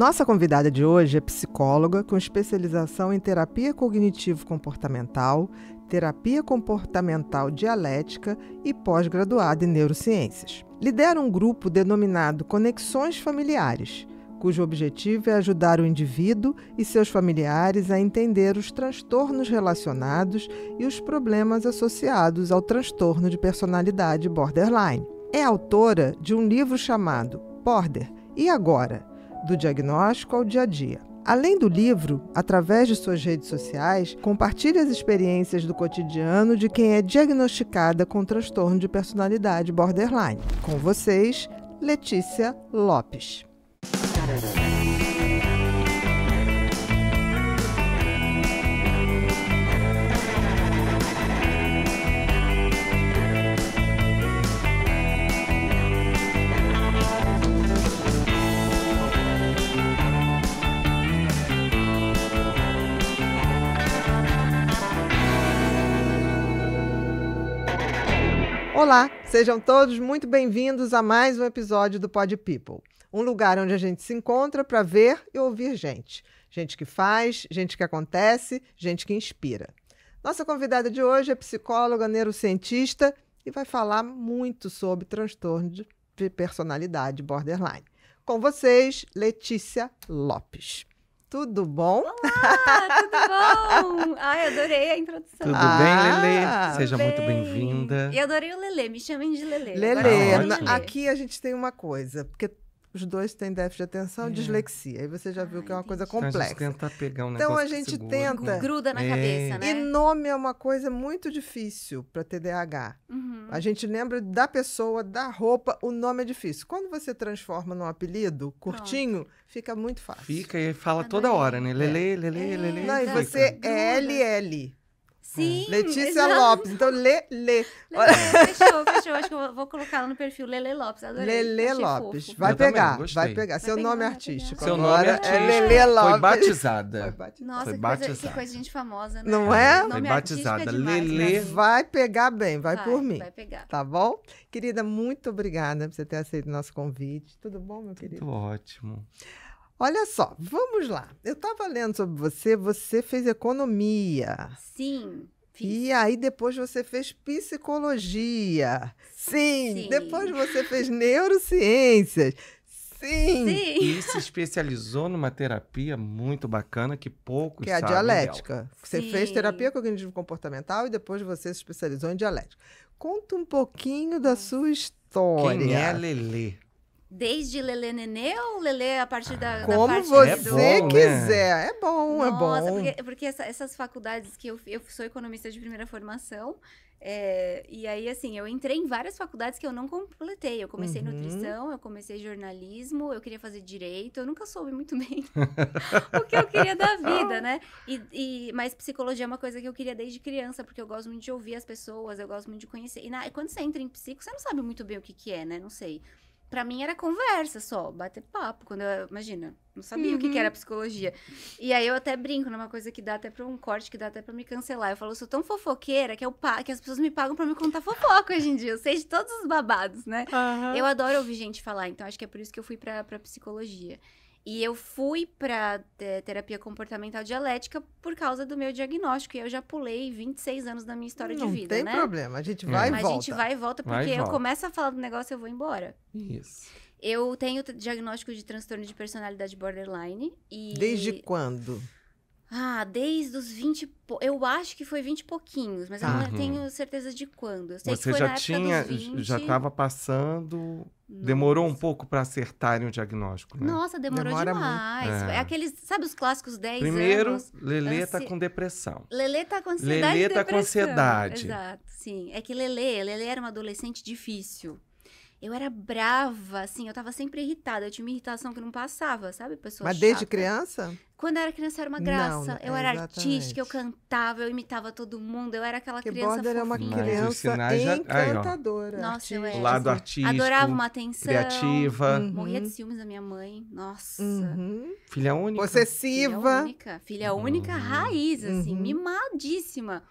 Nossa convidada de hoje é psicóloga com especialização em terapia cognitivo-comportamental, terapia comportamental dialética e pós-graduada em neurociências. Lidera um grupo denominado Conexões Familiares, cujo objetivo é ajudar o indivíduo e seus familiares a entender os transtornos relacionados e os problemas associados ao transtorno de personalidade borderline. É autora de um livro chamado Border e Agora do diagnóstico ao dia a dia. Além do livro, através de suas redes sociais, compartilhe as experiências do cotidiano de quem é diagnosticada com transtorno de personalidade borderline. Com vocês, Letícia Lopes. Olá, sejam todos muito bem-vindos a mais um episódio do Pod People, um lugar onde a gente se encontra para ver e ouvir gente. Gente que faz, gente que acontece, gente que inspira. Nossa convidada de hoje é psicóloga, neurocientista e vai falar muito sobre transtorno de personalidade borderline. Com vocês, Letícia Lopes. Tudo bom? Olá, tudo bom? Ai, adorei a introdução. Tudo ah, bem, Lele? Seja bem. muito bem-vinda. E adorei o Lele, me chamem de Lele. Lele, tá aqui a gente tem uma coisa, porque os dois têm déficit de atenção é. dislexia. Aí você já viu Ai, que é uma coisa complexa. Então a gente tenta pegar um Então a gente tenta. Né? Gruda na é. cabeça, né? E nome é uma coisa muito difícil para TDAH. Uhum. A gente lembra da pessoa, da roupa, o nome é difícil. Quando você transforma num apelido curtinho, Pronto. fica muito fácil. Fica e fala toda hora, né? Lele, lele, é. lele. Não, e você é LL. Sim. É. Letícia exato. Lopes. Então, Lele. Lê. fechou, fechou. Acho que eu vou colocar no perfil Lele Lopes. Adorei. Lele Lopes. Fofo. Vai eu pegar, também, vai pegar. Seu vai pegar, nome artístico. Seu nome é artístico. É Lele Lopes. Foi batizada. Nossa, Foi batizada. Que, coisa, que coisa de gente famosa, né? Não é? Foi é batizada. É demais, Lele. Né? Vai pegar bem, vai, vai, por mim. Vai pegar. Tá bom? Querida, muito obrigada por você ter aceito o nosso convite. Tudo bom, meu querido? Tudo ótimo. Olha só, vamos lá. Eu estava lendo sobre você, você fez economia. Sim. Fiz. E aí depois você fez psicologia. Sim. Sim. Depois você fez neurociências. Sim. Sim. E se especializou numa terapia muito bacana que poucos Que é a dialética. Dela. Você Sim. fez terapia cognitivo comportamental e depois você se especializou em dialética. Conta um pouquinho da sua história. Quem é a Lelê? Desde Lelê Nenê ou Lelê a partir da. Como da parte você do... É né? quiser. É bom, é Nossa, é bom. Nossa, porque, porque essa, essas faculdades que eu, eu sou economista de primeira formação. É, e aí, assim, eu entrei em várias faculdades que eu não completei. Eu comecei uhum. nutrição, eu comecei jornalismo, eu queria fazer direito. Eu nunca soube muito bem o que eu queria da vida, né? E, e, mas psicologia é uma coisa que eu queria desde criança, porque eu gosto muito de ouvir as pessoas, eu gosto muito de conhecer. E, na, quando você entra em psico, você não sabe muito bem o que, que é, né? Não sei para mim era conversa só, bater papo. Quando eu, imagina, não sabia uhum. o que, era uhum. psicologia. E aí eu até brinco numa né, coisa que dá até pra um corte, que dá até pra me cancelar. Eu falo, eu sou tão fofoqueira que, eu, que as pessoas me pagam pra me contar fofoca hoje em dia. Eu sei de todos os babados, né? Uhum. Eu adoro ouvir gente falar, então acho que é por isso que eu fui pra, pra psicologia. E eu fui para é, terapia comportamental dialética por causa do meu diagnóstico. E eu já pulei 26 anos da minha história Não de vida, né? Não tem problema, a gente é. vai é. e volta. A gente vai e volta, porque volta. eu começo a falar do negócio e eu vou embora. Isso. Eu tenho diagnóstico de transtorno de personalidade borderline e... Desde quando? Ah, desde os 20. Po... Eu acho que foi 20 e pouquinhos, mas eu não tá. tenho uhum. certeza de quando. Eu sei Você que foi já na época tinha. Já estava passando nossa. Demorou um pouco para acertarem o diagnóstico, né? Nossa, demorou Demora demais. É. é. aqueles, sabe os clássicos 10 Primeiro, anos? Primeiro, Lelê Anci... tá com depressão. Lelê tá com ansiedade Lelê tá com ansiedade. Exato, sim. É que Lelê, Lelê era uma adolescente difícil. Eu era brava, assim, eu tava sempre irritada. Eu tinha uma irritação que não passava, sabe? Pessoa Mas chata. desde criança? Quando eu era criança, eu era uma graça. Não, eu era exatamente. artística, eu cantava, eu imitava todo mundo. Eu era aquela que criança é fofinha. era uma criança encantadora. Nossa, eu era. O lado artístico. Adorava uma atenção. Criativa. Uhum. Morria de uhum. ciúmes da minha mãe. Nossa. Uhum. Filha única. Possessiva. Filha única. Filha única uhum. raiz, assim, uhum. mimadíssima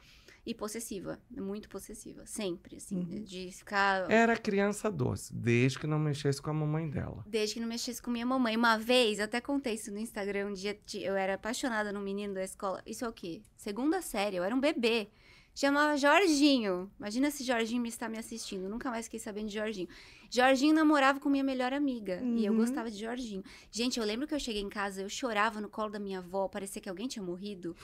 e possessiva, muito possessiva, sempre, assim, uhum. de ficar... Era criança doce, desde que não mexesse com a mamãe dela. Desde que não mexesse com minha mamãe. Uma vez, até contei isso no Instagram, um dia eu era apaixonada num menino da escola, isso é o quê? Segunda série, eu era um bebê chamava Jorginho. Imagina se Jorginho me está me assistindo. Nunca mais fiquei sabendo de Jorginho. Jorginho namorava com minha melhor amiga. Uhum. E eu uhum. gostava de Jorginho. Gente, eu lembro que eu cheguei em casa, eu chorava no colo da minha avó, parecia que alguém tinha morrido.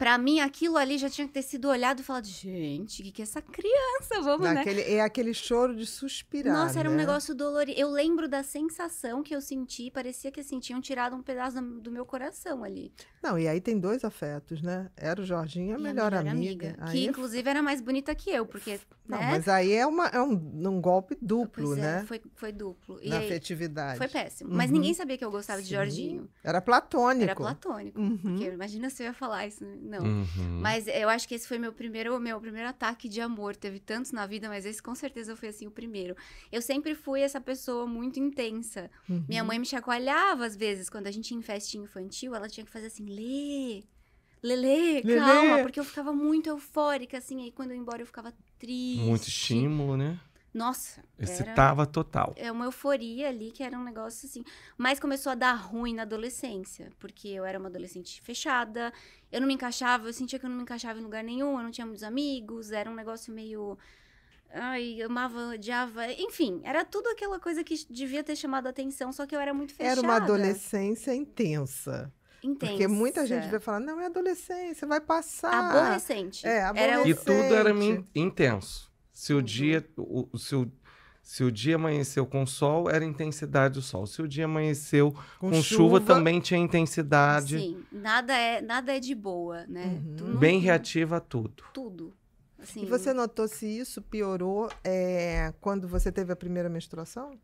Pra mim, aquilo ali já tinha que ter sido olhado e falado: gente, o que, que é essa criança? Vamos, né? Naquele, né? É aquele choro de suspirar. Nossa, né? era um né? negócio dolorido. Eu lembro da sensação que eu senti, parecia que assim, tinham tirado um pedaço do, do meu coração ali. Não, e aí tem dois afetos, né? Era o Jorginho, a e melhor, a melhor amiga. amiga aí... Que inclusive era mais bonita que eu, porque. Não, né? mas aí é, uma, é um, um golpe duplo, é, né? Foi, foi duplo. E Na aí, afetividade. Foi péssimo. Uhum. Mas ninguém sabia que eu gostava Sim. de Jorginho. Era platônico. Era platônico. Uhum. Porque imagina se eu ia falar isso né? não. Uhum. Mas eu acho que esse foi meu primeiro, meu primeiro ataque de amor. Teve tantos na vida, mas esse com certeza foi assim o primeiro. Eu sempre fui essa pessoa muito intensa. Uhum. Minha mãe me chacoalhava às vezes quando a gente ia em festinha infantil, ela tinha que fazer assim, lê. Lele, calma, porque eu ficava muito eufórica, assim, aí quando eu ia embora eu ficava triste. Muito estímulo, né? Nossa. Excitava era, total. É uma euforia ali que era um negócio assim. Mas começou a dar ruim na adolescência, porque eu era uma adolescente fechada, eu não me encaixava, eu sentia que eu não me encaixava em lugar nenhum, eu não tinha muitos amigos, era um negócio meio. Ai, amava, odiava. Enfim, era tudo aquela coisa que devia ter chamado a atenção, só que eu era muito fechada. Era uma adolescência intensa. Intensa. Porque muita gente vai falar, não, é adolescência, vai passar. Aborrecente. É, aborrecente. E tudo era intenso. Se o uhum. dia, o, o, se, o, se o dia amanheceu com sol, era intensidade do sol. Se o dia amanheceu com, com chuva, chuva, também tinha intensidade. Sim, nada é, nada é de boa, né? Uhum. Bem reativa a tudo. Tudo. Assim, e você notou se isso piorou é, quando você teve a primeira menstruação?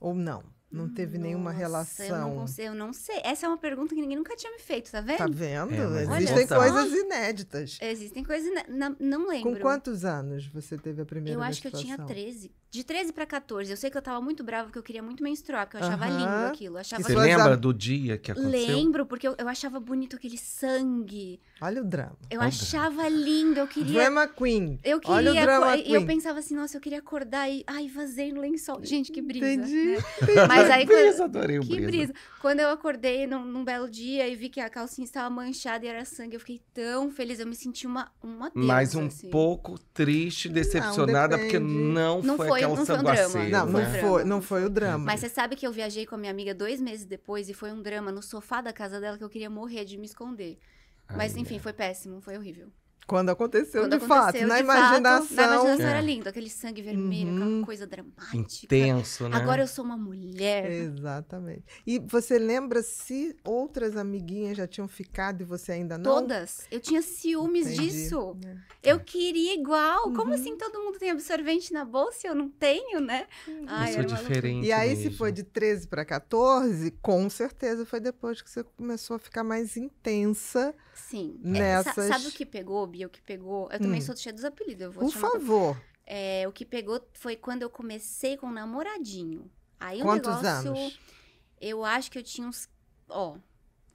Ou não? Não teve Nossa, nenhuma relação. Eu não, consigo, eu não sei. Essa é uma pergunta que ninguém nunca tinha me feito, tá vendo? Tá vendo? É, Existem então- coisas inéditas. Existem coisas. Não, não lembro. Com quantos anos você teve a primeira Eu acho que eu tinha 13. De 13 para 14, eu sei que eu tava muito brava porque eu queria muito menstruar, porque eu achava lindo aquilo. Achava Você lembra do dia que aconteceu? Lembro, porque eu, eu achava bonito aquele sangue. Olha o drama. Eu Olha. achava lindo, eu queria. Drama Queen. Eu queria. Olha o drama aco- e eu pensava assim, nossa, eu queria acordar e. Ai, vazei no lençol. Gente, que brisa. Entendi. né? Mas aí quando- Brisa, adorei o Que brisa. brisa. Quando eu acordei num, num belo dia e vi que a calcinha estava manchada e era sangue, eu fiquei tão feliz. Eu me senti uma, uma deusa, Mas um assim. pouco triste, decepcionada, porque não, Não foi, foi é não foi um drama. Não, não, né? foi, não foi o drama. Mas você sabe que eu viajei com a minha amiga dois meses depois e foi um drama no sofá da casa dela que eu queria morrer de me esconder. Ah, Mas, Ai, enfim, é. foi péssimo, foi horrível. Quando aconteceu, Quando de, aconteceu, fato, na de imaginação. Fato, na imaginação é. era lindo, aquele sangue vermelho, uhum. aquela coisa dramática. Intenso, né? Agora eu sou uma mulher. Exatamente. E você lembra se outras amiguinhas já tinham ficado e você ainda não? Todas. Eu tinha ciúmes Entendi. disso. É. Eu queria igual. Uhum. Como assim todo mundo tem absorvente na bolsa e eu não tenho, né? Uhum. Ai, eu sou diferente. E aí, mesmo. se foi de 13 para 14, com certeza foi depois que você começou a ficar mais intensa. Sim. É, nessas... É, sabe o que pegou? É o que pegou. Eu também hum. sou cheia dos apelidos, eu vou Por favor. É, o que pegou foi quando eu comecei com um namoradinho. Aí Quantos o negócio. Anos? Eu acho que eu tinha uns. Ó.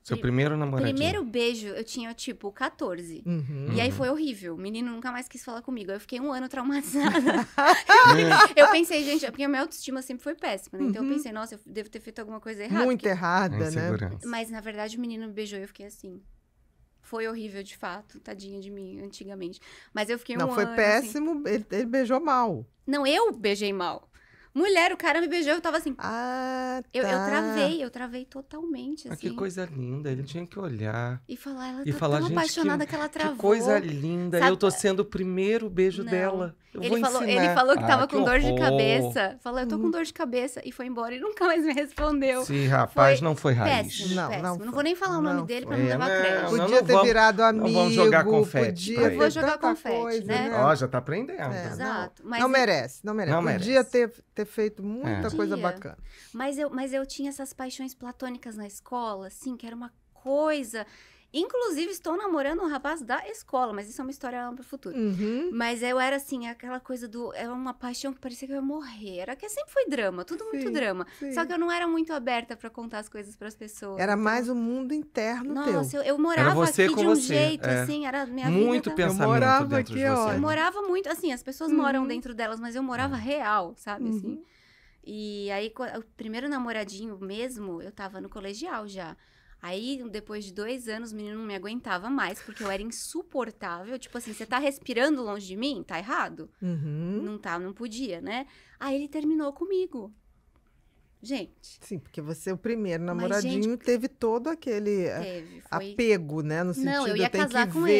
Seu primeiro namoradinho? Primeiro beijo eu tinha, tipo, 14. Uhum. E aí foi uhum. horrível. O menino nunca mais quis falar comigo. Eu fiquei um ano traumatizada. eu pensei, gente, é porque a minha autoestima sempre foi péssima, né? Então uhum. eu pensei, nossa, eu devo ter feito alguma coisa errada. Muito porque... errada, né? Mas na verdade o menino me beijou e eu fiquei assim. Foi horrível, de fato, tadinha de mim, antigamente. Mas eu fiquei Não, um Não, foi ano, péssimo, assim. ele, ele beijou mal. Não, eu beijei mal. Mulher, o cara me beijou, eu tava assim. Ah, tá. eu, eu tá. travei, eu travei totalmente. Assim. Ah, que assim. coisa linda, ele tinha que olhar. E falar, ela e tá falar, tão apaixonada que, que, ela travou. Que coisa linda, Sabe? eu tô sendo o primeiro beijo não, dela. Eu ele, falou, ele falou que ah, tava ah, que com dor horror. de cabeça. Falou, eu tô com uhum. dor de cabeça. E foi embora e nunca mais me respondeu. Sim, rapaz foi... não foi raiz. Péssimo, não, péssimo. Não, não vou nem falar o nome dele pra não, dar levar é, crédito. Podia não, ter vamos, virado amigo. Não vamos jogar confete. Podia, eu vou jogar confete, coisa, né? né? Ó, já tá aprendendo. É, tá Exato. Mas não, merece, não merece. Não merece. Podia ter, ter feito muita é. coisa bacana. Mas eu, mas eu tinha essas paixões platônicas na escola, assim, que era uma coisa Inclusive, estou namorando um rapaz da escola, mas isso é uma história para o futuro. Uhum. Mas eu era assim, aquela coisa do. Era uma paixão que parecia que eu ia morrer. Era que sempre foi drama, tudo sim, muito drama. Sim. Só que eu não era muito aberta para contar as coisas para as pessoas. Era então... mais o um mundo interno Nossa, teu. Nossa, eu, eu, morava aqui de um você. jeito, é. assim, era minha muito vida. Pensamento eu morava aqui, de ó. Eu morava muito, assim, as pessoas uhum. moram dentro delas, mas eu morava uhum. real, sabe? Assim. Uhum. E aí, o primeiro namoradinho mesmo, eu tava no colegial já. Aí, depois de dois anos, o menino não me aguentava mais, porque eu era insuportável. Tipo assim, você tá respirando longe de mim? Tá errado? Uhum. Não tá, não podia, né? Aí ele terminou comigo. Gente. Sim, porque você, é o primeiro namoradinho, gente, teve todo aquele é, teve, foi... apego, né? No sentido, não, eu ia eu casar com ver...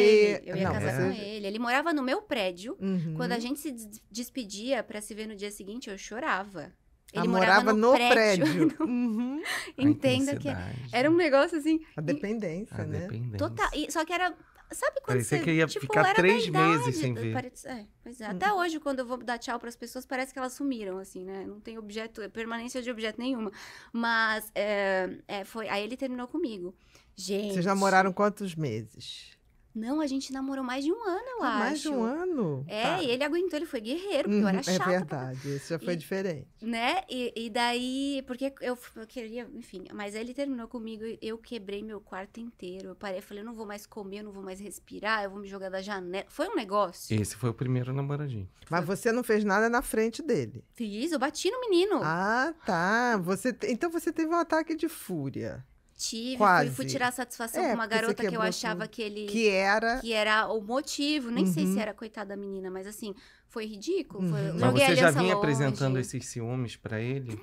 ele. Eu ia não, casar é... com ele. Ele morava no meu prédio. Uhum. Quando a gente se despedia para se ver no dia seguinte, eu chorava. Ele morava, morava, no, no prédio. prédio. Uhum. Entenda que é- era um negócio assim. A dependência, e... a né? Dependência. Total. E, só que era. Sabe quando Parecia você. que ia tipo, ficar três meses sem ver. É, pois é. Hum. Até hoje, quando eu vou dar tchau para as pessoas, parece que elas sumiram, assim, né? Não tem objeto, é permanência de objeto nenhuma. Mas é, é, foi. Aí ele terminou comigo. Gente. Vocês já moraram quantos meses? Não, a gente namorou mais de um ano, eu ah, acho. Mais de um ano? É, tá. e ele aguentou, ele foi guerreiro, porque hum, eu era uhum, é chata. É verdade, pra... isso já foi e, diferente. Né? E, e daí, porque eu, eu, queria, enfim, mas ele terminou comigo, eu quebrei meu quarto inteiro. Eu parei, falei, eu não vou mais comer, eu não vou mais respirar, eu vou me jogar da janela. Foi um negócio. Esse foi o primeiro namoradinho. Mas foi. você não fez nada na frente dele? Fiz, eu bati no menino. Ah, tá. Você, então você teve um ataque de fúria. Tive, Quase. Fui, fui tirar satisfação é, com uma garota que eu achava que ele. Que era. Que era o motivo. Nem uhum. sei se uhum. era coitada da menina, mas assim, foi ridículo. Foi... Uhum. Mas você já vinha longe. apresentando esses ciúmes para ele?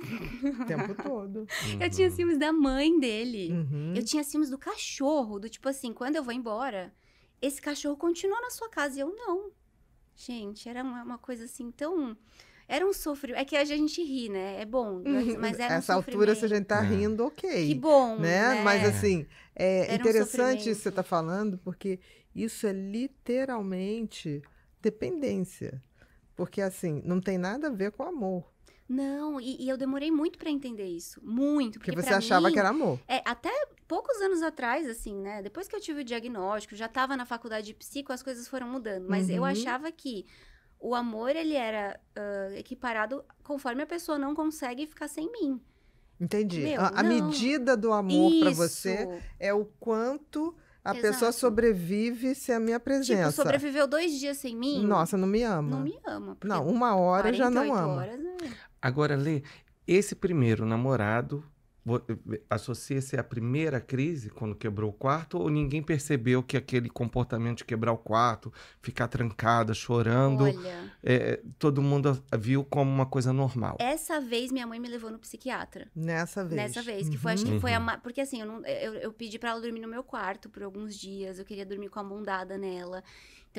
o tempo todo. Uhum. Eu tinha uhum. ciúmes da mãe dele. Eu tinha ciúmes do cachorro, do tipo assim, quando eu vou embora, esse cachorro continua na sua casa e eu não. Gente, era uma coisa assim tão. Era um sofrimento. É que a gente ri, né? É bom. Uhum. Mas era Essa um altura, se a gente tá é. rindo, ok. Que bom. Né? né? Mas assim, é era interessante um isso que você tá falando, porque isso é literalmente dependência. Porque assim, não tem nada a ver com amor. Não, e, e eu demorei muito para entender isso. Muito. Porque, porque você achava mim, que era amor. É, até poucos anos atrás, assim, né? Depois que eu tive o diagnóstico, já estava na faculdade de psico, as coisas foram mudando. Mas uhum. eu achava que o amor ele era uh, equiparado conforme a pessoa não consegue ficar sem mim. Entendi. Meu, a, a medida do amor para você é o quanto a Exato. pessoa sobrevive sem a minha tipo, presença. Tipo, sobreviveu dois dias sem mim? Nossa, não me ama. Não me ama. Não, uma hora já não ama. Horas, né? Agora, Lê, esse primeiro namorado eh, associa-se à primeira crise, quando quebrou o quarto, ou ninguém percebeu que aquele comportamento de quebrar o quarto, ficar trancada, chorando, é, todo mundo viu como uma coisa normal? Essa vez minha mãe me levou no psiquiatra. Nessa vez? Nessa vez, que uhum. foi, acho que foi a. Uhum. Porque assim, eu, não, eu, eu pedi para ela dormir no meu quarto por alguns dias, eu queria dormir com a mão dada nela.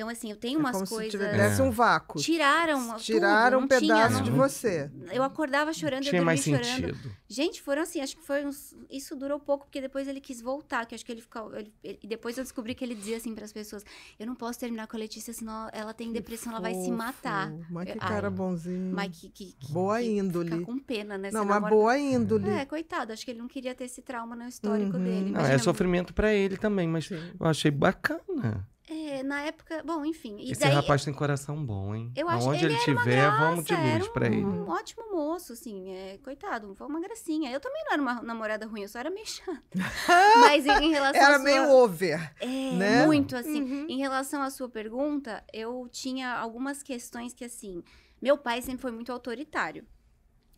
Então, assim, eu tenho é umas como coisas. Se tivesse é. um vácuo. Tiraram. Tiraram tudo, um pedaço tinha, de você. Eu acordava chorando, tinha eu dormia mais chorando. Sentido. Gente, foram assim, acho que foi uns... Isso durou pouco, porque depois ele quis voltar, que acho que ele ficou. Ele... E depois eu descobri que ele dizia assim para as pessoas: eu não posso terminar com a Letícia, senão ela tem que depressão, fofo. ela vai se matar. Mas que cara Ai, bonzinho. Mas que, que, que boa que índole. Fica com pena, né? Não, mas boa índole. É, coitado, acho que ele não queria ter esse trauma no histórico uhum. dele. Não, é sofrimento para ele também, mas Sim. eu achei bacana. É, na época, bom, enfim. E Esse daí, rapaz tem coração bom, hein? Eu acho, Aonde ele, ele tiver, é graça, vamos de luz um, pra ele. um ótimo moço, assim. É, coitado, foi uma gracinha. Eu também não era uma namorada ruim, eu só era meio chata. Mas em, relação Era sua... meio over. É, né? muito, assim. Uhum. Em relação à sua pergunta, eu tinha algumas questões que, assim. Meu pai sempre foi muito autoritário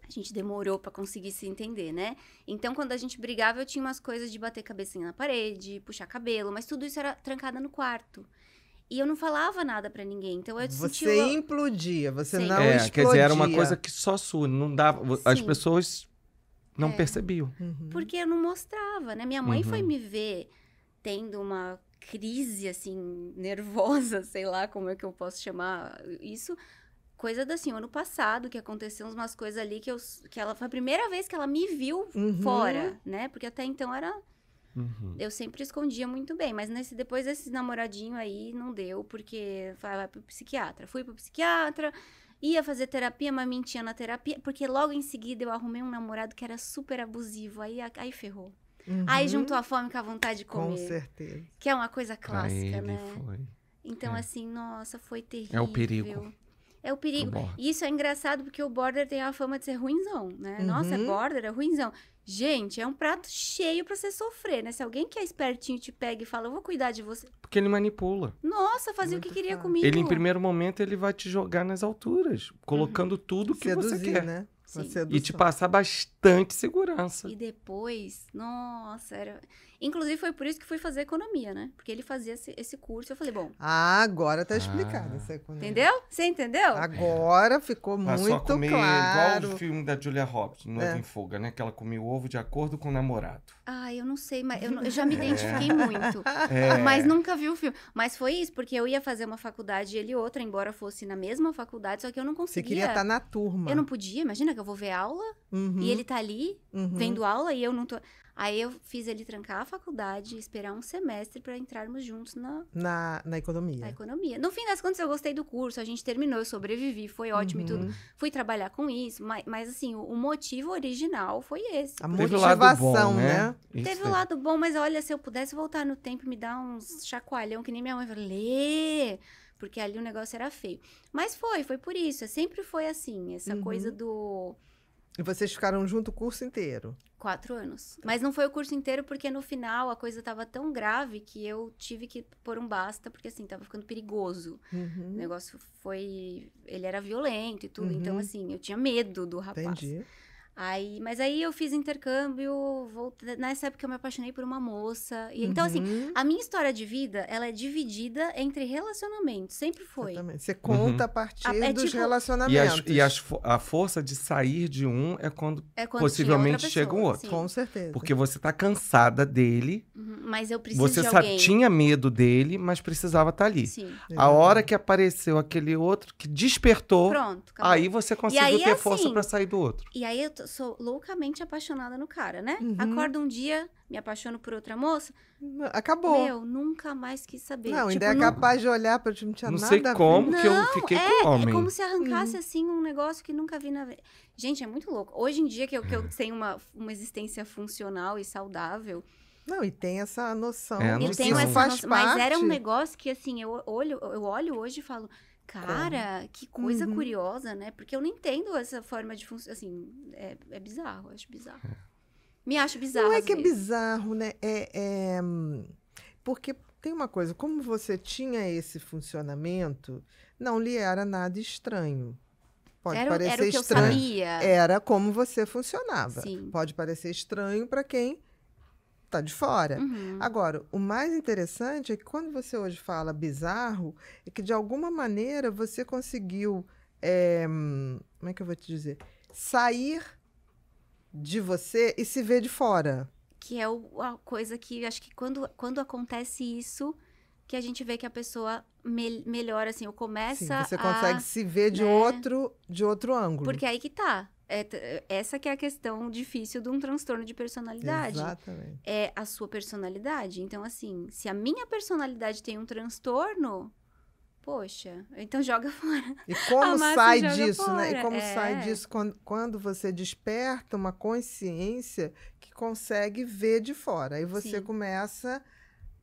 a gente demorou para conseguir se entender, né? Então, quando a gente brigava, eu tinha umas coisas de bater cabecinha na parede, puxar cabelo, mas tudo isso era trancada no quarto. E eu não falava nada para ninguém, então eu você Você implodia, você Sim. não é, explodia. Quer dizer, era uma coisa que só sua, não dava... Sim. As pessoas não é. percebiam. Uhum. Porque eu não mostrava, né? Minha mãe uhum. foi me ver tendo uma crise, assim, nervosa, sei lá como é que eu posso chamar isso coisa do assim, ano passado, que aconteceu umas coisas ali que eu. Que ela foi a primeira vez que ela me viu uhum. fora, né? Porque até então era. Uhum. Eu sempre escondia muito bem, mas nesse, depois desse namoradinho aí não deu, porque vai, vai pro psiquiatra. Fui pro psiquiatra, ia fazer terapia, mas mentia na terapia, porque logo em seguida eu arrumei um namorado que era super abusivo, aí, aí ferrou. Uhum. Aí juntou a fome com a vontade de comer. Com certeza. Que é uma coisa clássica, né? Foi. Então, é. assim, nossa, foi terrível. É o perigo é o perigo. E isso é engraçado porque o border tem a fama de ser ruinzão, né? Uhum. Nossa, border é ruinzão. Gente, é um prato cheio para você sofrer, né? Se alguém que é espertinho te pega e fala, eu vou cuidar de você. Porque ele manipula. Nossa, fazia o que queria fácil. comigo. Ele, em primeiro momento, ele vai te jogar nas alturas, colocando uhum. tudo que Seduzir, você quer. né? E te passar bastante segurança. E depois, nossa, era. Inclusive, foi por isso que fui fazer economia, né? Porque ele fazia esse, esse curso. Eu falei, bom. Ah, agora tá explicado ah. essa economia. Entendeu? Você entendeu? Agora é. ficou Passou muito a comer claro. igual o filme da Julia Roberts, Noiva é. em Fuga, né? Que ela comeu ovo de acordo com o namorado. Ah, eu não sei, mas eu, eu já me é. identifiquei muito. É. Mas nunca vi o filme. Mas foi isso, porque eu ia fazer uma faculdade e ele outra, embora fosse na mesma faculdade, só que eu não conseguia. Você queria estar tá na turma. Eu não podia, imagina que eu vou ver aula uhum. e ele tá ali uhum. vendo aula e eu não tô. Aí eu fiz ele trancar a faculdade, esperar um semestre para entrarmos juntos na... na... na economia. Na economia. No fim das contas, eu gostei do curso, a gente terminou, eu sobrevivi, foi ótimo uhum. e tudo. Fui trabalhar com isso, mas, mas assim, o, o, motivo original foi esse. A motivação, bom, né? né? Teve o um lado bom, mas olha, se eu pudesse voltar no tempo e me dar uns chacoalhão, que nem minha mãe falou, lê! Porque ali o negócio era feio. Mas foi, foi por isso. É, sempre foi assim, essa uhum. coisa do e vocês ficaram junto o curso inteiro? Quatro anos. Mas não foi o curso inteiro, porque no final a coisa estava tão grave que eu tive que pôr um basta, porque assim, tava ficando perigoso. Uhum. O negócio foi. Ele era violento e tudo. Então, uhum. Então, assim, eu tinha medo do rapaz. Entendi. Aí, mas aí eu fiz intercâmbio, voltei, nessa época eu me apaixonei por uma moça. E, uhum. Então, assim, uhum. a minha história de vida, ela é dividida entre relacionamentos, sempre foi. Exatamente. Você conta uhum. a é partir a, é, dos tipo, relacionamentos. E, as, e as, a força de sair de um é quando, é quando possivelmente pessoa, chega um outro. Sim. Com certeza. Porque você tá cansada dele. Uhum. Mas eu preciso você de Você tinha medo dele, mas precisava estar tá ali. Sim. A hora que apareceu aquele outro, que despertou, Pronto, aí você conseguiu aí, ter é assim, força para sair do outro. E aí eu sou loucamente apaixonada no cara, né? Uhum. Acordo um dia, me apaixono por outra moça. Acabou. Meu, nunca mais quis saber. Não, tipo, ainda é não... capaz de olhar pra ti, não tinha não nada. Não sei como não, que eu fiquei é, com o homem. É como se arrancasse, uhum. assim, um negócio que nunca vi na... Gente, é muito louco. Hoje em dia que eu, que eu tenho uma, uma existência funcional e saudável... Não, e tem essa noção. É, a noção. Eu essa noção, mas era um negócio que, assim, eu olho, eu olho hoje e falo... Cara, então. que coisa uhum. curiosa, né? Porque eu não entendo essa forma de funcionar. Assim, é, é bizarro, acho bizarro. É. Me acho bizarro. Não é que é vezes. é bizarro, né? É, é, Porque tem uma coisa, como você tinha esse funcionamento, não lhe era nada estranho. Pode era, parecer era o que estranho. Eu sabia. Era como você funcionava. Sim. Pode parecer estranho para quem tá de fora. Uhum. Agora, o mais interessante é que quando você hoje fala bizarro, é que de alguma maneira você conseguiu. É, como é que eu vou te dizer? Sair de você e se ver de fora. Que é o, a coisa que acho que quando, quando acontece isso, que a gente vê que a pessoa me, melhora, assim, ou começa. Sim, você consegue a, se ver de né? outro de outro ângulo. Porque aí que tá é, essa que é a questão difícil de um transtorno de personalidade. Exatamente. É a sua personalidade. Então, assim, se a minha personalidade tem um transtorno, poxa, então joga fora. E como sai disso, fora. né? E como é. sai disso quando, quando, você desperta uma consciência que consegue ver de fora. Aí você Sim. começa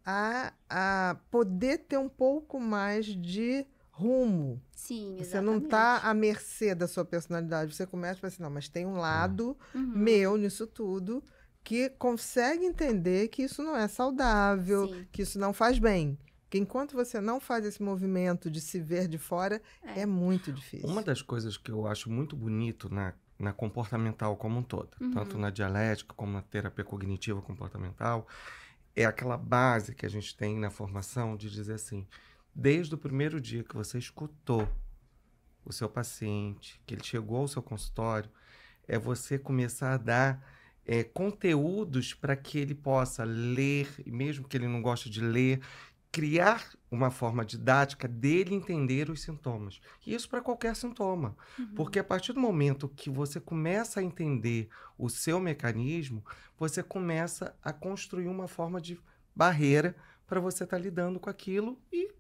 a, a poder ter um pouco mais de rumo. Sim, exatamente. Você não está à mercê da sua personalidade. Você começa a pensar, assim, não, mas tem um hum. lado uhum. meu nisso tudo que consegue entender que isso não é saudável, Sim. que isso não faz bem. Porque enquanto você não faz esse movimento de se ver de fora, é, é muito difícil. Uma das coisas que eu acho muito bonito na, na comportamental como um todo, uhum. tanto na dialética como na terapia cognitiva comportamental, é aquela base que a gente tem na formação de dizer assim: desde o primeiro dia que você escutou o seu paciente, que ele chegou ao seu consultório, é você começar a dar é, conteúdos para que ele possa ler, mesmo que ele não goste de ler, criar uma forma didática dele entender os sintomas. E isso para qualquer sintoma. Uhum. Porque a partir do momento que você começa a entender o seu mecanismo, você começa a construir uma forma de barreira para você estar tá lidando com aquilo e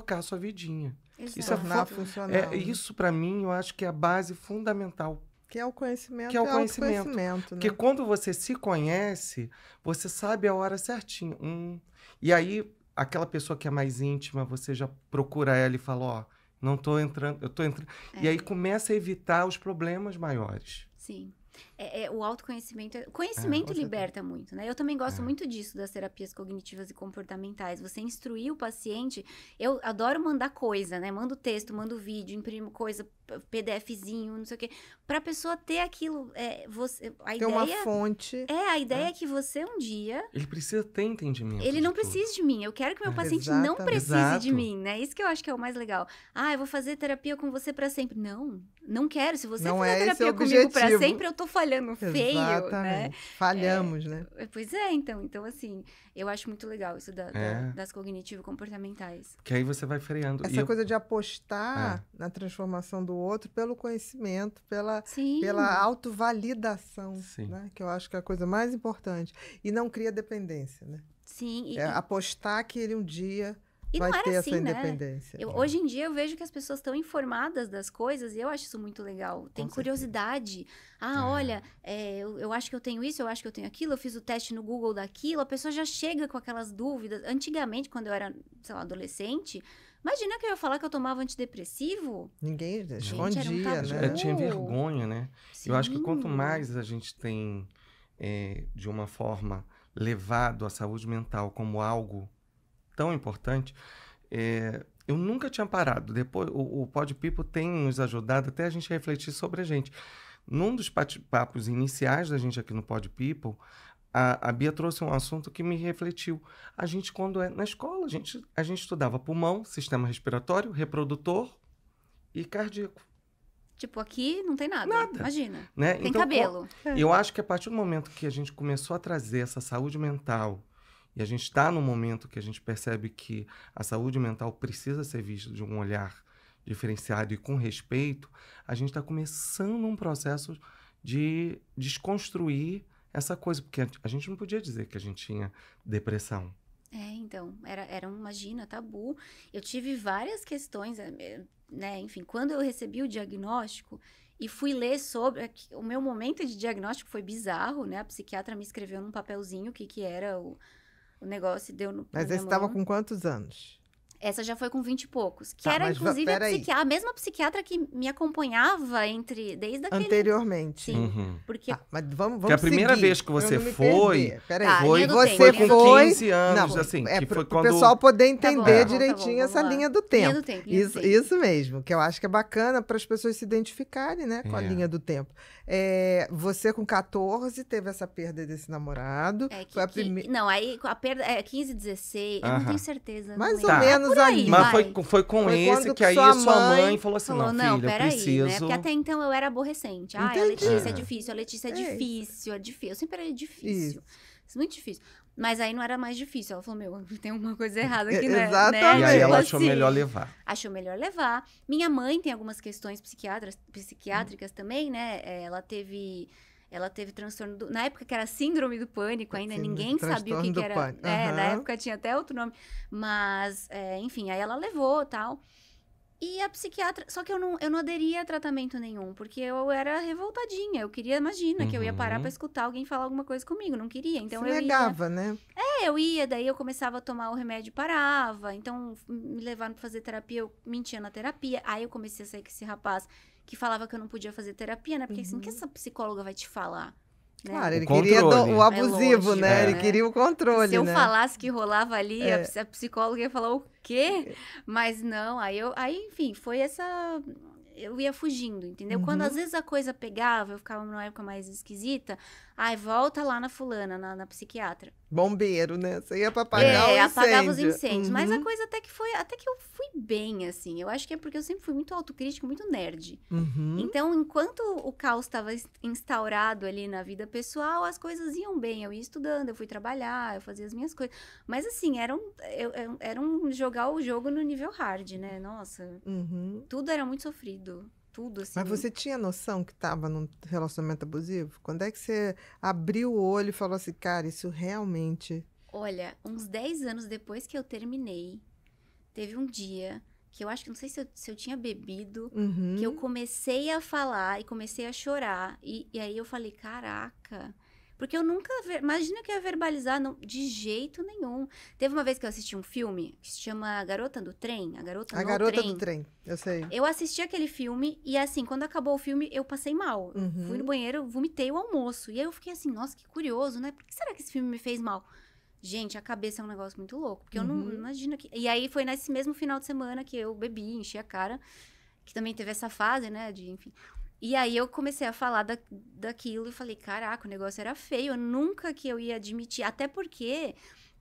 tocar a sua vidinha. Isso Isso é é Tornar é funcional. É, né? isso para mim eu acho que é a base fundamental. Que é o conhecimento. Que é o é conhecimento. conhecimento né? Porque quando você se conhece, você sabe a hora certinha. Hum. E aí aquela pessoa que é mais íntima, você já procura ela e fala, ó, oh, não tô entrando, eu tô entrando. É. E aí começa a evitar os problemas maiores. Sim é, é, o autoconhecimento. É, ah, conhecimento ah, liberta tem. muito, né? Eu também gosto é. muito disso, das terapias cognitivas e comportamentais. Você instruir o paciente. Eu adoro mandar coisa, né? Mando texto, mando vídeo, imprimo coisa, PDFzinho, não sei o quê. Pra pessoa ter aquilo. É, você, a ter ideia, uma fonte. É, a ideia é. é. que você um dia. Ele precisa ter entendimento. Ele não precisa de mim. Eu quero que meu paciente exato, não precise exato. de mim, né? Isso que eu acho que é o mais legal. Ah, eu vou fazer terapia com você para sempre. Não, não quero. Se você não fizer é terapia comigo para sempre, eu tô fazendo falhando feio, né? Exatamente. É, né? Falhamos, é, né? Pois é, então. Então, assim, eu acho muito legal isso da, é. da, das cognitivo-comportamentais. Que aí você vai freando. Essa e coisa eu... de apostar é. na transformação do outro pelo conhecimento, pela, pela autovalidação, né? Que eu acho que é a coisa mais importante. E não cria dependência, né? Sim. E... É apostar que ele um dia e vai não era ter assim, essa né? independência. É. hoje em dia eu vejo que as pessoas estão informadas das coisas e eu acho isso muito legal. Tem Com curiosidade. Certeza. Ah, é. olha, é, eu, eu, acho que eu tenho isso, eu acho que eu tenho aquilo, eu fiz o teste no Google daquilo, a pessoa já chega com aquelas dúvidas. Antigamente, quando eu era, sei lá, adolescente, imagina que eu ia falar que eu tomava antidepressivo. Ninguém escondia, um né? Eu tinha vergonha, né? Sim. Eu acho que quanto mais a gente tem, é, de uma forma, levado a saúde mental como algo tão importante. É, eu nunca tinha parado. Depois, o, o Pod People tem nos ajudado até a gente refletir sobre a gente. Num dos papos iniciais da gente aqui no Pod People, a, a Bia trouxe um assunto que me refletiu. A gente, quando é na escola, a gente, a gente estudava pulmão, sistema respiratório, reprodutor e cardíaco. Tipo, aqui não tem nada. nada. Imagina. Né? Tem então, cabelo. Eu acho que a partir do momento que a gente começou a trazer essa saúde mental e a gente está num momento que a gente percebe que a saúde mental precisa ser vista de um olhar diferenciado e com respeito. A gente está começando um processo de desconstruir essa coisa, porque a gente não podia dizer que a gente tinha depressão. É, então, era, era um, imagina, tabu. Eu tive várias questões, eh, eh, né? Enfim, quando eu recebi o diagnóstico e fui ler sobre. É o meu momento de diagnóstico foi bizarro, né? A psiquiatra me escreveu num papelzinho o que, que era o o negócio deu no. Mas você estava com quantos anos? Essa já foi com 20 e poucos. Que tá, era, inclusive, a, psiquiatra, a, mesma psiquiatra que me acompanhava entre desde aquele... Anteriormente. Sim. Uhum. Porque... Tá, mas vamos, vamos Porque a primeira seguir. vez que você foi... Peraí. Tá, foi, você foi com 15 anos, não, assim. É, que foi quando... o pessoal poder tá entender tá bom, tá direitinho bom, essa lá. linha do tempo. Linha do tempo linha isso, do tempo. isso mesmo, que eu acho que é bacana para as pessoas se identificarem né, com é. a linha do tempo. É, você com 14 teve essa perda desse namorado. É, que, foi a prime... que, não, aí a perda... É, 15, 16, eu não tenho certeza. Mais ou menos tá aí, ali. Mas foi, foi com foi esse que aí sua mãe, mãe falou assim: falou, não, filha, peraí, preciso. Né? Porque até então eu era aborrecente. Ah, a Letícia é. é difícil, a Letícia é, é, difícil, é difícil. Eu sempre era é difícil. Isso. Muito difícil. Mas aí não era mais difícil. Ela falou: meu, tem alguma coisa errada aqui, né? né? Exatamente. E aí ela achou assim, melhor levar. Achou melhor levar. Minha mãe tem algumas questões psiquiátricas, psiquiátricas hum. também, né? Ela teve ela teve transtorno do... Na época que era síndrome do pânico, ainda Sim, ninguém sabia o que, que era. Pânico. É, na época tinha até outro nome. Mas, é, enfim, aí ela levou tal. E a psiquiatra. Só que eu não, eu não aderia a tratamento nenhum, porque eu era revoltadinha. Eu queria, imagina, uhum. que eu ia parar pra uhum. escutar alguém falar alguma coisa comigo. Não queria. Então Se eu negava, ia... né? É, eu ia, daí eu começava a tomar o remédio e parava. Então, me levaram pra fazer terapia, eu mentia na terapia. Aí eu comecei a sair com esse rapaz que falava que eu não podia fazer terapia, né? Porque uhum. assim, o que uhum. essa psicóloga vai te falar? Né? Claro, ele o queria do, o abusivo, é lógico, né? É. Ele né? queria o controle. Se eu né? falasse que rolava ali, é. a psicóloga ia falar o quê? Mas não, aí eu. Aí, enfim, foi essa. Eu ia fugindo, entendeu? Uhum. Quando às vezes a coisa pegava, eu ficava numa época mais esquisita, ai, volta lá na fulana, na, na psiquiatra bombeiro, né? Você ia pra é, apagar é, o incêndio. apagava os incêndios. Uhum. Mas a uhum. coisa até que foi, até que eu fui bem, assim. Eu acho que é porque eu sempre fui muito autocrítico, muito nerd. Uhum. Então, enquanto o caos estava instaurado ali na vida pessoal, as coisas iam bem. Eu ia estudando, eu fui trabalhar, eu fazia as minhas coisas. Mas, assim, era um, era um jogar o jogo no nível hard, né? Nossa, uhum. tudo era muito sofrido tudo assim. Mas você tinha noção que estava num relacionamento abusivo? Quando é que você abriu o olho e falou assim, cara, isso realmente. Olha, uns 10 anos depois que eu terminei, teve um dia que eu acho que não sei se eu, se eu tinha bebido, uhum. que eu comecei a falar e comecei a chorar. E, e aí eu falei, caraca, porque eu nunca. Ver... Imagina que eu ia verbalizar não... de jeito nenhum. Teve uma vez que eu assisti um filme que se chama Garota do Trem. A Garota, a garota trem. do Trem, eu sei. Eu assisti aquele filme e, assim, quando acabou o filme, eu passei mal. Uhum. Fui no banheiro, vomitei o almoço. E aí eu fiquei assim, nossa, que curioso, né? Por que será que esse filme me fez mal? Gente, a cabeça é um negócio muito louco, porque uhum. eu não, não uhum. imagino que. E aí foi nesse mesmo final de semana que eu bebi, enchi a cara, que também teve essa fase, né? De, enfim. E aí eu comecei a falar da, daquilo e falei, caraca, o negócio era feio, eu nunca que eu ia admitir, até porque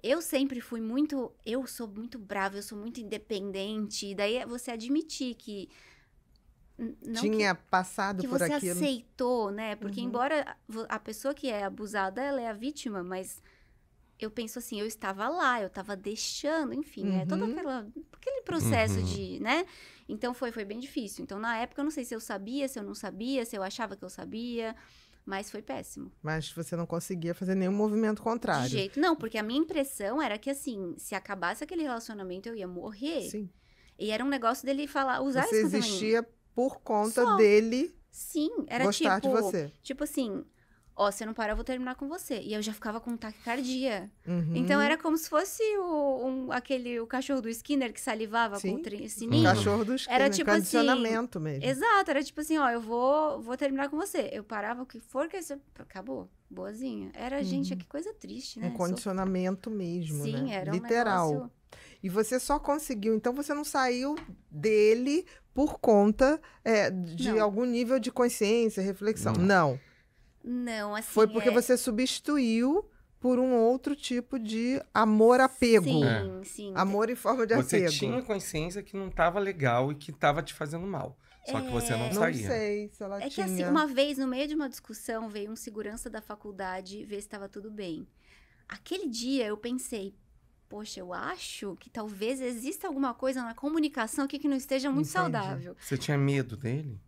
eu sempre fui muito, eu sou muito brava, eu sou muito independente, e daí é você admitir que não tinha que, passado que por você aceitou, né? Porque uhum. embora a pessoa que é abusada, ela é a vítima, mas eu penso assim, eu estava lá, eu estava deixando, enfim, né? uhum. é todo aquela, aquele processo uhum. de, né? Então foi, foi bem difícil. Então, na época, eu não sei se eu sabia, se eu não sabia, se eu achava que eu sabia. Mas foi péssimo. Mas você não conseguia fazer nenhum movimento contrário. De jeito não, porque a minha impressão era que assim, se acabasse aquele relacionamento, eu ia morrer. Sim. E era um negócio dele falar, usar você isso. Você existia por conta Só. dele Sim, era gostar tipo, de você. Tipo assim, Ó, oh, se não parar, eu vou terminar com você. E eu já ficava com taquicardia. Uhum. Então era como se fosse o, um, aquele, o cachorro do Skinner que salivava Sim. com o sininho. O cachorro do Skinner, era tipo assim, condicionamento assim, mesmo. Exato, era tipo assim, ó, oh, eu vou, vou terminar com você. Eu parava o que for, que você... acabou. Boazinha. Era, uhum. gente, que coisa triste, né? Um condicionamento Sou... mesmo, Sim, né? era Literal. Um negócio... E você só conseguiu, então você não saiu dele por conta é, de não. algum nível de consciência, reflexão. Não. não. Não, assim. Foi porque é... você substituiu por um outro tipo de amor-apego. Sim, é. sim. Amor em forma de você apego. Você tinha consciência que não estava legal e que estava te fazendo mal. Só que você não, é. saía. Não sei se ela é tinha... que assim, uma vez, no meio de uma discussão, veio um segurança da faculdade ver se estava tudo bem. Aquele dia eu pensei, poxa, eu acho que talvez exista alguma coisa na comunicação aqui que não esteja muito Entendi. saudável. Você tinha medo dele?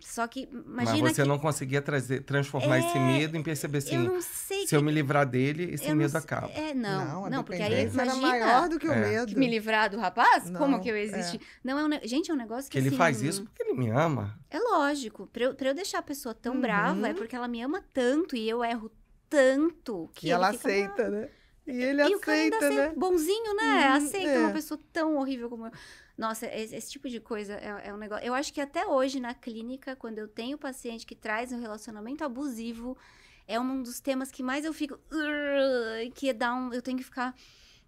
Só que imagina. Mas você que... não conseguia trazer, transformar é... esse medo em perceber assim. Eu não sei se que... eu me livrar dele, esse eu medo não... acaba. É, não. Não, é não porque aí imagina. Era maior do que o é. medo. Me livrar do rapaz? Não, Como que eu é. existe É. Não, é um... gente, é um negócio que. que ele assim, faz isso porque ele me ama. É lógico. Pra eu, eu deixar a pessoa tão uhum. brava é porque ela me ama tanto e eu erro tanto que. E ela aceita, mal. Ah, né? E ele e aceita, né? Bonzinho, né? Hum, aceita uma pessoa tão horrível como eu. Nossa, esse, esse tipo de coisa é, é, um negócio. Eu acho que até hoje na clínica, quando eu tenho paciente que traz um relacionamento abusivo, é um dos temas que mais eu fico. Que dá um. Eu tenho que ficar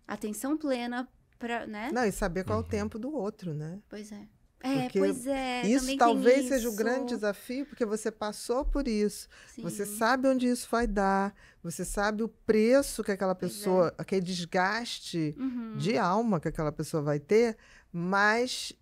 atenção plena para Né? Não, e saber qual é o uhum. tempo do outro, né? Pois é. É, pois é. Isso talvez isso. seja o grande desafio, porque você passou por isso. Sim. Você sabe onde isso vai dar. Você sabe o preço que aquela é. pessoa, é. aquele desgaste uhum. de alma que aquela pessoa vai ter mas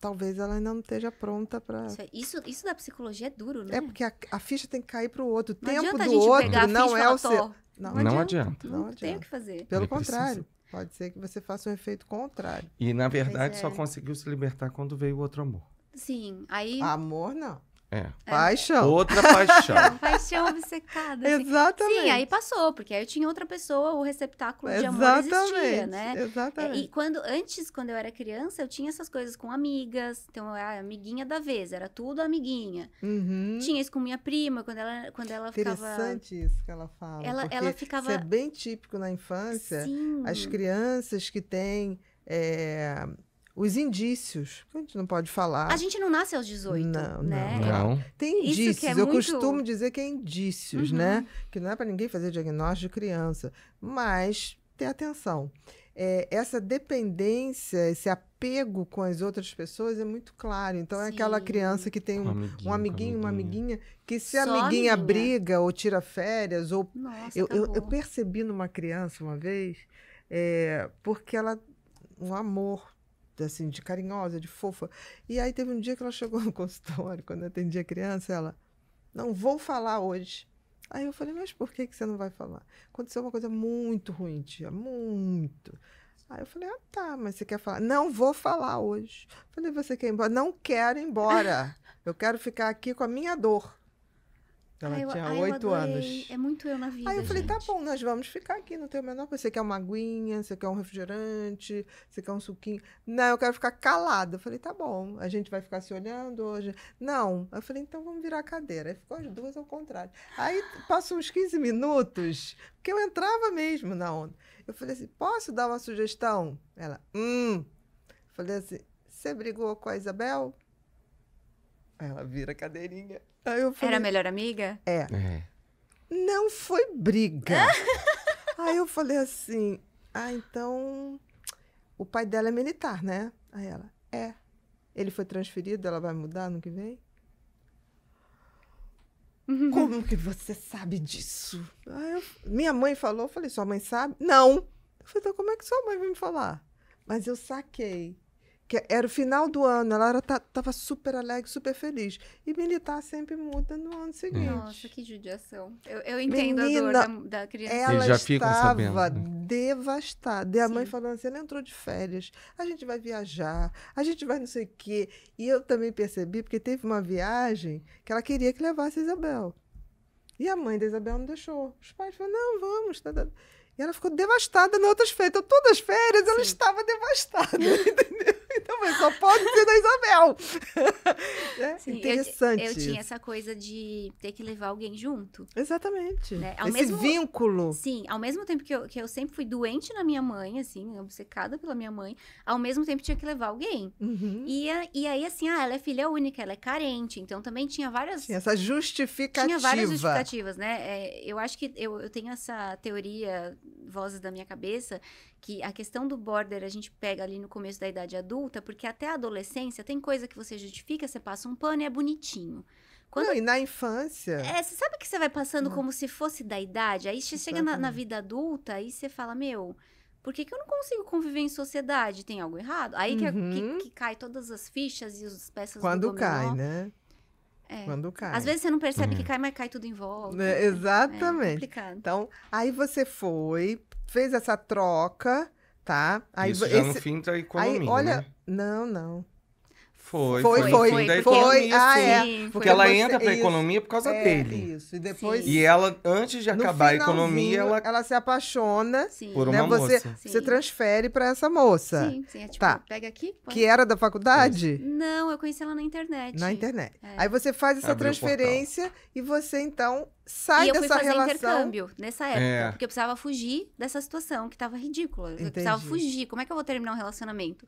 talvez ela ainda não esteja pronta para. É, isso, isso da psicologia é duro, né? É porque a, a ficha tem que cair para o outro. O tempo do outro não é o seu. Não, não adianta. Não, adianta. tem o que fazer. Pelo Ele contrário. Precisa. Pode ser que você faça um efeito contrário. E, na verdade, é. só conseguiu se libertar quando veio o outro amor. Sim, aí... Amor, não. É. é. Paixão. Outra paixão. paixão obcecada. Assim. Exatamente. Sim, aí passou, porque aí eu tinha outra pessoa, o receptáculo Exatamente. de amor existia, né? É, exatamente. E quando, antes, quando eu era criança, eu tinha essas coisas com amigas. Então, eu era ah, amiguinha da vez, era tudo amiguinha. Uhum. Tinha isso com minha prima, quando ela, quando ela Interessante ficava... Interessante isso que ela fala. Ela, ela ficava... Isso é bem típico na infância. Sim. As crianças que têm... É os indícios. A gente não pode falar. A gente não nasce aos 18. Não, né? não. não. Tem é indícios. É Eu costumo dizer que é indícios, né? uhum. né? Que não é para ninguém fazer diagnóstico de criança. Mas ter atenção. É, essa dependência, esse apego com as outras pessoas é muito claro. Então, Sim. é aquela criança que tem um, um amiguinho, um amiguinho uma amiguinha, que se a amiguinha, amiguinha, briga ou tira férias, ou. Nossa, eu, eu, eu, percebi numa criança uma vez, é, porque ela. Um amor assim, de carinhosa, de fofa. E aí teve um dia que ela chegou no consultório, quando eu atendi a criança, ela, não vou falar hoje. Aí eu falei, mas por que, que você não vai falar? Aconteceu uma coisa muito ruim, tia, muito. Aí eu falei, ah, tá, mas você quer falar? Não vou falar hoje. Falei, você quer ir embora? Não quero ir embora. Eu quero ficar aqui com a minha dor. Ela ai, tinha oito anos. É muito eu na vida. Aí eu falei, tá bom, nós vamos ficar aqui, não tem o menor Você quer uma aguinha, você quer um refrigerante, você quer um suquinho. Não, eu quero ficar calada. Eu falei, tá bom, a gente vai ficar se olhando hoje. Não. Eu falei, então vamos virar a cadeira. Aí ficou as duas ao contrário. Aí passou uns 15 minutos, porque eu entrava mesmo na onda. Eu falei assim, posso dar uma sugestão? Ela, hum. Eu falei assim, você brigou com a Isabel? Ela vira a cadeirinha. Aí eu falei, Era a melhor amiga? É. é. Não foi briga. Aí eu falei assim: ah, então o pai dela é militar, né? Aí ela: é. Ele foi transferido, ela vai mudar no que vem? Uhum. Como que você sabe disso? Eu, minha mãe falou, eu falei, sua mãe sabe? Não. Eu falei, então como é que sua mãe vai me falar? Mas eu saquei que era o final do ano, ela estava super alegre, super feliz. E militar sempre muda no ano seguinte. Nossa, que judiação. Eu, eu entendo Menina, a dor da, da criança. Ela já estava né? devastada. E a Sim. mãe falando assim, ela entrou de férias, a gente vai viajar, a gente vai não sei o quê. E eu também percebi, porque teve uma viagem que ela queria que levasse a Isabel. E a mãe da Isabel não deixou. Os pais falaram, não, vamos. Tá, tá. E ela ficou devastada nas outras feiras. Então, todas as férias, Sim. ela estava devastada, entendeu? Eu falei, só pode ser da Isabel. é Sim, interessante. Eu, eu, tinha essa coisa de ter que levar alguém junto. Exatamente. Né? Ao Esse mesmo, vínculo. Sim, ao mesmo tempo que eu, que eu sempre fui doente na minha mãe, assim, obcecada pela minha mãe, ao mesmo tempo tinha que levar alguém. Uhum. E, eh, e aí, assim, ah, ela é filha única, ela é carente. Então também tinha várias. Tinha essa justificativa. Tinha várias justificativas, né? É, eu acho que eu, eu tenho essa teoria, vozes da minha cabeça, que a questão do border a gente pega ali no começo da idade adulta, porque até a adolescência tem coisa que você justifica, você passa um pano e é bonitinho. Quando... Não, e na infância. É, você sabe que você vai passando hum. como se fosse da idade, aí você chega na, na, vida adulta e você fala, meu. Por que, que eu não consigo conviver em sociedade? Tem algo errado? Aí é uhum. que, que, que, cai todas as fichas e as peças Quando do Quando cai, né? É. Quando cai. Às vezes você não percebe hum. que uhum. cai, mas cai tudo em volta. Né, é, é, exatamente. então, aí você foi, fez essa troca, tá? Aí, Isso esse, já no fim da tá economia, aí, olha, né? não, não. Foi, foi, foi. Foi, foi, foi. Ah, é. Porque ela entra pra isso, economia por causa é, dele. Isso, e depois. Sim. E ela, antes de acabar a economia, ela. Ela se apaixona sim. por né? uma né? moça. Você, sim. você transfere pra essa moça. Sim, sim. É tipo, tá. pega aqui. Que era da faculdade? Não, eu conheci ela na internet. Na internet. É. Aí você faz essa Abriu transferência e você então sai e eu fui dessa fui fazer relação. intercâmbio nessa época, é. porque eu precisava fugir dessa situação que estava ridícula. Eu precisava fugir. Como é que eu vou terminar um relacionamento?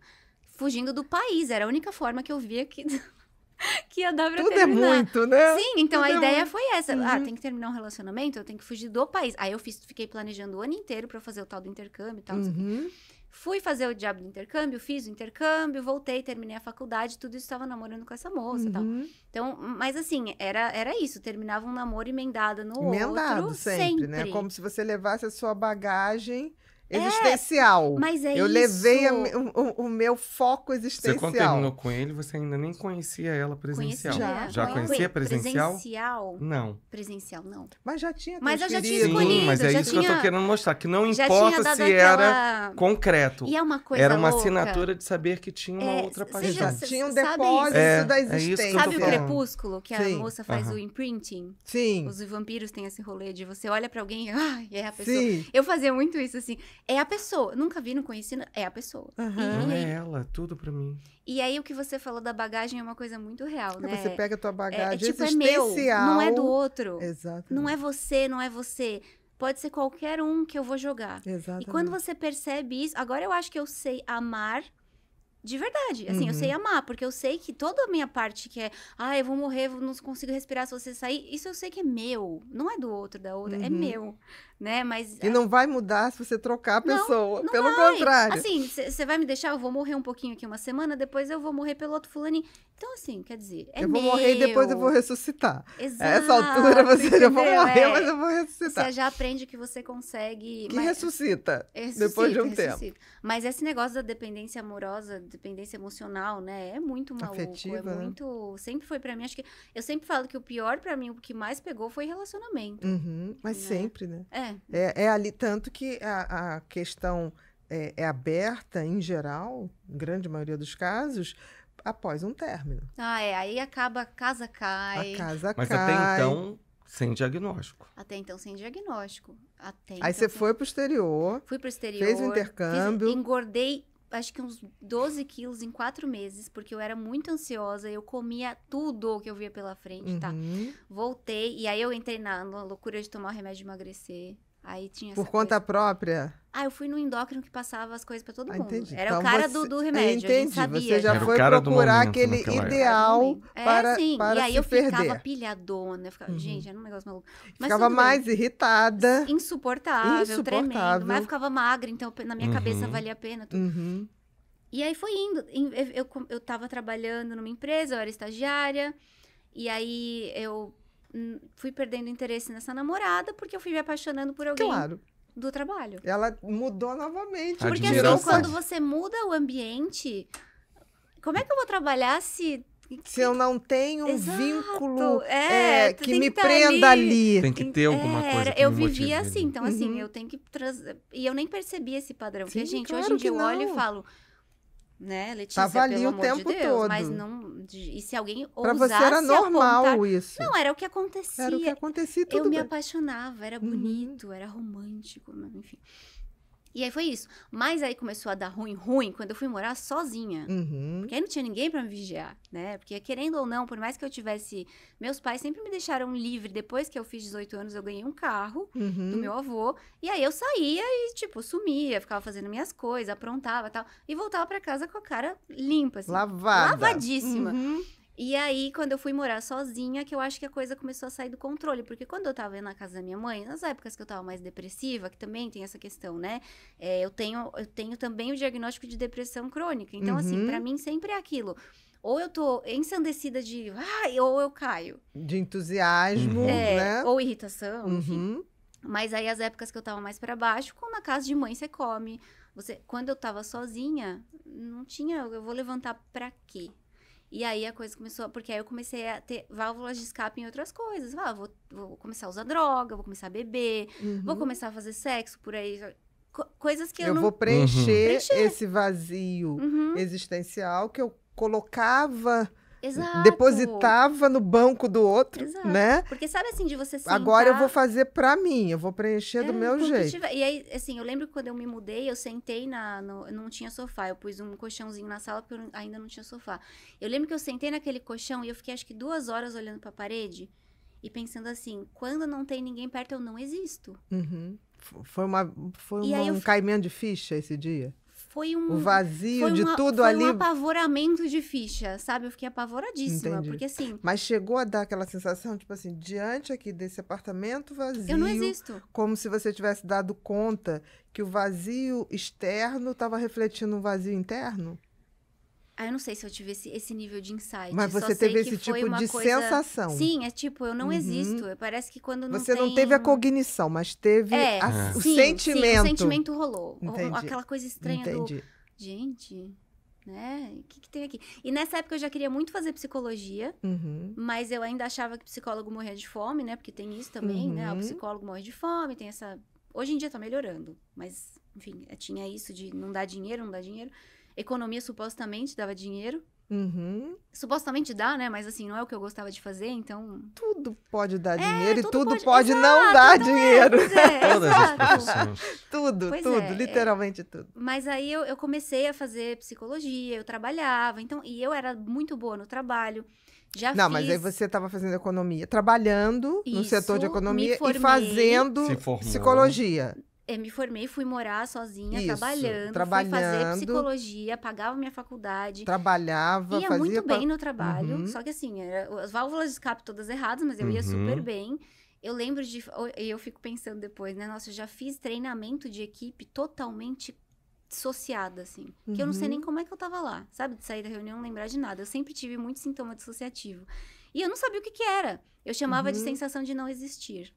fugindo do país. Era a única forma que eu via que, que ia dar pra Tudo é terminar. é muito, né? Sim, então Tudo a é ideia muito. foi essa. Ah, uhum. Ah, tem que terminar um relacionamento, eu tenho que fugir do país. Aí eu fiz, fiquei planejando o ano inteiro para fazer o tal do intercâmbio e tal. Uhum. Fui fazer o diabo do intercâmbio, fiz o intercâmbio, voltei, terminei a faculdade, tudo isso estava namorando com essa moça e tal. Uhum. Então, mas assim, era, era isso, terminava um namoro emendado no emendado outro. Emendado sempre, sempre, né? Como se você levasse a sua bagagem é, existencial. É, mas é eu isso. Eu levei a, o, o, meu foco existencial. Você quando terminou com ele, você ainda nem conhecia ela presencial. Conhecia, já já conhecia presencial? Presencial? Não. Presencial, não. Mas já tinha Mas eu já tinha escolhido. Sim, mas é isso tinha... que eu tô querendo mostrar, que não importa se era concreto. E é uma coisa Era uma louca. assinatura de saber que tinha uma é, outra paixão. Já, tinha um depósito é, da é existência. É sabe o crepúsculo, que a moça faz uh -huh. o imprinting? Sim. Os vampiros têm esse rolê de você olha para alguém e é a pessoa. Sim. Eu fazia muito isso, assim. É a pessoa. Nunca vi, não conheci, é a pessoa. Uhum. E, é ela, tudo pra mim. E aí o que você falou da bagagem é uma coisa muito real, é, né? Você pega a tua bagagem é, é, tipo, existencial. É meu, não é do outro. Exato. Não é você, não é você. Pode ser qualquer um que eu vou jogar. Exatamente. E quando você percebe isso, agora eu acho que eu sei amar de verdade. Assim, uhum. eu sei uhum. amar, porque eu sei que toda a minha parte que é, ah, eu vou morrer, eu não consigo respirar se você sair, isso eu sei que é meu. Não é do outro, da outra, é uhum. é meu né? Mas e não vai mudar se você trocar a pessoa, não, não pelo vai. contrário. Assim, você vai me deixar, eu vou morrer um pouquinho aqui uma semana, depois eu vou morrer pelo outro fulaninho. Então assim, quer dizer, é eu vou meu. morrer e depois eu vou ressuscitar. Exato. A essa altura você entendeu? eu vou morrer, é. mas eu vou ressuscitar. Você já aprende que você consegue que mas... ressuscita, ressuscita, depois de um ressuscita. tempo. Mas esse negócio da dependência amorosa, dependência emocional, né? É muito maluco, é Afetiva, é né? muito, sempre foi para mim, acho que eu sempre falo que o pior para mim, o que mais pegou foi relacionamento. Uhum, mas né? sempre, né? É. É, é ali, tanto que a, a questão é, é, aberta, em geral, grande maioria dos casos, após um término. Ah, é. Aí acaba, a casa cai. A casa Mas cai. Mas até então, sem diagnóstico. Até então, sem diagnóstico. Até Aí então, você sem... foi pro exterior. Fui pro exterior. Fez o intercâmbio. Fiz, engordei acho que uns 12 quilos em quatro meses, porque eu era muito ansiosa, eu comia tudo que eu via pela frente, tá? uhum. tá? Voltei, e aí eu entrei na, loucura de tomar o remédio de emagrecer. Aí tinha Por conta coisa. própria? Ah, eu fui no endócrino que passava as coisas para todo ah, mundo. Entendi. Era então, o cara você... do, do, é, remédio, entendi. Você já foi procurar aquele ideal é, para, sim. E aí eu perder. ficava pilhadona, eu ficava, uhum. gente, era um negócio maluco. Mas ficava mais bem. irritada. Insuportável, insuportável, tremendo. Mas eu ficava magra, então na minha uhum. cabeça valia a pena tudo. Uhum. E aí foi indo. Eu, eu, eu tava trabalhando numa empresa, eu era estagiária. E aí eu fui perdendo interesse nessa namorada porque eu fui me apaixonando por alguém. Claro. Do trabalho. Ela mudou novamente. Porque assim, quando você muda o ambiente, como é que eu vou trabalhar se se eu não tenho um Exato. vínculo é, é, que me que tá prenda ali. ali. Tem que ter alguma é, coisa. eu vivia assim, então assim, uhum. eu tenho que. Trans... E eu nem percebi esse padrão. Sim, porque, gente, claro hoje em dia eu olho e falo, né, Letícia, Tava ali o tempo de Deus, todo. mas não, e se alguém ousasse Pra você era normal apontar... isso. Não, era o que acontecia. Era o que acontecia tudo Eu bem. me apaixonava, era uhum. bonito, uhum. era romântico, enfim. E aí foi isso. Mas aí começou a dar ruim, ruim, quando eu fui morar sozinha. Uhum. Porque aí não tinha ninguém para me vigiar, né? Porque querendo ou não, por mais que eu tivesse... Meus pais sempre me deixaram livre. Depois que eu fiz 18 anos, eu ganhei um carro uhum. do meu avô. E aí eu saía e, tipo, sumia. Ficava fazendo minhas coisas, aprontava e tal. E voltava para casa com a cara limpa, assim. Lavada. Lavadíssima. Uhum. E aí, quando eu fui morar sozinha, que eu acho que a coisa começou a sair do controle. Porque quando eu tava na casa da minha mãe, nas épocas que eu tava mais depressiva, que também tem essa questão, né? É, eu, tenho, eu tenho também o diagnóstico de depressão crônica. Então, assim, uhum. assim, para mim sempre é aquilo ou eu tô ensandecida de ai, ah, ou eu caio. De entusiasmo, uhum. é, né? Ou irritação, uhum. enfim. Mas aí as épocas que eu tava mais para baixo, como na casa de mãe você come. Você, quando eu tava sozinha, não tinha, eu vou levantar para quê? E aí a coisa começou, porque aí eu comecei a ter válvulas de escape em outras coisas. Ah, vou, vou começar a usar droga, vou começar a beber, uhum. vou começar a fazer sexo por aí. Co coisas que eu, eu não... vou preencher, uhum. preencher, esse vazio uhum. existencial que eu colocava Exato. Depositava no banco do outro, Exato. né? Porque sabe assim, de você sentar... Agora eu vou fazer pra mim, eu vou preencher é, do meu jeito. Tiver... E aí, assim, eu lembro quando eu me mudei, eu sentei na... No... Eu não tinha sofá, eu pus um colchãozinho na sala porque eu ainda não tinha sofá. Eu lembro que eu sentei naquele colchão e eu fiquei acho que duas horas olhando pra parede e pensando assim, quando não tem ninguém perto, eu não existo. Uhum. Foi, uma, foi um, um f... caimento de ficha esse dia? foi um. O vazio de tudo foi ali. Foi um apavoramento de ficha, sabe? Eu fiquei apavoradíssima, Entendi. porque assim. Mas chegou a dar aquela sensação, tipo assim, diante aqui desse apartamento vazio. Eu não existo. Como se você tivesse dado conta que o vazio externo estava refletindo um vazio interno? Ah, eu não sei se eu tive esse, esse nível de insight. Mas você teve esse tipo de coisa... sensação. Sim, é tipo, eu não uhum. existo. Parece que quando não Você tem... não teve a cognição, mas teve é, a... sim, o sentimento. Sim, o sentimento rolou. Entendi. Aquela coisa estranha Entendi. do... Gente, né? O que, que, tem aqui? E nessa época eu já queria muito fazer psicologia, uhum. mas eu ainda achava que psicólogo morria de fome, né? Porque tem isso também, uhum. né? O uhum. psicólogo morre de fome, tem essa. Hoje em dia tá melhorando, mas, enfim, tinha isso de não dar dinheiro, não dar dinheiro. Economia supostamente dava dinheiro. Uhum. Supostamente dá, né? Mas assim, não é o que eu gostava de fazer, então. Tudo pode dar é, dinheiro e tudo, pode, pode exato, não dar é, dinheiro. É, é, Todas as profissões. Tudo, pois tudo, é, é. literalmente tudo. Mas aí eu, eu comecei a fazer psicologia, eu trabalhava, então, e eu era muito boa no trabalho. Já não, fiz... mas aí você estava fazendo economia, trabalhando Isso, no setor de economia e fazendo psicologia eu é, me formei, fui morar sozinha, Isso, trabalhando, trabalhando, fui fazer psicologia, pagava minha faculdade. Trabalhava, ia fazia... Ia muito bem no trabalho, uhum. só que assim, era, as válvulas de escape todas erradas, mas eu uhum. ia super bem. Eu lembro de... e Eu fico pensando depois, né? Nossa, eu já fiz treinamento de equipe totalmente dissociada, assim. Uhum. Que eu não sei nem uhum. como é que eu tava lá, sabe? De sair da reunião não lembrar de nada. Eu sempre tive muito sintoma dissociativo. E eu não sabia o que que era. Eu chamava de uhum. sensação de não existir.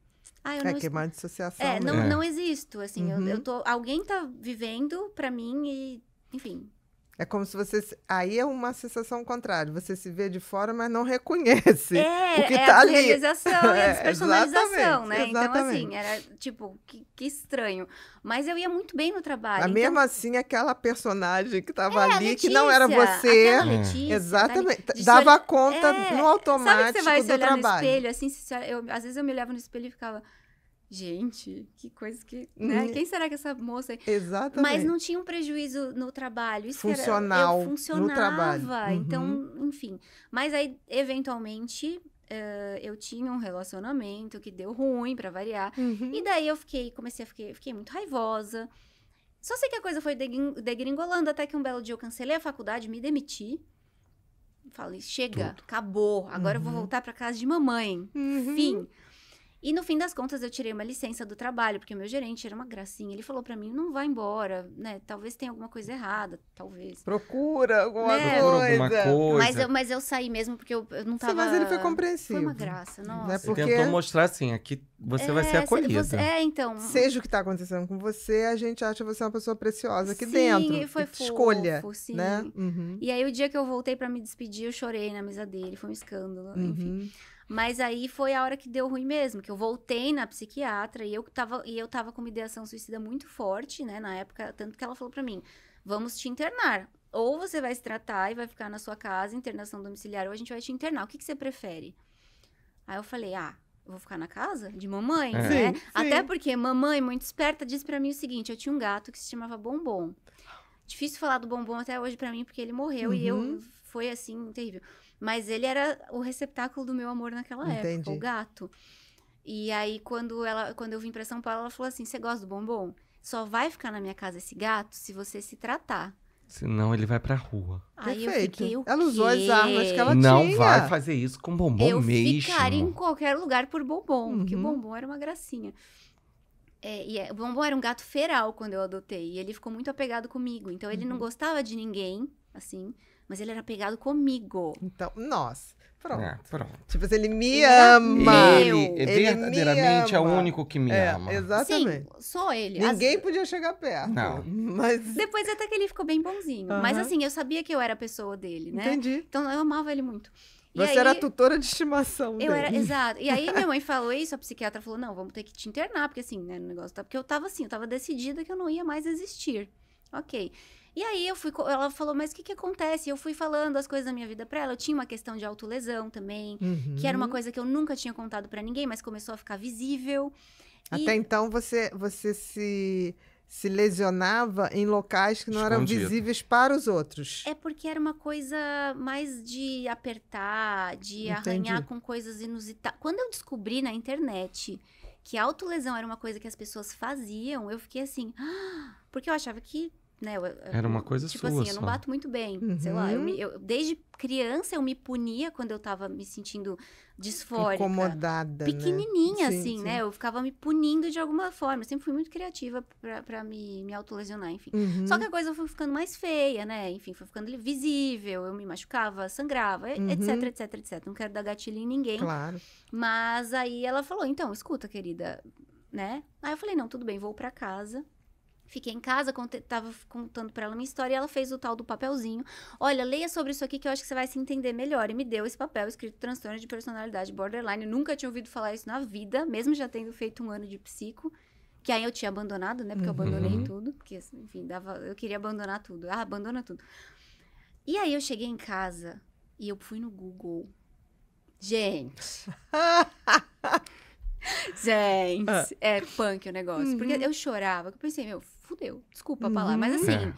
Ah, eu é, não... que é mais dissociação. É, não, é. não existo, assim. Uhum. Eu, eu uhum. tô... Alguém tá vivendo pra mim e... Enfim, é como se você. Aí é uma sensação contrária. Você se vê de fora, mas não reconhece é, o que é tá a ali. Realização e a é, despersonalização, né? Exatamente. Então, assim, era tipo, que, que, estranho. Mas eu ia muito bem no trabalho. Mas então... mesmo assim, aquela personagem que tava é, ali, Letícia, que não era você. Letícia, tá exatamente. Tá dava olhar... conta é, no automático. Sabe que você vai se olhar trabalho. no espelho, assim, se... eu, às vezes eu me olhava no espelho e ficava gente, que coisa que. Né? Hum. Quem será que essa moça. Exatamente. Mas não tinha um prejuízo no trabalho. Isso Funcional. Era, funcionava. No trabalho. Então, uhum. Então, enfim. Mas aí, eventualmente. Uh, eu tinha um relacionamento que deu ruim para variar uhum. e daí eu fiquei comecei a fiquei, fiquei muito raivosa só sei que a coisa foi degringolando até que um belo dia eu cancelei a faculdade me demiti falei chega Tudo. acabou agora uhum. eu vou uhum. voltar para casa de mamãe uhum. fim e no fim das contas, eu tirei uma licença do trabalho, porque o meu gerente era uma gracinha. Ele falou para mim: não vai embora, né? Talvez tenha alguma coisa errada, talvez. Procura alguma, né? coisa. alguma é coisa. Mas eu, mas eu saí mesmo, porque eu, eu não tava. Sim, mas ele foi compreensível. Foi uma graça, né? nossa. Né? Porque... Ele tentou mostrar assim: aqui é você é, vai ser é, acolhida. Você, é, então. Seja o que tá acontecendo com você, a gente acha você uma pessoa preciosa aqui sim, dentro. Foi fofo, escolha. Sim. Né? Uhum. E aí, o dia que eu voltei para me despedir, eu chorei na mesa dele. Foi um escândalo, uhum. enfim. Mas aí foi a hora que deu ruim mesmo, que eu voltei na psiquiatra e eu tava, e eu tava com uma ideação suicida muito forte, né, na época, tanto que ela falou para mim: vamos te internar. Ou você vai se tratar e vai ficar na sua casa, internação domiciliar, ou a gente vai te internar. O que, que você prefere? Aí eu falei, ah, eu vou ficar na casa de mamãe, é. né? Sim, sim. Até porque mamãe, muito esperta, disse para mim o seguinte: eu tinha um gato que se chamava Bombom. Difícil falar do Bombom até hoje para mim, porque ele morreu uhum. e eu uhum. foi assim, terrível. Mas ele era o receptáculo do meu amor naquela Entendi. época, o gato. E aí, quando, ela, quando eu vim para São Paulo, ela falou assim: Você gosta do bombom? Só vai ficar na minha casa esse gato se você se tratar. Senão ele vai pra rua. Aí Perfeito. eu fiquei, o Ela usou as armas que ela Não tinha. Não vai fazer isso com bombom eu mesmo. Eu ficaria em qualquer lugar por bombom, uhum. porque o bombom era uma gracinha. É, e é, o bombom era um gato feral quando eu adotei, e ele ficou muito apegado comigo. Então ele uhum. não gostava de ninguém, assim. Mas ele era pegado comigo. Então, nós. Pronto. É, pronto. Tipo, assim, ele me ele ama. Ele, ele é verdadeiramente é o único que me é, ama. Exatamente. Sim, sou ele. Ninguém As... podia chegar perto. Não. Mas... Depois até que ele ficou bem bonzinho. Uhum. Mas assim, eu sabia que eu era a pessoa dele, né? Entendi. Então eu amava ele muito. Você aí... era tutora de estimação eu dele. Era, exato. E aí minha mãe falou isso, a psiquiatra falou, não, vamos ter que te internar, porque assim, né, o negócio tá... Porque eu tava assim, eu tava decidida que eu não ia mais existir. Ok. Ok. E aí eu fui, ela falou, mas o que que acontece? Eu fui falando as coisas da minha vida para ela. Eu tinha uma questão de autolesão também, uhum. que era uma uhum. coisa que eu nunca tinha contado para ninguém, mas começou a ficar visível. Até e... então você você se se lesionava em locais que não Escondido. eram visíveis para os outros. É porque era uma coisa mais de apertar, de Entendi. arranhar com coisas inusitadas. Quando eu descobri na internet que autolesão era uma coisa que as pessoas faziam, eu fiquei assim, ah! porque eu achava que né, eu, Era uma coisa tipo sua. Tipo assim, só. eu não bato muito bem. Uhum. Sei lá, eu, uhum. me, eu, desde criança eu me punia quando eu tava me sentindo disfórica. Incomodada. Né? Pequenininha, né? assim, sim, né? Eu ficava me punindo de alguma forma. Eu sempre fui muito criativa para me, me autolesionar, enfim. Uhum. Só que a coisa foi ficando mais feia, né? Enfim, foi ficando visível. Eu me machucava, sangrava, uhum. etc, etc, etc. Não quero dar gatilho em ninguém. Claro. Mas aí ela falou: então, escuta, querida, né? Aí eu falei: não, tudo bem, vou para casa Fiquei em casa, conte, tava contando para ela minha história e ela fez o tal do papelzinho. Olha, leia sobre isso aqui que eu acho que você vai se entender melhor. E me deu esse papel escrito transtorno de personalidade borderline. Eu nunca tinha ouvido falar isso na vida, mesmo já tendo feito um ano de psico. Que aí eu tinha abandonado, né? Porque eu abandonei uhum. tudo. Porque, assim, enfim, dava, eu queria abandonar tudo. Ah, abandona tudo. E aí eu cheguei em casa e eu fui no Google. Gente. Gente, ah. é punk o negócio. Uhum. Porque eu chorava. Eu pensei, meu, fudeu. Desculpa falar, uhum. mas assim. É.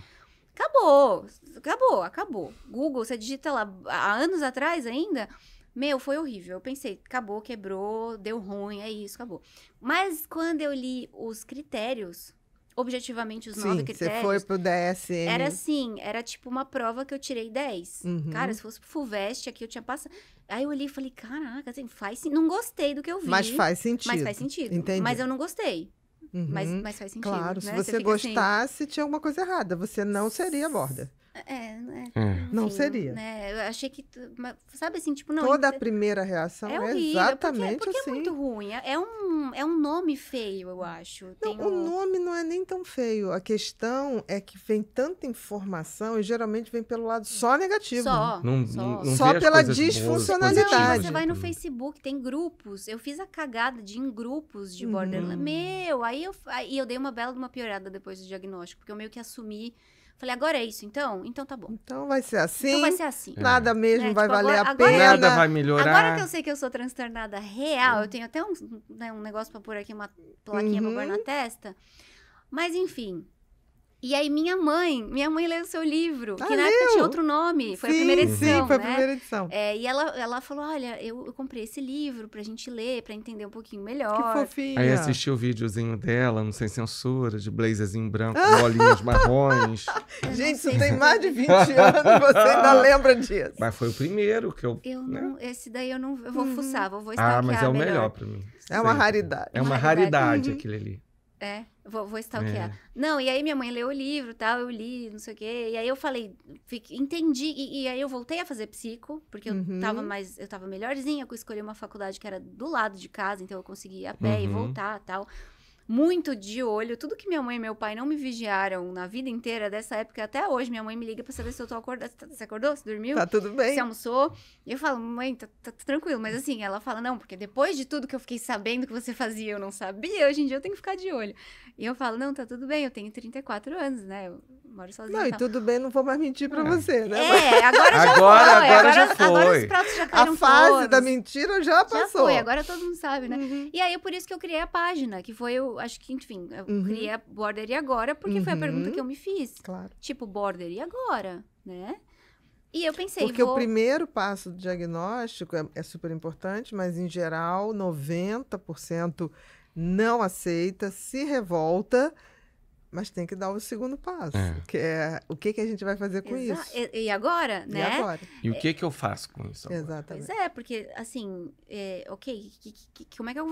Acabou, acabou, acabou. Google, você digita lá há anos atrás ainda, meu, foi horrível. Eu pensei, acabou, quebrou, deu ruim, é isso, acabou. Mas quando eu li os critérios, objetivamente os Sim, nove critérios. Você foi pro DSM. Era assim, era tipo uma prova que eu tirei 10. Uhum. Cara, se fosse pro Fulvestre aqui, eu tinha passado. Aí eu li e falei, caraca, assim, faz Não gostei do que eu vi. Mas faz sentido. Mas faz sentido. Entendi. Mas eu não gostei. Uhum. Mas, mas faz sentido. Claro, né? se você, você assim gostasse, assim... tinha alguma coisa errada. Você não seria borda. É, né? É. Enfim, não né? seria. Né? Eu achei que. Sabe assim, tipo, não. Toda a primeira reação é, é horrível, é exatamente porque, porque assim. é muito assim. ruim. É, é um, é um nome feio, eu acho. Não, Tem o nome não é nem tão feio. A questão é que vem tanta informação e geralmente vem pelo lado só negativo. Só. Não, só, não só pela disfuncionalidade. Não, você vai no Facebook, tem grupos. Eu fiz a cagada de em grupos de hum. borderline. Meu, aí eu, aí eu dei uma bela de uma piorada depois do diagnóstico, porque eu meio que assumi Falei, agora é isso então? Então tá bom. Então vai ser então assim. Então vai ser assim. É. Nada mesmo é, vai tipo, valer agora, a pena. Agora, nada vai melhorar. Agora que eu sei que eu sou transtornada real, eu tenho até um, né, um negócio pra pôr aqui, uma plaquinha uhum. pra pôr na uhum. testa. Mas enfim, e aí minha mãe, minha mãe leu o seu livro, ah, que na leu? época tinha outro nome, foi sim, a primeira edição, Sim, foi né? a primeira edição. É, e ela, ela falou, olha, eu, eu, comprei esse livro pra gente ler, pra entender um pouquinho melhor. Que fofinha. Aí assisti o videozinho dela, não sei censura, de blazerzinho branco, com bolinhas marrons. gente, isso tem mais de 20 anos, você ainda lembra disso. Mas foi o primeiro que eu... eu né? não, esse daí eu não eu vou hum. fuçar, vou, vou Ah, mas é o melhor, melhor pra mim. É uma raridade. É uma raridade, uhum. aquele ali. É, vou, vou stalkear. É. Não, e aí minha mãe leu o livro tal, eu li, não sei o quê. E aí eu falei, fiquei, entendi. E, e, aí eu voltei a fazer psico, porque uhum. eu tava mais, eu tava melhorzinha, eu escolhi uma faculdade que era do lado de casa, então eu consegui ir a pé uhum. e voltar tal muito de olho. Tudo que minha mãe e meu pai não me vigiaram na vida inteira, dessa época até hoje, minha mãe me liga pra saber se eu tô acordada. Você acordou? Você dormiu? Tá tudo bem. Você almoçou? E eu falo, mãe, tá, tá, tá, tranquilo. Mas assim, ela fala, não, porque depois de tudo que eu fiquei sabendo que você fazia, eu não sabia, hoje em dia eu tenho que ficar de olho. E eu falo, não, tá tudo bem, eu tenho 34 anos, né? Eu moro sozinha. Não, e tudo bem, não vou mais mentir pra ah. você, né? É, agora já agora, foi. Agora, agora já foi. Agora os pratos já caíram A fase todos. da mentira já passou. Já foi, agora todo mundo sabe, né? Uhum. E aí, é por isso que eu criei a página, que foi o acho que, enfim, eu uhum. criei a border e agora, porque uhum. foi a pergunta que eu uhum. me fiz. Claro. Tipo, border e agora, né? E eu pensei. Porque vou... o primeiro passo do diagnóstico é, é super importante, mas em geral, 90% não aceita, se revolta. Mas tem que dar o segundo passo, é. que é o que, que a gente vai fazer com Exa isso. E, e agora, né? E, agora? e o que, que eu faço com isso? Agora? Exatamente. Pois é, porque assim, é, ok, que, que, como é que eu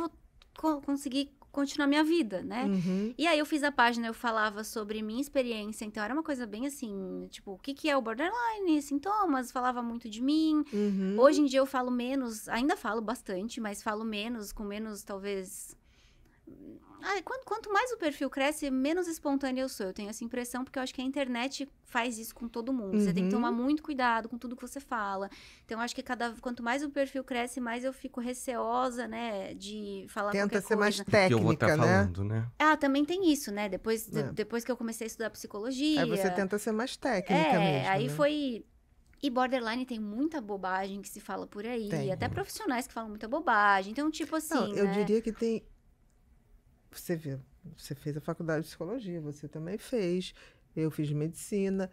vou conseguir continuar minha vida, né? Uhum. E aí eu fiz a página, eu falava sobre minha experiência, então era uma coisa bem assim, tipo, o que, que é o borderline, sintomas, falava muito de mim. Uhum. Hoje em dia eu falo menos, ainda falo bastante, mas falo menos, com menos, talvez ah, quanto, quanto mais o perfil cresce, menos espontânea eu sou. Eu tenho essa impressão, porque eu acho que a internet faz isso com todo mundo. Uhum. Você tem que tomar uhum. muito cuidado com tudo que você fala. Então, eu acho que cada, quanto mais o perfil cresce, mais eu fico receosa, né, de falar Tenta ser coisa. mais técnica, que eu vou estar tá né? falando, né? Ah, também tem isso, né? Depois, é. de, depois que eu comecei a estudar psicologia... Aí você tenta ser mais técnica é, mesmo, aí né? foi... E borderline tem muita bobagem que se fala por aí. Tem. Até profissionais que falam muita bobagem. Então, tipo assim. Não, eu né? diria que tem você vê, você fez a faculdade de psicologia, você também fez, eu fiz medicina.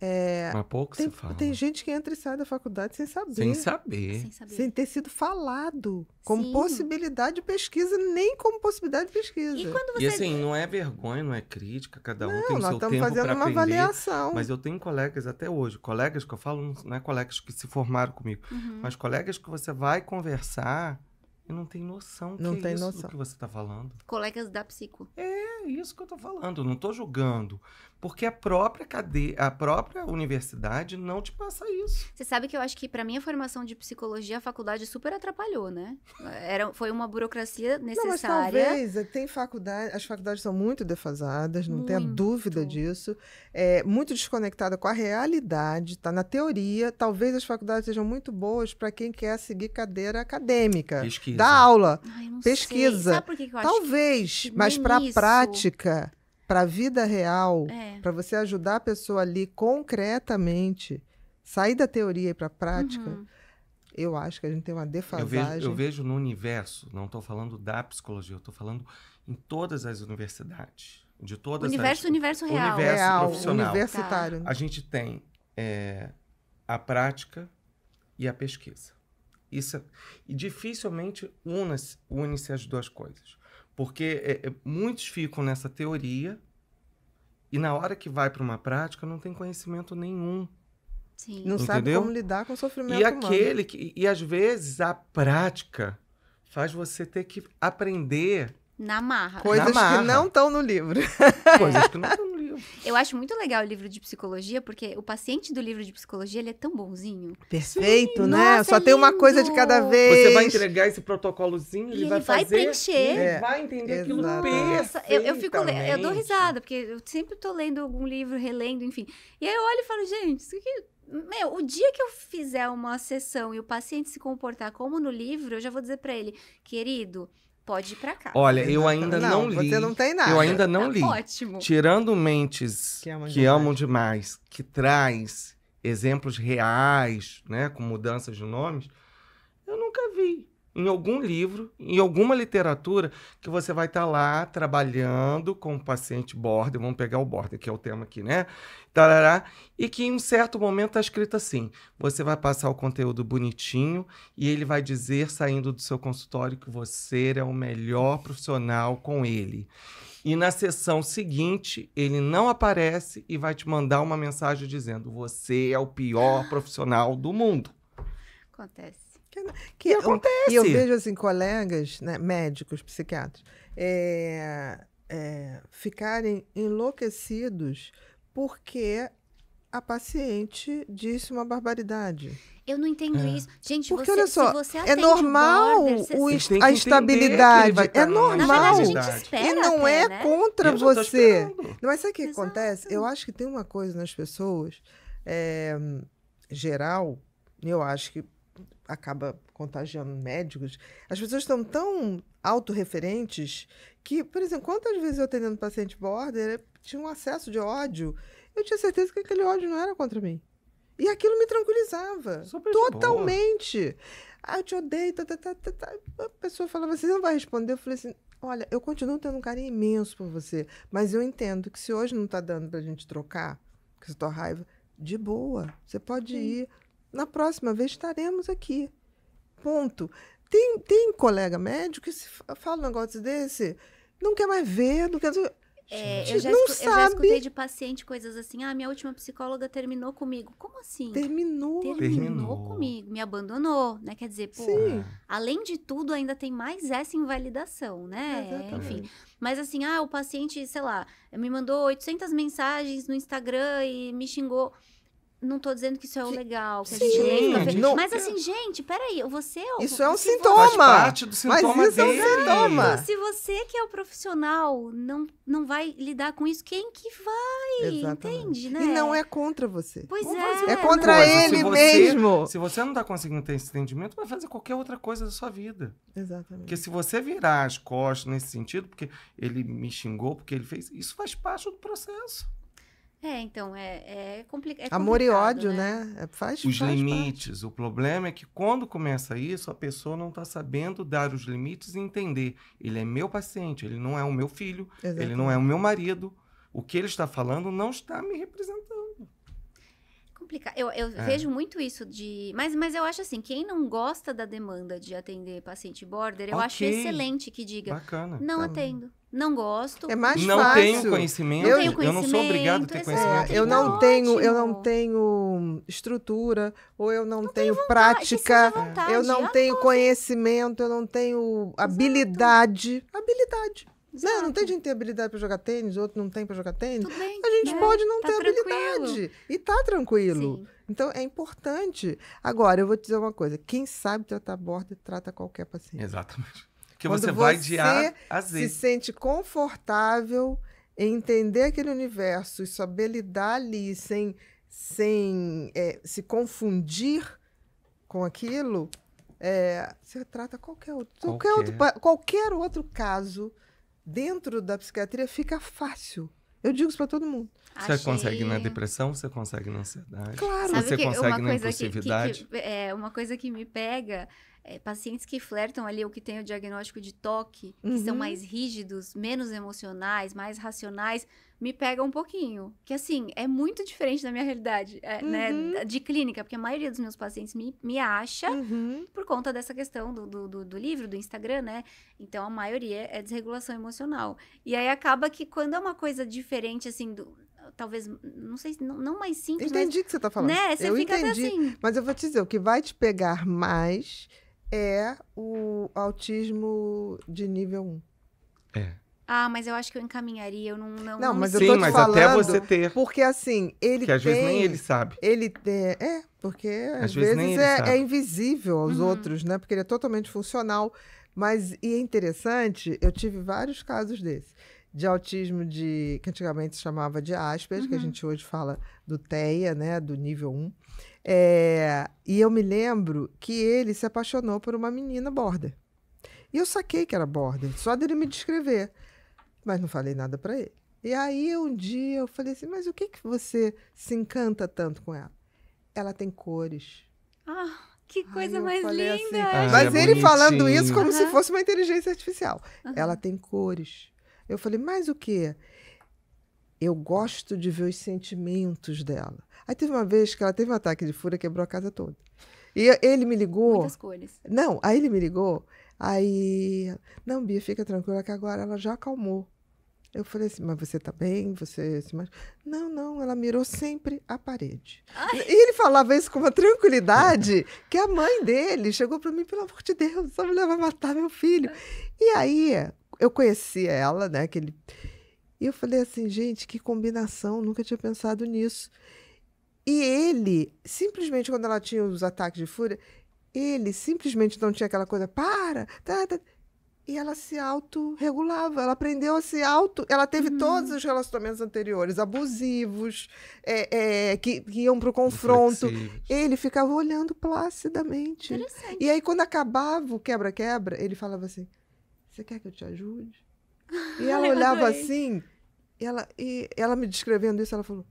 É, Mas pouco tem, se fala. Tem gente que entra e sai da faculdade sem saber. Sem saber. Sem, saber. sem ter sido falado como Sim. possibilidade de pesquisa, nem como possibilidade de pesquisa. E, quando você... e assim, não é vergonha, não é crítica, cada um tem o seu tempo para aprender. nós estamos fazendo uma aprender, avaliação. Mas eu tenho colegas até hoje, colegas que eu falo, não é colegas que se formaram comigo, uhum. mas colegas que você vai conversar eu não tenho noção. Não que é tem é noção. do que você tá falando. Colegas da psico. É isso que eu estou falando, não estou julgando. Porque a própria cadeia, a própria universidade não te passa isso. Você sabe que eu acho que para minha formação de psicologia a faculdade super atrapalhou, né? Era, foi uma burocracia necessária. Não, mas talvez é, tem faculdade, as faculdades são muito defasadas, não muito. tenha dúvida disso. É muito desconectada com a realidade, tá na teoria. Talvez as faculdades sejam muito boas para quem quer seguir cadeira acadêmica. Pesquisa. Dá aula. Ai, pesquisa. Sei. Sabe por que eu acho talvez, que mas para a prática prática para a vida real, é. para você ajudar a pessoa ali concretamente, sair da teoria e para a prática, uhum. eu acho que a gente tem uma defasagem. Eu vejo, eu vejo no universo, não estou falando da psicologia, eu estou falando em todas as universidades, de todas universo, as... Universo, real. Universo real, profissional. Universitário. A gente tem é, a prática e a pesquisa. Isso, é, e dificilmente une-se une as duas coisas. Porque é, é, muitos ficam nessa teoria e na hora que vai para uma prática não tem conhecimento nenhum. Sim. Não Entendeu? sabe como lidar com o sofrimento e humano. aquele que, e às vezes a prática faz você ter que aprender na marra. Coisas na marra. que não estão no livro. Coisas que não estão eu acho muito legal o livro de psicologia, porque o paciente do livro de psicologia, ele é tão bonzinho. Perfeito, Sim, né? Nossa, Só é tem uma coisa de cada vez. Você vai entregar esse protocolozinho, ele, ele vai, vai fazer. preencher. É. vai entender aquilo Nossa, eu, eu fico, eu dou risada, porque eu sempre tô lendo algum livro, relendo, enfim. E aí eu olho e falo, gente, isso aqui meu, o dia que eu fizer uma sessão e o paciente se comportar como no livro, eu já vou dizer para ele, querido, pode ir pra cá. Olha, eu ainda não, não li. Você não tem nada. Eu ainda não tá li. Ótimo. Tirando mentes que, amam, que demais. amam demais, que traz exemplos reais, né, com mudanças de nomes, eu nunca vi em algum livro, em alguma literatura, que você vai estar tá lá trabalhando com o paciente border, vamos pegar o border, que é o tema aqui, né? Tarará, e que em um certo momento está escrito assim: você vai passar o conteúdo bonitinho e ele vai dizer, saindo do seu consultório, que você é o melhor profissional com ele. E na sessão seguinte, ele não aparece e vai te mandar uma mensagem dizendo: você é o pior profissional do mundo. Acontece. Que e acontece. Eu, e eu vejo assim, colegas, né, médicos, psiquiatras, é, é, ficarem enlouquecidos porque a paciente disse uma barbaridade. Eu não entendo é. isso. Gente, Porque, você, olha só, você é normal border, você... a estabilidade. Tá é normal. Verdade, e não até, é né? contra eu você. Mas sabe o que Exato. acontece? Eu acho que tem uma coisa nas pessoas, é, geral, eu acho que acaba contagiando médicos, as pessoas estão tão autorreferentes que, por exemplo, quantas vezes eu atendendo paciente border, tinha um acesso de ódio, eu tinha certeza que aquele ódio não era contra mim. E aquilo me tranquilizava. totalmente. Boa. Ah, eu te odeio. Tá, tá, tá, tá, tá. A pessoa falava você não vai responder. Eu falei assim, olha, eu continuo tendo um carinho imenso por você, mas eu entendo que se hoje não está dando para a gente trocar, que você tua raiva, de boa, você pode Sim. ir na próxima vez estaremos aqui. Ponto. Tem, tem colega médico que fala um negócio desse, não quer mais ver, não quer. É, eu, já não sabe. eu já escutei de paciente coisas assim, ah, minha última psicóloga terminou comigo. Como assim? Terminou. Terminou, terminou. comigo, me abandonou, né? Quer dizer, pô, Sim. além de tudo, ainda tem mais essa invalidação, né? Exatamente. enfim. Mas assim, ah, o paciente, sei lá, me mandou 800 mensagens no Instagram e me xingou. Não tô dizendo que isso é o legal, que Sim, a gente Não, mas assim, gente, peraí, você... É isso é um sintoma. Faz parte do é sintoma mas isso dele. é um sintoma. Se você que é o profissional não, não vai lidar com isso, quem que vai? Exatamente. Entende, né? E não é contra você. Pois é. É contra não. ele você, mesmo. Se você não tá conseguindo ter esse entendimento, vai fazer qualquer outra coisa da sua vida. Exatamente. Porque se você virar as costas nesse sentido, porque ele me xingou, porque ele fez... Isso faz parte do processo. É, então, é, é, compli é complicado. Amor e ódio, né? né? É, faz Os faz limites. Parte. O problema é que quando começa isso, a pessoa não está sabendo dar os limites e entender. Ele é meu paciente, ele não é o meu filho, Exatamente. ele não é o meu marido. O que ele está falando não está me representando. Complicado. Eu, eu é. vejo muito isso de. Mas, mas eu acho assim: quem não gosta da demanda de atender paciente border, eu okay. acho excelente que diga. Bacana. Não tá atendo. Bem não gosto. É mais não fácil. Tenho conhecimento, eu, tenho conhecimento. Eu não sou obrigado a ter é conhecimento. É, eu não tá tenho, ótimo. eu não tenho estrutura, ou eu não, não tenho, vontade, é prática, vontade, eu não é tenho conhecimento, eu não tenho habilidade. Exato. Habilidade. Não, não tem gente ter habilidade para jogar tênis, outro não tem para jogar tênis. Bem, a gente né? pode não tá ter tranquilo. habilidade. E tá tranquilo. Sim. Então é importante. Agora, eu vou te dizer uma coisa: quem sabe tratar borda trata qualquer paciente. Exatamente. Porque Quando você vai de A a Z. se sente confortável em entender aquele universo e saber lidar ali sem, sem é, se confundir com aquilo, é, você trata qualquer outro, qualquer. Qualquer, outro, qualquer outro caso dentro da psiquiatria fica fácil. Eu digo isso para todo mundo. Você Achei... consegue na depressão, você consegue na ansiedade. Claro, Sabe você consegue na impulsividade. Que, que, é, uma coisa que me pega é, pacientes que flertam ali ou que têm o diagnóstico de toque, uhum. que são uhum. mais rígidos, menos emocionais, mais racionais, me pega um pouquinho. Que assim, é muito diferente da minha realidade, é, né, uhum. né? De clínica, porque a maioria dos meus pacientes me, me acha uhum. por conta dessa questão do, do, do, do, livro, do Instagram, né? Então a maioria é desregulação emocional. E aí acaba que quando é uma coisa diferente, assim, do, talvez, não sei, não, não mais simples. Entendi o que você está falando. Né? Você eu fica entendi, até assim. Mas eu vou te dizer, o que vai te pegar mais é o autismo de nível 1. É. Ah, mas eu acho que eu encaminharia, eu não... Não, não mas eu Sim, tô mas falando, até você ter. Porque assim, ele que às vezes nem ele sabe. Ele tem... É, porque às, às vezes, vezes é, é, invisível aos uhum. outros, né? Porque ele é totalmente funcional. Mas, e é interessante, eu tive vários casos desses. De autismo de... Que antigamente se chamava de Asperger, uhum. que a uhum. gente hoje fala do TEA, né? Do nível 1. É, e eu me lembro que ele se apaixonou por uma menina borda. E eu saquei que era borda, só dele me descrever. Mas não falei nada para ele. E aí um dia eu falei assim: Mas o que, que você se encanta tanto com ela? Ela tem cores. Ah, que coisa mais assim. linda! Assim, ah, é mas é ele bonitinho. falando isso como se fosse uma inteligência artificial. Ela tem cores. Eu falei: Mas o quê? eu gosto de ver os sentimentos dela. Aí teve uma vez que ela teve um ataque de fúria, quebrou a casa toda. E ele me ligou. Muitas cores. Não, aí ele me ligou. Aí, não, Bia, fica tranquila que agora ela já acalmou. Eu falei assim, mas você tá bem? Você se mas... Não, não, ela mirou sempre a parede. Ai. E ele falava isso com uma tranquilidade que a mãe dele chegou para mim, pelo amor de Deus, essa mulher vai matar meu filho. E aí, eu conheci ela, né, que ele e eu falei assim, gente, que combinação, nunca tinha pensado nisso. E ele, simplesmente quando ela tinha os ataques de fúria, ele simplesmente não tinha aquela coisa, para, tá, tá. e ela se autorregulava, ela aprendeu a se auto. Ela teve uhum. todos os relacionamentos anteriores, abusivos, é, é, que, que, iam para o confronto. Ele ficava olhando placidamente. E aí, quando acabava o quebra-quebra, ele falava assim: Você quer que eu te ajude? E ela olhava assim, e ela, e ela me descrevendo isso, ela falou: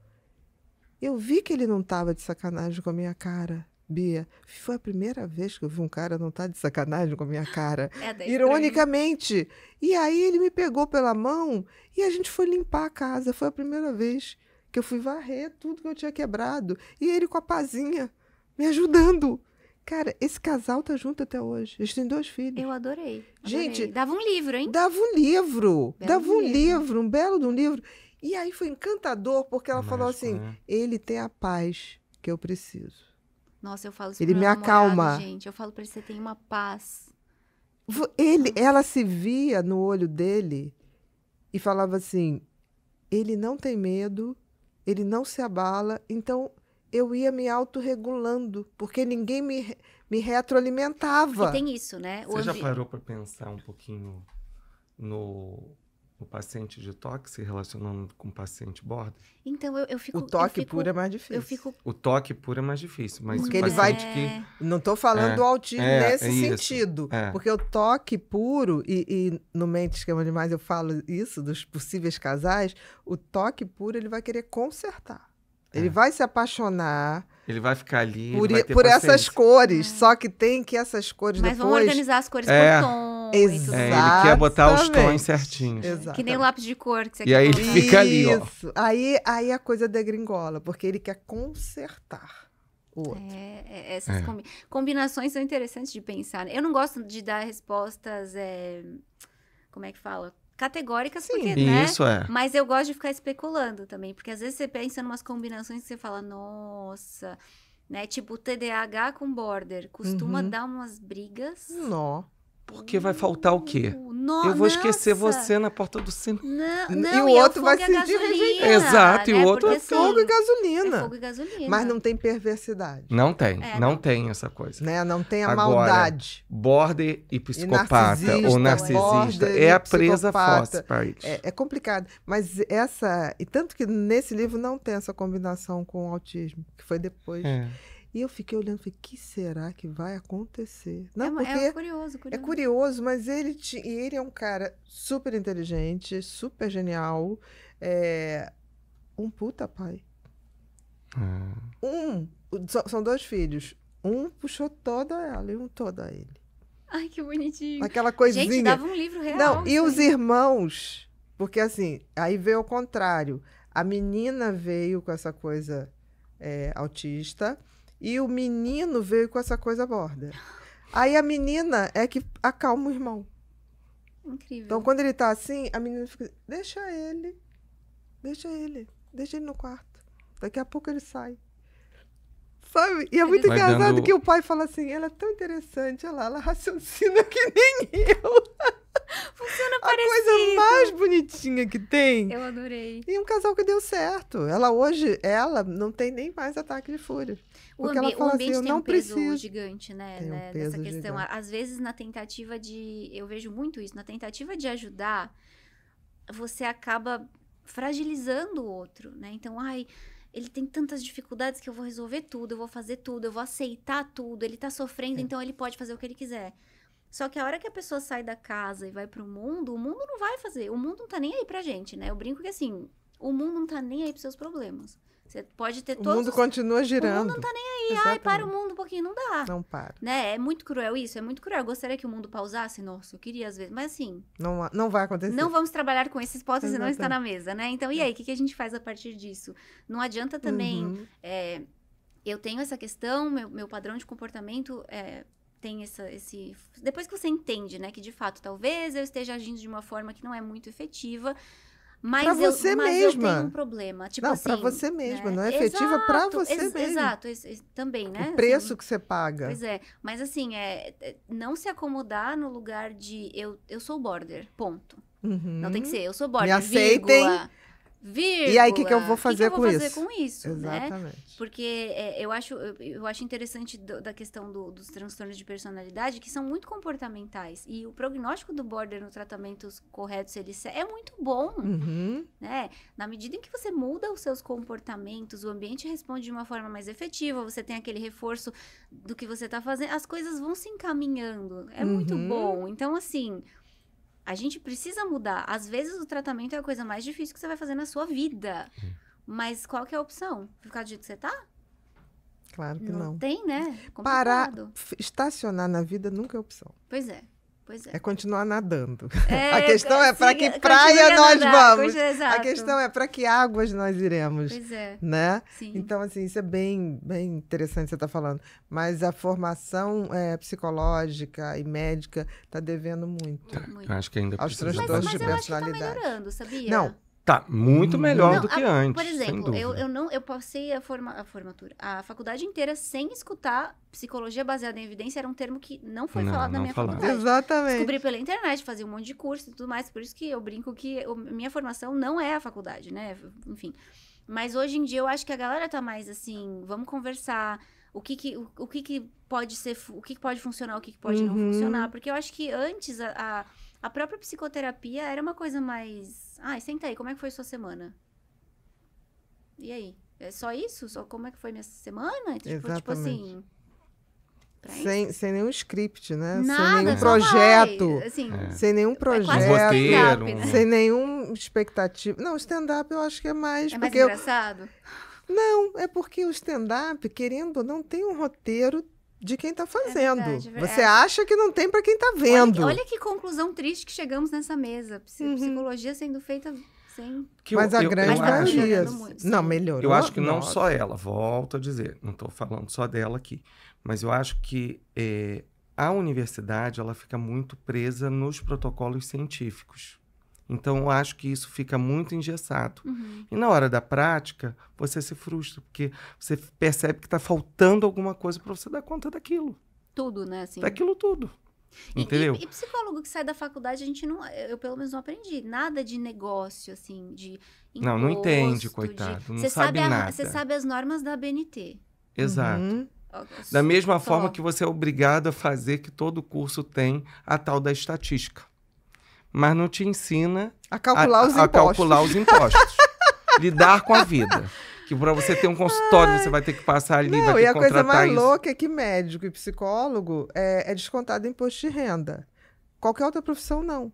Eu vi que ele não estava de sacanagem com a minha cara. Bia, foi a primeira vez que eu vi um cara não tá de sacanagem com a minha cara. É tá ironicamente. E aí ele me pegou pela mão e a gente foi limpar a casa. Foi a primeira vez que eu fui varrer tudo que eu tinha quebrado. E ele com a pazinha me ajudando. Cara, esse casal tá junto até hoje. Eles têm dois filhos. Eu adorei. adorei. Gente, dava um livro, hein? Dava um livro. Belo dava um livro. livro, um belo de um livro. E aí foi encantador, porque ela Mas, falou assim: é. ele tem a paz que eu preciso. Nossa, eu falo isso Ele me acalma. Gente, eu falo pra ele: você tem uma paz. Ele, ela se via no olho dele e falava assim: ele não tem medo, ele não se abala, então eu ia me autorregulando, porque ninguém me, me retroalimentava. E tem isso, né? Você já parou para pensar um pouquinho no, no paciente de toque se relacionando com o paciente borda? Então, eu, eu fico... O toque fico, puro é mais difícil. Fico... O toque puro é mais difícil, mas porque o ele vai... que... É. Não estou falando é, do autismo é, nesse é sentido, é. porque o toque puro, e, e no Mente Esquema Demais eu falo isso, dos possíveis casais, o toque puro ele vai querer consertar. Ele é. vai se apaixonar. Ele vai ficar ali. Por, por essas cores. É. Só que tem que essas cores Mas depois. Mas vão organizar as cores é. por tom. Exato. É, ele quer botar os tons certinhos. Exato. Que nem o lápis de cor que você e quer. E aí ele fica ali, ó. Isso. Aí, aí a coisa degringola, porque ele quer consertar. O outro. É, é, essas é. Combi combinações são interessantes de pensar. Eu não gosto de dar respostas, é... como é que fala? categóricas, Sim, porque, né? Isso é. Mas eu gosto de ficar especulando também, porque às vezes você pensa em umas combinações que você fala, nossa, né? Tipo, TDAH com border costuma uhum. dar umas brigas. Nó. Porque vai faltar o quê? No, eu vou esquecer você na porta do cinema. Não, não, e o é outro vai é se rejeitar. Exato, né? e o né? outro Porque, é assim, fogo, e gasolina. É fogo e gasolina. Mas não tem perversidade. Não tem, é, não tem essa coisa. Né? Não tem a Agora, maldade. Border e psicopata, né? é e ou narcisista, é a presa fácil. É, é complicado. Mas essa. E tanto que nesse livro não tem essa combinação com o autismo, que foi depois. É. E eu fiquei olhando, falei, que será que vai acontecer? Não, é, é porque é curioso, curioso. É curioso, mas ele, te, ele é um cara super inteligente, super genial, é um puta pai. Hum. Um, so, são dois filhos. Um puxou toda ela e um toda ele. Ai, que bonitinho. Aquela coisinha. Gente, dava um livro real. Não, assim. e os irmãos, porque assim, aí veio ao contrário. A menina veio com essa coisa é, autista, e o menino veio com essa coisa borda. Aí a menina é que acalma o irmão. Incrível. Então, quando ele tá assim, a menina fica assim, deixa ele, deixa ele, deixa ele no quarto. Daqui a pouco ele sai. Sabe? E é muito Vai engraçado dando... que o pai fala assim, ela é tão interessante, olha lá, ela raciocina que nem eu. Funciona parecido. A coisa mais bonitinha que tem. Eu adorei. E um casal que deu certo. Ela hoje, ela não tem nem mais ataque de fúria. Porque o, ambi o assim, ambiente assim, tem um peso preciso. gigante, né? Tem né? Um Dessa questão. Gigante. Às vezes, na tentativa de. Eu vejo muito isso, na tentativa de ajudar, você acaba fragilizando o outro, né? Então, ai, ele tem tantas dificuldades que eu vou resolver tudo, eu vou fazer tudo, eu vou aceitar tudo, ele tá sofrendo, é. então ele pode fazer o que ele quiser. Só que a hora que a pessoa sai da casa e vai pro mundo, o mundo não vai fazer, o mundo não tá nem aí pra gente, né? Eu brinco que assim, o mundo não tá nem aí pros seus problemas. Você pode ter todo. O mundo os... continua girando. O mundo não tá nem aí. Exatamente. Ai, para o mundo um pouquinho. Não dá. Não para. Né? É muito cruel isso, é muito cruel. Eu gostaria que o mundo pausasse? Nossa, eu queria às vezes. Mas assim. Não, não vai acontecer. Não vamos trabalhar com essa hipótese, e não está na mesa, né? Então, e aí, o que, que, a gente faz a partir disso? Não adianta também. Uhum. É, eu tenho essa questão, meu, meu padrão de comportamento é, tem essa, esse. Depois que você entende, né, que de fato talvez eu esteja agindo de uma forma que não é muito efetiva mas pra eu, você mas mesma. eu tenho um problema. Tipo não, assim, para você né? mesma, né? não é efetiva para você ex mesma. Exato, ex também, né? O assim, preço assim, que você paga. Pois é, mas assim, é, é, não se acomodar no lugar de eu, eu sou border, ponto. Uhum. Não tem que ser, eu sou border, Me aceitem, vírgula. Vírgula, e aí, o que, que eu vou fazer, que que eu vou com, fazer isso? com isso? Né? Exatamente. Né? Porque é, eu, acho, eu, eu acho interessante do, da questão do, dos transtornos de personalidade, que são muito comportamentais. E o prognóstico do border no tratamentos corretos ele é muito bom. Uhum. Né? Na medida em que você muda os seus comportamentos, o ambiente responde de uma forma mais efetiva, você tem aquele reforço do que você está fazendo, as coisas vão se encaminhando. É uhum. muito bom. Então, assim, a gente precisa mudar. Às vezes o tratamento é a coisa mais difícil que você vai fazer na sua vida. Hum. Mas qual que é a opção? Ficar do jeito que você tá? Claro que não. não. tem, né? Complicado. Parar, estacionar na vida nunca é opção. Pois é. Pois é. É continuar nadando. É, a questão é para que é praia nós nadar, é, vamos. a questão é para que águas nós iremos. Pois é. Né? Sim. Então, assim, isso é bem, bem interessante você estar tá falando. Mas a formação é, psicológica e médica está devendo muito. muito. acho que ainda precisa. Aos transtornos mas, mas de tá personalidade. Tá melhorando, sabia? Não Tá muito hum. melhor não, do que a, antes. Por exemplo, eu, eu não eu passei a, forma, a formatura, a faculdade inteira sem escutar psicologia baseada em evidência, era um termo que não foi não, falado não na minha falava. faculdade. Exatamente. Descobri pela internet, fazia um monte de curso e tudo mais, por isso que eu brinco que eu, minha formação não é a faculdade, né? Enfim. Mas hoje em dia eu acho que a galera tá mais assim, vamos conversar, o que que, o, o que, que pode ser, o que, que pode funcionar, o que, que pode uhum. não funcionar, porque eu acho que antes a, a a própria psicoterapia era uma coisa mais. Ai, ah, senta aí, como é que foi sua semana? E aí? É só isso? Só como é que foi minha semana? Tipo, tipo assim. Sem, sem nenhum script, né? Nada, sem nenhum projeto. assim, é. Sem nenhum é projeto. É roteiro, né? Sem nenhum expectativa. Não, stand-up eu acho que é mais. É mais engraçado? Eu... Não, é porque o stand-up, querendo ou não, tem um roteiro de quem está é fazendo. É verdade, Você acha que não tem para quem está vendo. Olha, olha, que conclusão triste que chegamos nessa mesa. Uhum. Psicologia uhum. sendo feita sem. Que mas a eu, grande tá maioria. Não, melhorou. Eu acho que não Nossa. só ela, volto a dizer, não estou falando só dela aqui. Mas eu acho que é, a universidade ela fica muito presa nos protocolos científicos. Então, acho que isso fica muito engessado. Uhum. E na hora da prática, você se frustra, porque você percebe que está faltando alguma coisa para você dar conta daquilo. Tudo, né? Assim... Daquilo tudo. entendeu? E, e, psicólogo que sai da faculdade, a gente não. Eu, pelo menos, não aprendi nada de negócio, assim, de. Imposto, não, não entende, coitado. De... Não você sabe, sabe nada. Você sabe as normas da BNT? Exato. Uhum. Da mesma Só. forma que você é obrigado a fazer que todo curso tem a tal da estatística mas não te ensina a calcular, a, os, a impostos. calcular os impostos. lidar com a vida. Que para você ter um consultório, Ai. você vai ter que passar ali, não, vai ter que contratar isso. E a coisa mais isso. louca é que médico e psicólogo é, é descontado imposto de renda. Qualquer outra profissão, não.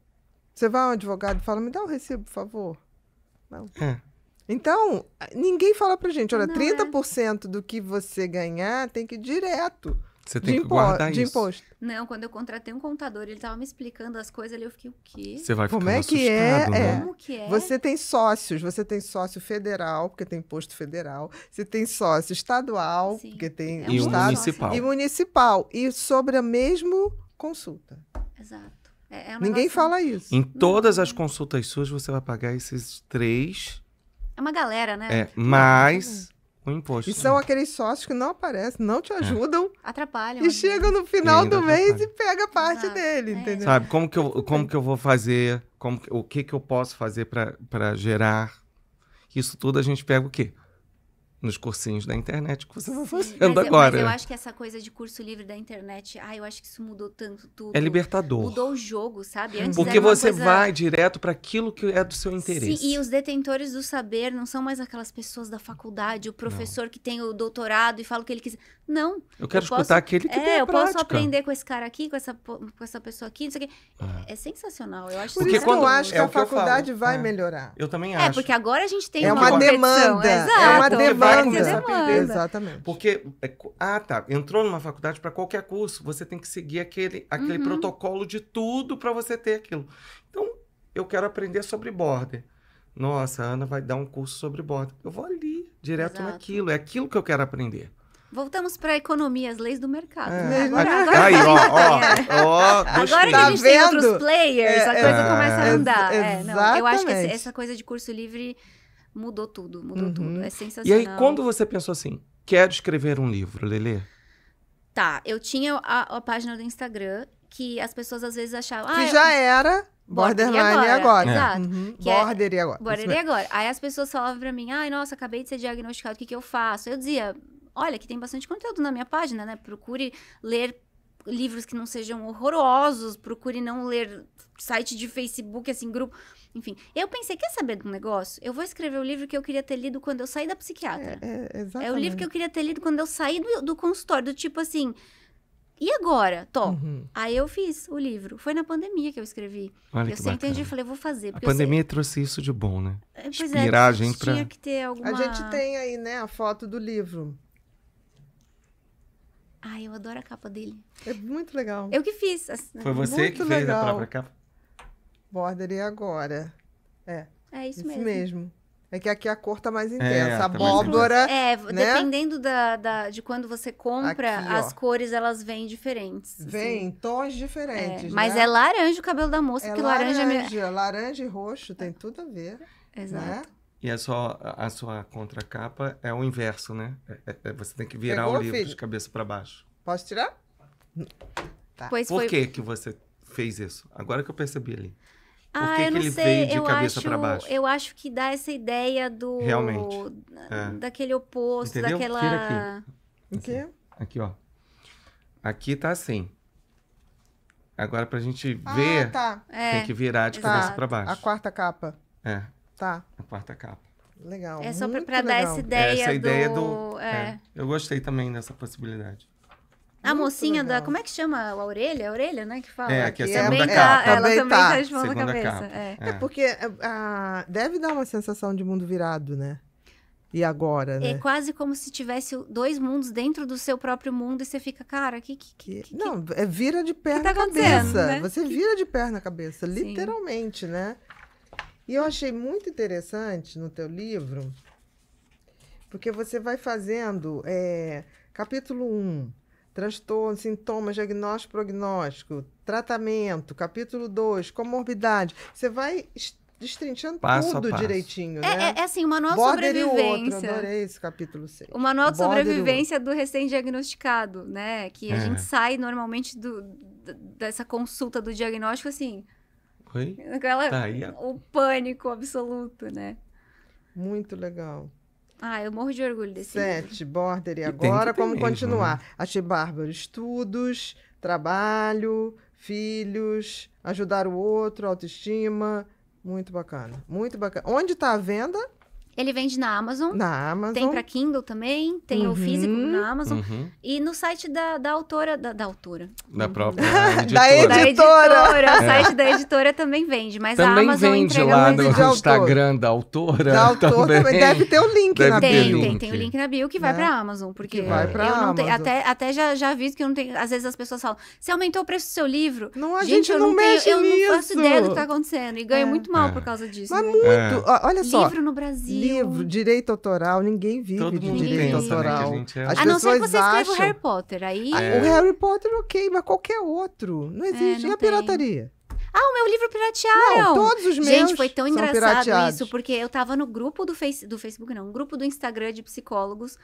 Você vai a um advogado e fala, me dá o um recibo, por favor. Não. É. Então, ninguém fala pra gente, olha, não, 30% é. do que você ganhar tem que ir direto você tem de que guardar de isso. imposto. Não, quando eu contratei um contador, ele tava me explicando as coisas ali, eu fiquei, o quê? Você vai Como é que é? Né? é? Como que é? Você tem sócios, você tem sócio federal, porque tem imposto federal, você tem sócio estadual, Sim. porque tem é um e estado, municipal. E municipal. E sobre a mesma consulta. Exato. É, é um Ninguém fala isso. Em todas Não. as consultas suas, você vai pagar esses três. É uma galera, né? É, é mas o imposto. E são né? aqueles sócios que não aparecem, não te é. ajudam. É. Atrapalham. E chegam no final do atrapalha. mês e pega parte Exato. dele, é. entendeu? Sabe, como que eu, como que eu vou fazer? Como, o que, que eu posso fazer para gerar? Isso tudo a gente pega o quê? nos cursinhos da internet que você está fazendo mas, agora. Mas eu acho que essa coisa de curso livre da internet, ah, eu acho que isso mudou tanto tudo. É libertador. Mudou o jogo, sabe? Antes Porque você coisa... vai direto para aquilo que é do seu interesse. Sim, e os detentores do saber não são mais aquelas pessoas da faculdade, o professor não. que tem o doutorado e fala o que ele quiser. Não. Eu quero eu escutar posso... aquele que É, eu prática. posso aprender com esse cara aqui, com essa, com essa pessoa aqui, não sei o quê. É, é sensacional. Eu acho Por quando eu acho que é a faculdade vai é. melhorar. Eu também é, acho. É, porque agora a gente tem é uma, uma demanda. É, exato. É uma demanda é demanda. Exatamente. Porque, é ah, tá, entrou numa faculdade para qualquer curso, você tem que seguir aquele, aquele uhum. protocolo de tudo para você ter aquilo. Então, eu quero aprender sobre border. Nossa, a Ana vai dar um curso sobre border. Eu vou ali, direto Exato. naquilo. É aquilo que eu quero aprender. Voltamos para a economia, as leis do mercado. É. Né? Agora, agora, Aí, ó, ó, ó, agora que a gente tá vendo? tem outros players, é, a coisa é, começa a é, andar. É, não, eu acho que essa coisa de curso livre mudou tudo, mudou uhum. tudo. É sensacional. E aí, quando você pensou assim, quero escrever um livro, Lelê? Tá, eu tinha a, a página do Instagram que as pessoas às vezes achavam. Ah, que já eu... era borderline agora. E agora. É. Uhum. Border é... e agora. Border e agora. Aí as pessoas falavam pra mim, ai, nossa, acabei de ser diagnosticado, o que, que eu faço? Eu dizia, olha, que tem bastante conteúdo na minha página, né? Procure ler livros que não sejam horrorosos, procure não ler site de Facebook, assim, grupo. Enfim, eu pensei, quer saber de um negócio? Eu vou escrever o livro que eu queria ter lido quando eu saí da psiquiatra. É, é, é o livro que eu queria ter lido quando eu saí do, do consultório, do tipo assim. E agora? Tô. Uhum. Aí eu fiz o livro. Foi na pandemia que eu escrevi. Olha eu sempre entendi e falei, vou fazer. A pandemia sei... trouxe isso de bom, né? É, pois é, Inspirar é, a gente pra... tinha que ter alguma... A gente tem aí, né, a foto do livro. Ah, eu adoro a capa dele. É muito legal. Eu que fiz. Assim, né? Foi você muito que fez a própria capa? Border e agora. É. É isso, isso mesmo. mesmo. É que aqui a cor tá mais é, intensa. Tá é, abóbora. Mais É, né? dependendo da, da, de quando você compra, aqui, as cores elas vêm diferentes. Assim. Vêm, assim. tons diferentes. É, né? mas né? é laranja o cabelo da moça, é porque laranja, é laranja é. Laranja e roxo, tem tudo a ver. Exato. Né? E a sua, a sua contracapa é o inverso, né? É, é, é, você tem que virar Pegou, o livro filho? de cabeça para baixo. Posso tirar? Tá. Pois Por foi... que, que você fez isso? Agora que eu percebi ali. Por ah, que eu que não ele sei. veio de eu cabeça para baixo? Eu acho que dá essa ideia do. Realmente. É. Daquele oposto, Entendeu? daquela. Tira aqui. Assim. Aqui. aqui, ó. Aqui tá assim. Agora, pra gente ah, ver, ah, tá. É, tem é, que virar de tá. cabeça para baixo. A quarta capa. É. Tá. A quarta capa. Legal. É só para dar essa ideia. Essa ideia do. É. É. Eu gostei também dessa possibilidade. A muito mocinha legal. da. Como é que chama? A orelha? A orelha, né? Que fala. É, que, é a segunda também tá, capa. Tá, ela também tá, de mão na cabeça. Capa. É. é porque é, deve dar uma sensação de mundo virado, né? E agora, é né? É quase como se tivesse dois mundos dentro do seu próprio mundo e você fica, cara, que. que, que não, é vira de perna que tá cabeça. Né? Você vira de perna cabeça, Sim. literalmente, né? E eu achei muito interessante no teu livro, porque você vai fazendo é, capítulo 1, transtorno, sintomas, diagnóstico, prognóstico, tratamento, capítulo 2, comorbidade. Você vai destrinchando passo tudo direitinho, é, né? É, é, assim, o manual de sobrevivência. Outro, adorei esse capítulo 6. O manual de sobrevivência do recém-diagnosticado, né? Que a é. gente sai normalmente do, dessa consulta do diagnóstico assim, Oi? Aquela, tá aí. O pânico absoluto, né? Muito legal. Ah, eu morro de orgulho desse Sete, livro. border e agora, como mesmo, né? continuar? Né? Achei bárbaro. Estudos, trabalho, filhos, ajudar o outro, autoestima. Muito bacana, muito bacana. Onde está a venda? Ele vende na Amazon. Na Amazon. Tem para Kindle também, tem uhum. o físico na Amazon. Uhum. E no site da, da autora. Da, da autora. Da uhum. própria. da editora. da editora. O é. site da editora também vende, mas também a Amazon vende entrega lá no é Instagram da autora. Da autora também. Deve ter o link Deve na tem, bio. Tem, tem o link na bio que vai é. pra Amazon. Porque que vai pra eu Amazon. até, até já, já vi que eu não tenho. Às vezes as pessoas falam: você aumentou o preço do seu livro? Não, a gente, gente não, não mexe tenho, nisso. Eu não faço ideia do que tá acontecendo. E ganho é. muito mal é. por causa disso. Mas né? muito. Olha só. Livro no Brasil livro, direito autoral, ninguém vive Todo de direito pensa, né, autoral. Né, a, é... a não ser que você acham... escreva o Harry Potter. Aí... Ah, é. O Harry Potter, ok, mas qualquer outro. Não é, existe. É, não e a tem. pirataria? Ah, o meu livro pirateado. Não, todos os meus. Gente, foi tão engraçado isso, porque eu tava no grupo do, face, do Facebook, não, um grupo do Instagram de psicólogos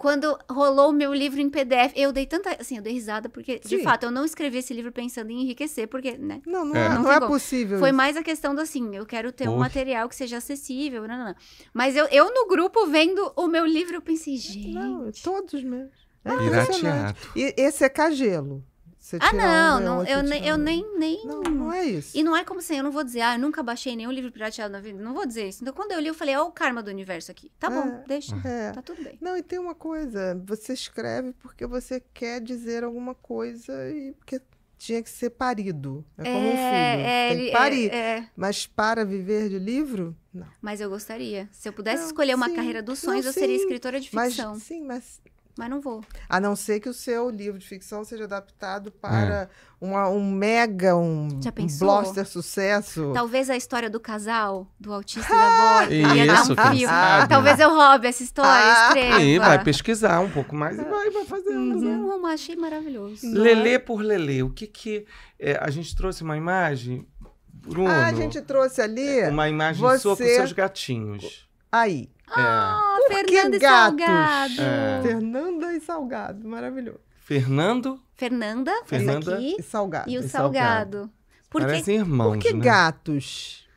quando rolou o meu livro em PDF, eu dei tanta. Assim, eu dei risada, porque, Sim. de fato, eu não escrevi esse livro pensando em enriquecer, porque, né? Não, não é, é não, não é possível. Foi mais a questão do assim, eu quero ter Poxa. um material que seja acessível. Não, né, não, né, não. Né. Mas eu, eu, no grupo, vendo o meu livro, eu pensei, gente. Não, todos mesmo. É Pirateado. E esse é Cagelo. Você ah, não, um não eu, nem, eu nem, nem. Não, não é isso. E não é como assim, eu não vou dizer, ah, eu nunca baixei nenhum livro pirateado na vida. Não vou dizer isso. Então, quando eu li, eu falei, ó, o karma do universo aqui. Tá é, bom, deixa. É. Tá tudo bem. Não, e tem uma coisa, você escreve porque você quer dizer alguma coisa e porque tinha que ser parido. É como um é, filho. É, tem que parir. É, é, Mas para viver de livro, não. Mas eu gostaria. Se eu pudesse não, escolher uma sim, carreira dos sonhos, não, eu seria escritora de ficção. Mas, sim, mas mas não vou. A não ser que o seu livro de ficção seja adaptado para é. uma, um mega, um, um blockbuster sucesso. Talvez a história do casal, do autista e da ah! boy, ia Isso, dar um fio. Né? Talvez eu roube essa história, ah! escreva. vai pesquisar um pouco mais e vai, vai fazer uhum. um né? Achei maravilhoso. Lelê é? por Lelê, o que que... É, a gente trouxe uma imagem, Bruno... Ah, a gente trouxe ali... Uma imagem você... sua com seus gatinhos aí. Ah, é. Fernanda e Salgado. É. Fernanda e Salgado, maravilhoso. Fernando? Fernanda, Fernanda aqui, e Salgado. E o e Salgado. salgado. Por Parecem irmãos, Por que né? gatos?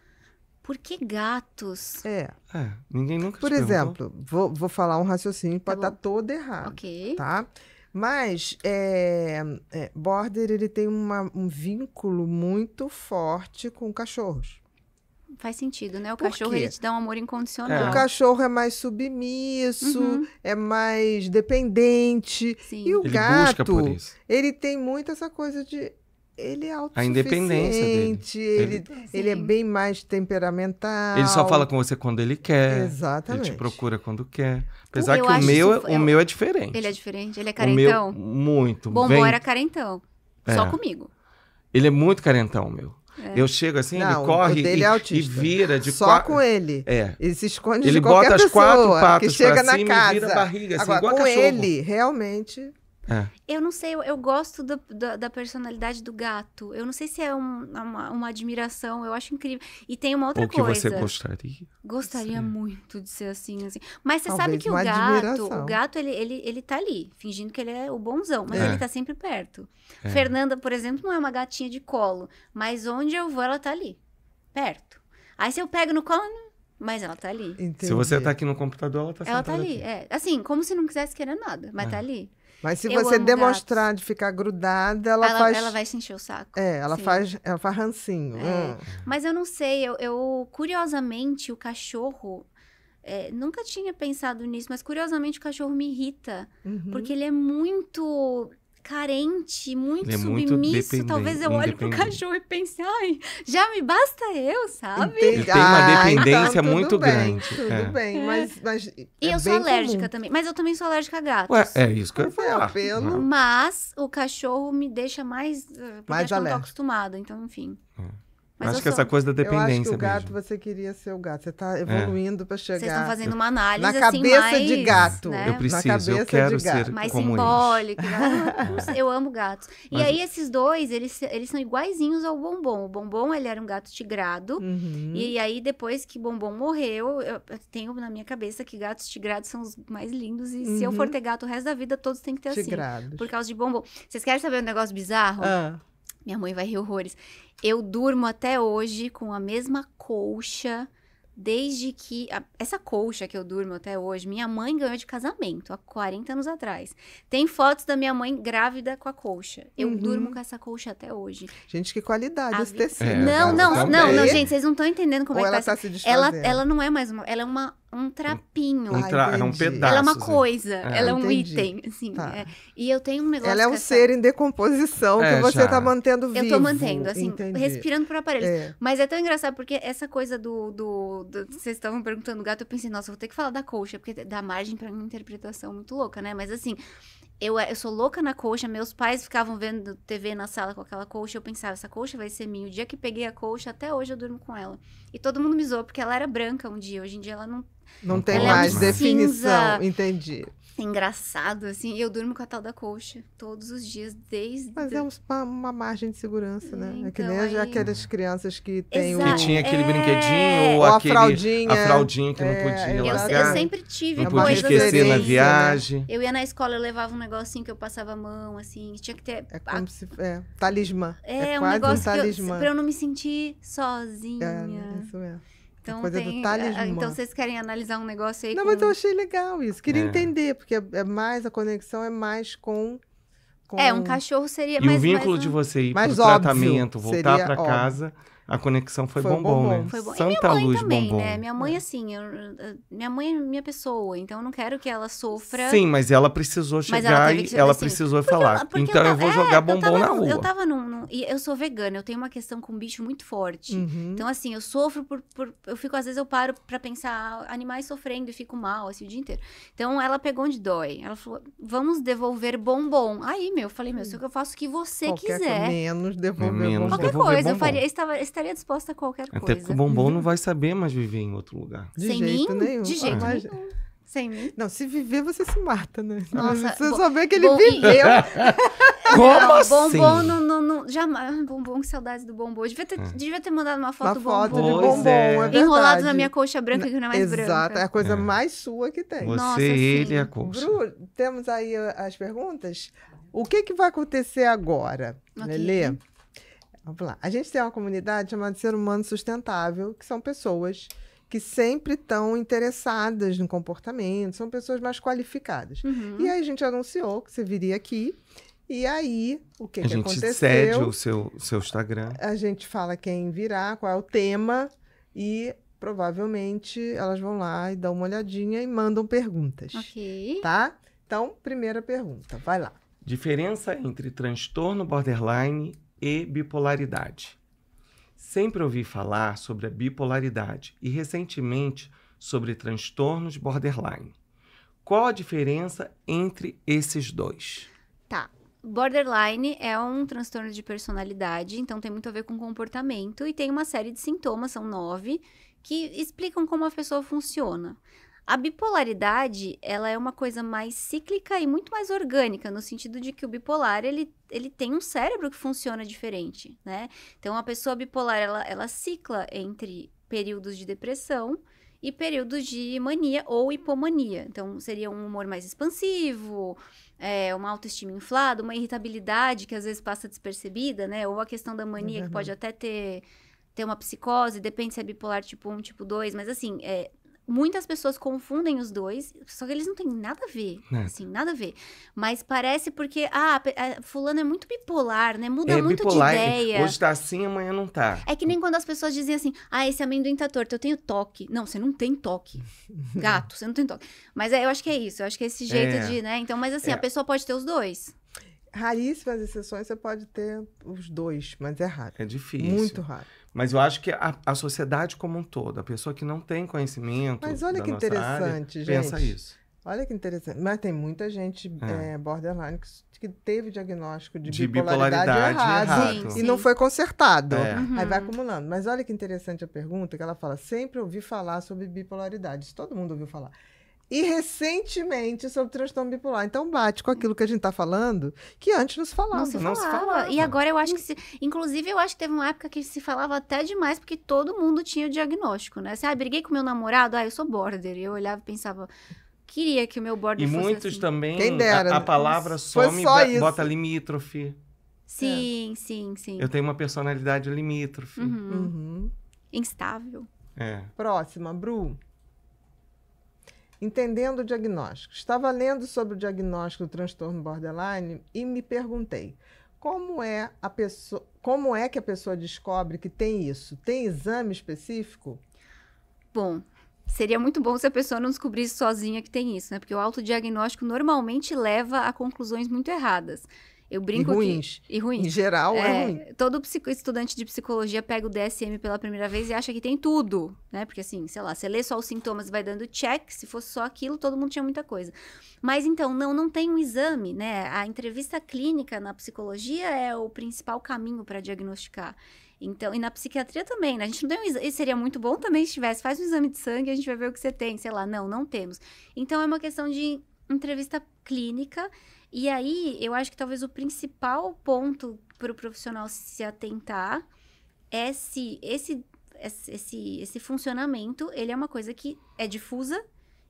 Por que gatos? É. é ninguém nunca Por exemplo, vou, vou, falar um raciocínio para tá estar tá todo errado. Ok. Tá? Mas é, é, Border ele tem uma, um vínculo muito forte com cachorros faz sentido, né? O Por cachorro quê? ele te dá um amor incondicional. É. O cachorro é mais submisso, uhum. é mais dependente. Sim. E o ele gato, ele tem muito essa coisa de ele é autossuficiente, a independência dele. Ele, ele, é, é bem mais temperamental. Ele só fala com você quando ele quer. Exatamente. Ele te procura quando quer. Apesar que o meu, é, o é, meu é diferente. Ele é diferente, ele é carentão. O meu, muito. Bombom Vem... era carentão. É. Só comigo. Ele é muito carentão, meu. É. Eu chego assim, não, ele corre e, é e, vira de Só quatro... com ele. É. Ele se esconde ele de qualquer pessoa. Ele bota as quatro patas que chega pra na cima casa. e vira a barriga, assim, Agora, igual com cachorro. ele, realmente... É. Eu não sei, eu, eu gosto do, da personalidade do gato. Eu não sei se é um, é uma, uma, admiração, eu acho incrível. E tem uma outra coisa. que coisa. que você gostaria? Gostaria Sim. muito de ser assim, assim. Mas você Talvez sabe que o gato, o gato, ele, ele, ele tá ali, fingindo que ele é o bonzão, mas é. ele tá sempre perto. É. Fernanda, por exemplo, não é uma gatinha de colo, mas onde eu vou, ela tá ali, perto. Aí se eu pego no colo, mas ela tá ali. Entendi. Se você tá aqui no computador, ela tá Ela tá ali, aqui. é. Assim, como se não quisesse querer nada, mas é. tá ali. Mas se eu você demonstrar gatos. de ficar grudada, ela, ela, faz. Ela vai se encher o saco. É, ela Sim. faz, ela faz rancinho. É. Hum. Mas eu não sei, eu, eu curiosamente o cachorro. É, nunca tinha pensado nisso, mas curiosamente o cachorro me irrita. Uhum. Porque ele é muito carente, muito é submisso. Muito Talvez eu olhe pro cachorro e pense, ai, já me basta eu, sabe? Tem uma ah, dependência ah, então, muito bem, grande. Tudo é. bem, é. mas. mas é e eu sou alérgica comum. também. Mas eu também sou alérgica a gatos. Ué, é isso que eu falei. Pelo... Mas o cachorro me deixa mais. Eh, mais alérgico. eu não tô acostumada, então, enfim. Hum. Mas acho que assim, essa coisa da dependência. Eu acho que o gato, mesmo. você queria ser o gato. Você está é. evoluindo é. para chegar. Vocês estão fazendo uma análise na assim, cabeça mais, de gato. Né? Eu preciso, eu quero ser mais simbólico. Né? eu amo gatos. E aí esses dois, eles, eles são iguaizinhos ao Bombom. O Bombom, ele era um gato tigrado. Uhum. E aí depois que Bombom morreu, eu tenho na minha cabeça que gatos tigrados são os mais lindos. E uhum. se eu for uhum. ter gato o resto da vida, todos têm que ter assim, Tigrados. assim. Por causa de Bombom. Vocês querem saber um negócio bizarro? Ah. Minha mãe vai rir horrores. Eu durmo até hoje com a mesma colcha desde que. A, essa colcha que eu durmo até hoje, minha mãe ganhou de casamento há 40 anos atrás. Tem fotos da minha mãe grávida com a colcha. Eu uhum. durmo com essa colcha até hoje. Gente, que qualidade a esse vi... tecido. É, tá não, não, não, não, gente, vocês não estão entendendo como Ou é que ela tá. tá se desfazendo. ela, ela não é mais uma. Ela é uma um trapinho. Um tra... Ai, é um pedaço. Ela é uma assim. coisa, é. ela é um entendi. item, assim. Tá. É. E eu tenho um negócio... Ela é um ser essa... em decomposição é, que você já. tá mantendo vivo. Eu tô mantendo, assim, entendi. respirando por aparelhos. É. Mas é tão engraçado, porque essa coisa do, do, do... Vocês estavam perguntando do gato, eu pensei, nossa, vou ter que falar da colcha, porque dá margem pra minha interpretação muito louca, né? Mas, assim, eu, eu sou louca na colcha, meus pais ficavam vendo TV na sala com aquela colcha, eu pensava, essa colcha vai ser minha. O dia que peguei a colcha, até hoje eu durmo com ela. E todo mundo me zoou, porque ela era branca um dia, hoje em dia ela não não, tem mais é um definição, cinza. entendi. Engraçado, assim, eu durmo com a tal da colcha todos os dias, desde. Mas é um, uma margem de segurança, né? Então, é que então, nem aí... É. aquelas crianças que tem Exa... o... Que tinha aquele é... brinquedinho, ou, ou a fraldinha. A fraldinha que é... não podia. Eu, largar, eu sempre tive. Não é podia esquecer na assim, viagem. Eu ia na escola, eu levava um negocinho que eu passava a mão, assim, tinha que ter. É como a... se. É, talismã. É, é um negócio um talismã. Eu, pra eu não me sentir sozinha. É, isso mesmo. Então, coisa tem, do talismã. Ah, então vocês querem analisar um negócio aí? Não, com... mas eu achei legal isso. Queria é. entender, porque é mais a conexão é mais com. com... É, um cachorro seria e mais. E o vínculo mais de você ir para o tratamento, voltar para casa. Óbvio. A conexão foi, foi bombom, bombom, né? Foi bom. Santa e minha Luz também, bombom. né? Minha mãe, assim, eu, minha mãe é minha pessoa, então eu não quero que ela sofra. Sim, mas ela precisou chegar ela e ela assim, precisou falar. Eu, então eu, é, tava, eu vou jogar é, bombom tava, na rua. Eu tava num, num, Eu sou vegana, eu tenho uma questão com bicho muito forte. Uhum. Então, assim, eu sofro por, por, Eu fico, às vezes, eu paro pra pensar animais sofrendo e fico mal, assim, o dia inteiro. Então ela pegou onde dói. Ela falou: vamos devolver bombom. Aí, meu, eu falei, meu, hum. se eu faço o que você Qualquer quiser. Menos devolver menos bombom. Qualquer devolver coisa, bombom. eu faria. Estava, estaria disposta a qualquer coisa. Até porque o bombom uhum. não vai saber mais viver em outro lugar. De Sem jeito mim? nenhum. De jeito ah, nenhum. Sem mim? Não, se viver, você se mata, né? Nossa, você bom, vê que ele bom, viveu. Como não, assim? Bombom, não, não, não, jamais. Ah, bombom, que saudade do bombom. Devia ter, é. devia ter mandado uma foto uma do bombom. Foto de bombom é. É Enrolado na minha colcha branca, que não é mais Exato, branca. Exato, é a coisa é. mais sua que tem. Você, Nossa, ele e a colcha. Bru, temos aí uh, as perguntas. O que, que vai acontecer agora, okay. Lelê? Vamos lá. A gente tem uma comunidade chamada Ser Humano Sustentável, que são pessoas que sempre estão interessadas no comportamento, são pessoas mais qualificadas. Uhum. E aí a gente anunciou que você viria aqui. E aí, o que, a que aconteceu? A gente cede o seu, seu Instagram. A gente fala quem virá, qual é o tema, e provavelmente elas vão lá e dão uma olhadinha e mandam perguntas. Ok. Tá? Então, primeira pergunta, vai lá. Diferença entre transtorno borderline e bipolaridade. Sempre ouvi falar sobre a bipolaridade e recentemente sobre transtornos borderline. Qual a diferença entre esses dois? Tá. Borderline é um transtorno de personalidade, então tem muito a ver com comportamento e tem uma série de sintomas, são nove, que explicam como a pessoa funciona. A bipolaridade, ela é uma coisa mais cíclica e muito mais orgânica, no sentido de que o bipolar, ele, ele tem um cérebro que funciona diferente, né? Então, a pessoa bipolar, ela, ela cicla entre períodos de depressão e períodos de mania ou hipomania. Então, seria um humor mais expansivo, é, uma autoestima inflada, uma irritabilidade que às vezes passa despercebida, né? Ou a questão da é mania, uhum. que pode até ter, ter uma psicose, depende se é bipolar tipo 1, tipo 2, mas assim... É, Muitas pessoas confundem os dois, só que eles não têm nada a ver. Nada. É. Assim, nada a ver. Mas parece porque, ah, ah, fulano é muito bipolar, né? Muda é, muito bipolar, de é, ideia. Hoje tá assim, amanhã não tá. É que nem quando as pessoas dizem assim, ah, esse amendoim tá torto, eu tenho toque. Não, você não tem toque. Gato, você não tem toque. Mas é, eu acho que é isso, eu acho que é esse jeito é. de, né? Então, mas assim, é. a pessoa pode ter os dois raríssimas exceções você pode ter os dois, mas é raro. É difícil. Muito raro. Mas eu acho que a, a, sociedade como um todo, a pessoa que não tem conhecimento. Mas olha que interessante, área, gente. Pensa isso. Olha que interessante. Mas tem muita gente é. É, borderline que, que, teve diagnóstico de, de bipolaridade, bipolaridade errado, errado. Sim, sim. e não foi consertado. É. Uhum. Aí vai acumulando. Mas olha que interessante a pergunta que ela fala. Sempre ouvi falar sobre bipolaridade. Isso todo mundo ouviu falar e recentemente sobre transtorno bipolar. Então bate com aquilo que a gente está falando, que antes nos falava. Não se, não falava. se falava. E agora eu acho que se... Inclusive, eu acho que teve uma época que se falava até demais, porque todo mundo tinha o diagnóstico, né? Assim, ah, briguei com meu namorado, ah, eu sou border. eu olhava e pensava, queria que o meu border e fosse E muitos assim. também, Quem dera, a, a né? palavra some e bota limítrofe. Sim, é. sim, sim. Eu tenho uma personalidade limítrofe. Uhum. Uhum. Instável. É. Próxima, Bru entendendo o diagnóstico. Estava lendo sobre o diagnóstico do transtorno borderline e me perguntei: como é a pessoa, como é que a pessoa descobre que tem isso? Tem exame específico? Bom, seria muito bom se a pessoa não descobrisse sozinha que tem isso, né? Porque o autodiagnóstico normalmente leva a conclusões muito erradas. Eu brinco e ruins. Que, e ruins. Em geral, é, é ruim. Todo psico, estudante de psicologia pega o DSM pela primeira vez e acha que tem tudo, né? Porque assim, sei lá, você lê só os sintomas e vai dando check, se fosse só aquilo, todo mundo tinha muita coisa. Mas então, não, não tem um exame, né? A entrevista clínica na psicologia é o principal caminho para diagnosticar. Então, e na psiquiatria também, né? A gente não tem um exame. Seria muito bom também se tivesse. Faz um exame de sangue, a gente vai ver o que você tem. Sei lá, não, não temos. Então, é uma questão de entrevista clínica e aí, eu acho que talvez o principal ponto para o profissional se atentar é se esse, esse, esse funcionamento, ele é uma coisa que é difusa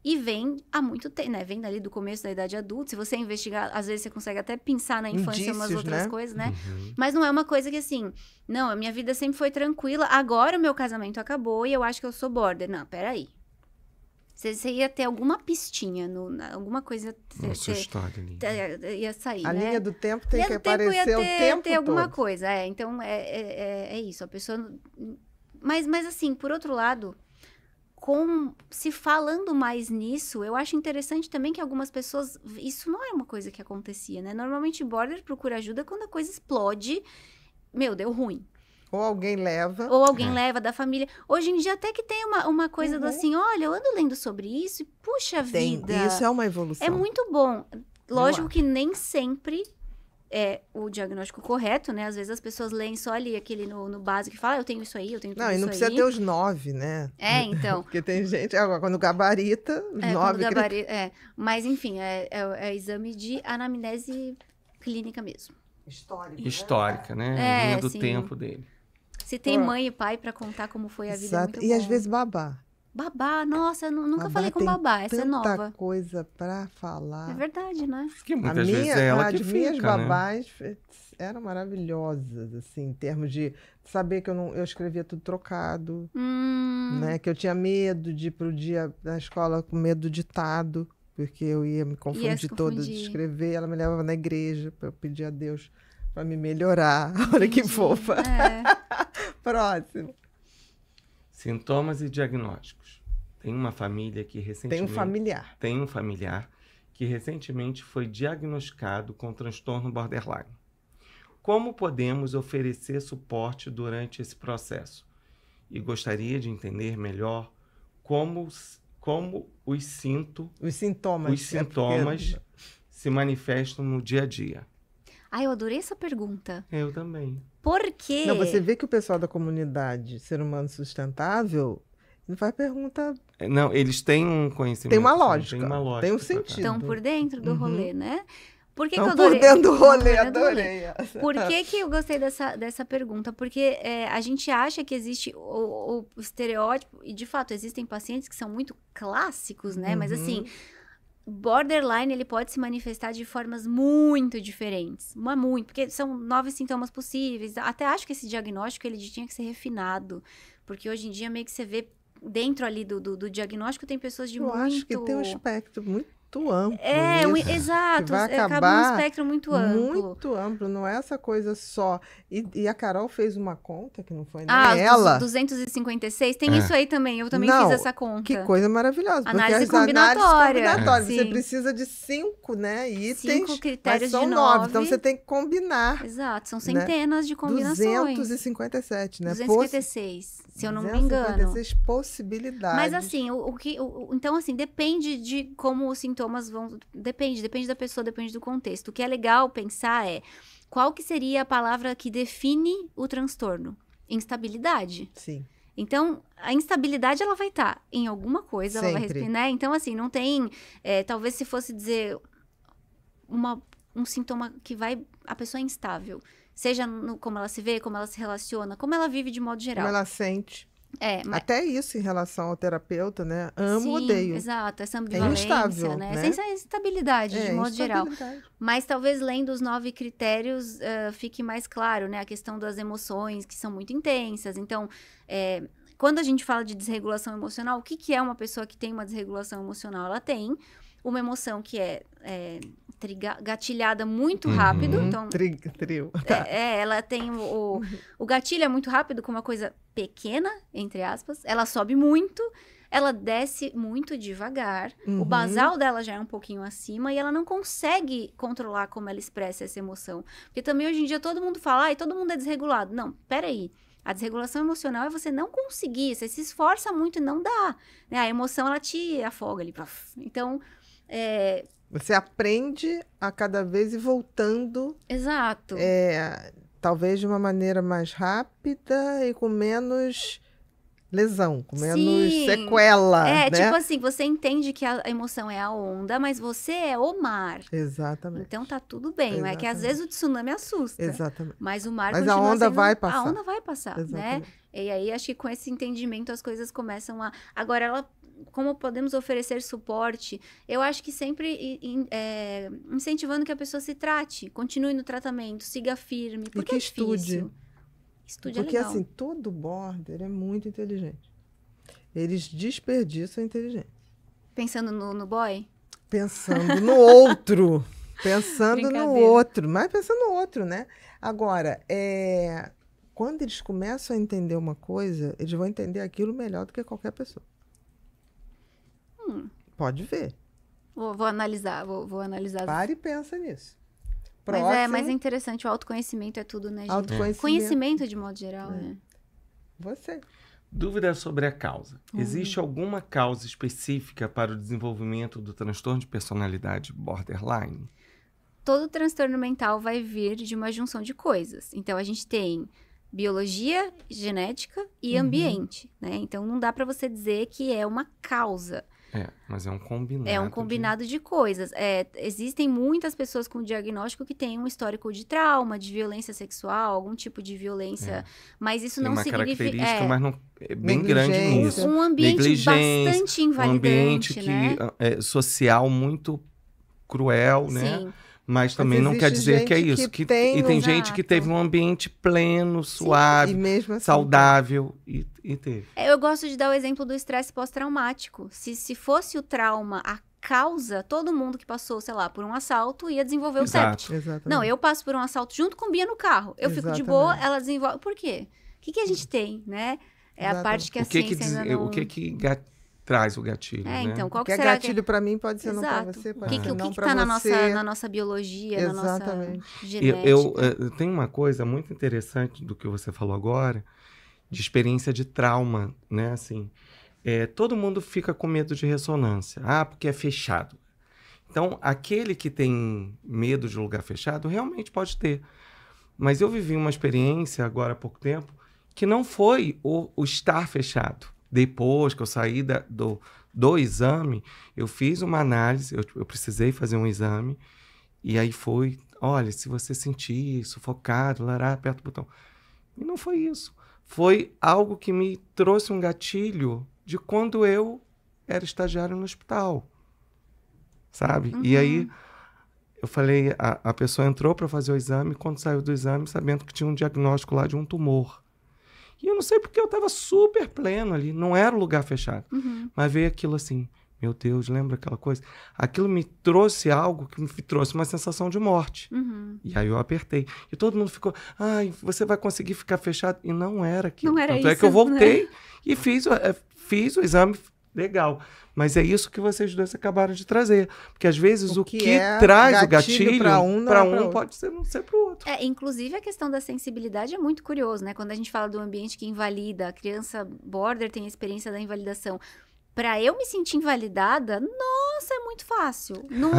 e vem há muito tempo, né? Vem dali do começo da idade adulta. Se você investigar, às vezes você consegue até pensar na infância Indícios, umas outras né? coisas, né? Uhum. Mas não é uma coisa que assim, não, a minha vida sempre foi tranquila, agora o meu casamento acabou e eu acho que eu sou border. Não, peraí. Você, ia ter alguma pistinha, no, na, alguma coisa. Nossa, tá, né? história eh, Ia sair. A né? linha do tempo tem linha que aparecer ter, o tempo. ter todo. alguma coisa, é. Então é, é, é, é isso. A pessoa. Mas, mas assim, por outro lado, com se falando mais nisso, eu acho interessante também que algumas pessoas. Isso não é uma coisa que acontecia, né? Normalmente border procura ajuda quando a coisa explode. Meu, deu ruim. Ou alguém leva. Ou alguém é. leva da família. Hoje em dia até que tem uma, uma coisa uhum. do assim, olha, eu ando lendo sobre isso e puxa tem. vida. Isso é uma evolução. É muito bom. Lógico que nem sempre é o diagnóstico correto, né? Às vezes as pessoas leem só ali aquele no, no básico que fala, ah, eu tenho isso aí, eu tenho não, isso aí. Não, e não precisa ter os nove, né? É, então. Porque tem gente, agora quando gabarita, os é, nove... Gabarita, é. Mas, enfim, é, é, é exame de anamnese clínica mesmo. Né? Histórica. Histórica, né? né? É, Linha do tempo dele. Se tem ah. mãe e pai para contar como foi a vida, é Exato. É e bom. às vezes babá. Babá, nossa, eu nunca babá falei com babá, essa é nova. Tanta coisa para falar. É verdade, né? Que muitas a minha, vezes é ela a, ah, que fica, minhas né? babás né? eram maravilhosas, assim, em termos de saber que eu não, eu escrevia tudo trocado, hum. né? Que eu tinha medo de ir pro dia na escola com medo ditado, porque eu ia me confundir, ia confundir. toda de escrever. Ela me levava na igreja para eu pedir a Deus para me melhorar. Olha que fofa. É. Próximo. Sintomas e diagnósticos. Tem uma família que recentemente. Tem um familiar. Tem um familiar que recentemente foi diagnosticado com transtorno borderline. Como podemos oferecer suporte durante esse processo? E gostaria de entender melhor como, como os sinto. Os sintomas. Os sintomas é porque... se manifestam no dia a dia. Ah, eu adorei essa pergunta. Eu também. Por quê? Não, você vê que o pessoal da comunidade Ser Humano Sustentável não faz pergunta. Não, eles têm um conhecimento. Tem uma lógica. Tem uma lógica. Tem um tá, tá. sentido. Estão por dentro do uhum. rolê, né? Por que, que eu adorei? Por dentro do rolê, adorei. adorei. Por que, que eu gostei dessa, dessa pergunta? Porque é, a gente acha que existe o, o, estereótipo, e de fato existem pacientes que são muito clássicos, né? Uhum. Mas assim, borderline ele pode se manifestar de formas muito diferentes, uma muito, porque são nove sintomas possíveis. Até acho que esse diagnóstico ele tinha que ser refinado, porque hoje em dia meio que você vê dentro ali do, do, do diagnóstico tem pessoas de Eu muito... acho que tem um aspecto muito muito amplo. É, isso, né? exato. vai é, acabar um espectro muito amplo. Muito amplo, não é essa coisa só. E, e a Carol fez uma conta que não foi ah, ela. 256, tem é. isso aí também. Eu também não, fiz essa conta. Que coisa maravilhosa. Análise combinatória. Análise combinatória. É. Você precisa de cinco, né? Itens. Cinco critérios mas são de nove. nove. Então você tem que combinar. Exato, são né? centenas né? de combinações. 257, né? 256, se eu não me engano. 256 possibilidades. Mas assim, o, o que. O, então, assim, depende de como o sintoma sintomas vão. Depende, depende da pessoa, depende do contexto. O que é legal pensar é qual que seria a palavra que define o transtorno? Instabilidade. Sim. Então, a instabilidade ela vai estar tá em alguma coisa, Sempre. ela vai respirar, né? Então, assim, não tem. É, talvez se fosse dizer uma, um sintoma que vai. A pessoa é instável. Seja no, como ela se vê, como ela se relaciona, como ela vive de modo geral. Como ela sente. É, mas... Até isso em relação ao terapeuta, né? Amo, Sim, odeio. Exato, essa é ambivalência, é instável, né? né? Essa instabilidade, é, de modo geral. Mas talvez lendo os nove critérios uh, fique mais claro, né? A questão das emoções, que são muito intensas. Então, é, quando a gente fala de desregulação emocional, o que, que é uma pessoa que tem uma desregulação emocional? Ela tem uma emoção que é, é triga, gatilhada muito uhum. rápido. Então, Tri, trio. É, tá. é, ela tem o, o, gatilho é muito rápido, com uma coisa pequena, entre aspas. Ela sobe muito, ela desce muito devagar. Uhum. O basal dela já é um pouquinho acima e ela não consegue controlar como ela expressa essa emoção. Porque também hoje em dia todo mundo fala, e todo mundo é desregulado. Não, peraí. A desregulação emocional é você não conseguir, você se esforça muito e não dá. Né? A emoção, ela te afoga ali. Então, é, você aprende a cada vez e voltando. Exato. É, talvez de uma maneira mais rápida e com menos lesão, com menos Sim. sequela. É, né? tipo assim, você entende que a emoção é a onda, mas você é o mar. Exatamente. Então tá tudo bem. Exatamente. É que às vezes o tsunami assusta. Exatamente. Mas o mar Mas a onda sendo... vai passar. A onda vai passar, né? Exatamente. né? E aí acho que com esse entendimento as coisas começam a. Agora ela como podemos oferecer suporte. Eu acho que sempre é, incentivando que a pessoa se trate, continue no tratamento, siga firme. Porque e que é estude. estude é Porque, é legal. assim, todo border é muito inteligente. Eles desperdiçam a inteligência. Pensando no, no boy? Pensando no outro. pensando no outro. Mas pensando no outro, né? Agora, é quando eles começam a entender uma coisa, eles vão entender aquilo melhor do que qualquer pessoa. Pode ver. Vou, vou analisar, vou, vou analisar. Para e pensa nisso. Próximo. Mas é, mais é interessante, o autoconhecimento é tudo, né, gente? Autoconhecimento. Conhecimento de modo geral, é. né? Você. Dúvida sobre a causa. Uhum. Existe alguma causa específica para o desenvolvimento do transtorno de personalidade borderline? Todo transtorno mental vai vir de uma junção de coisas. Então a gente tem biologia, genética e uhum. ambiente, né? Então não dá para você dizer que é uma causa. É, mas é um combinado. É um combinado de, de coisas. É, existem muitas pessoas com diagnóstico que têm um histórico de trauma, de violência sexual, algum tipo de violência, é. mas isso não uma significa. Característica, é, mas não é bem grande nisso. Um ambiente bastante invalidante, um ambiente né? que, né? é, social muito cruel, né? Sim mas também Mas não quer dizer que é isso. Que, que tem e tem um gente que teve um ambiente pleno, suave, Sim, assim, saudável e, e, teve. É, eu gosto de dar o exemplo do estresse pós-traumático. Se, se fosse o trauma a causa, todo mundo que passou, sei lá, por um assalto ia desenvolver Exato. o certo. Não, eu passo por um assalto junto com Bia no carro. Eu Exatamente. fico de boa, ela desenvolve. Por quê? O que, que a gente tem, né? É a parte que a o que ciência que, diz... não... O que que traz o gatilho. É, né? então, qual que, que será é gatilho que... para mim pode ser Exato. não para você, pode o que, ser que, não que, que tá na nossa, na nossa biologia, Exatamente. na nossa genética. Eu, eu, eh, eu tem uma coisa muito interessante do que você falou agora, de experiência de trauma, né? Assim, é, todo mundo fica com medo de ressonância. Ah, porque é fechado. Então, aquele que tem medo de lugar fechado realmente pode ter. Mas eu vivi uma experiência agora há pouco tempo que não foi o, o estar fechado depois que eu saí da, do, do exame, eu fiz uma análise, eu, eu precisei fazer um exame, e aí foi, olha, se você sentir sufocado, lará, aperta o botão. E não foi isso. Foi algo que me trouxe um gatilho de quando eu era estagiário no hospital. Sabe? Uhum. E aí eu falei, a, a pessoa entrou para fazer o exame, quando saiu do exame, sabendo que tinha um diagnóstico lá de um tumor. E eu não sei porque eu estava super pleno ali, não era o lugar fechado. Uhum. Mas veio aquilo assim, meu Deus, lembra aquela coisa? Aquilo me trouxe algo que me trouxe uma sensação de morte. Uhum. E aí eu apertei. E todo mundo ficou, ai, você vai conseguir ficar fechado? E não era aquilo. Não era Tanto isso. é que eu voltei né? e fiz, é, fiz o exame Legal. Mas é isso que vocês dois acabaram de trazer. Porque às vezes o, o que, é traz gatilho o gatilho para um, é pra um pra pode ser, não ser para o outro. É, inclusive a questão da sensibilidade é muito curioso, né? Quando a gente fala do ambiente que invalida, a criança border tem a experiência da invalidação para eu me sentir invalidada, nossa, é muito fácil.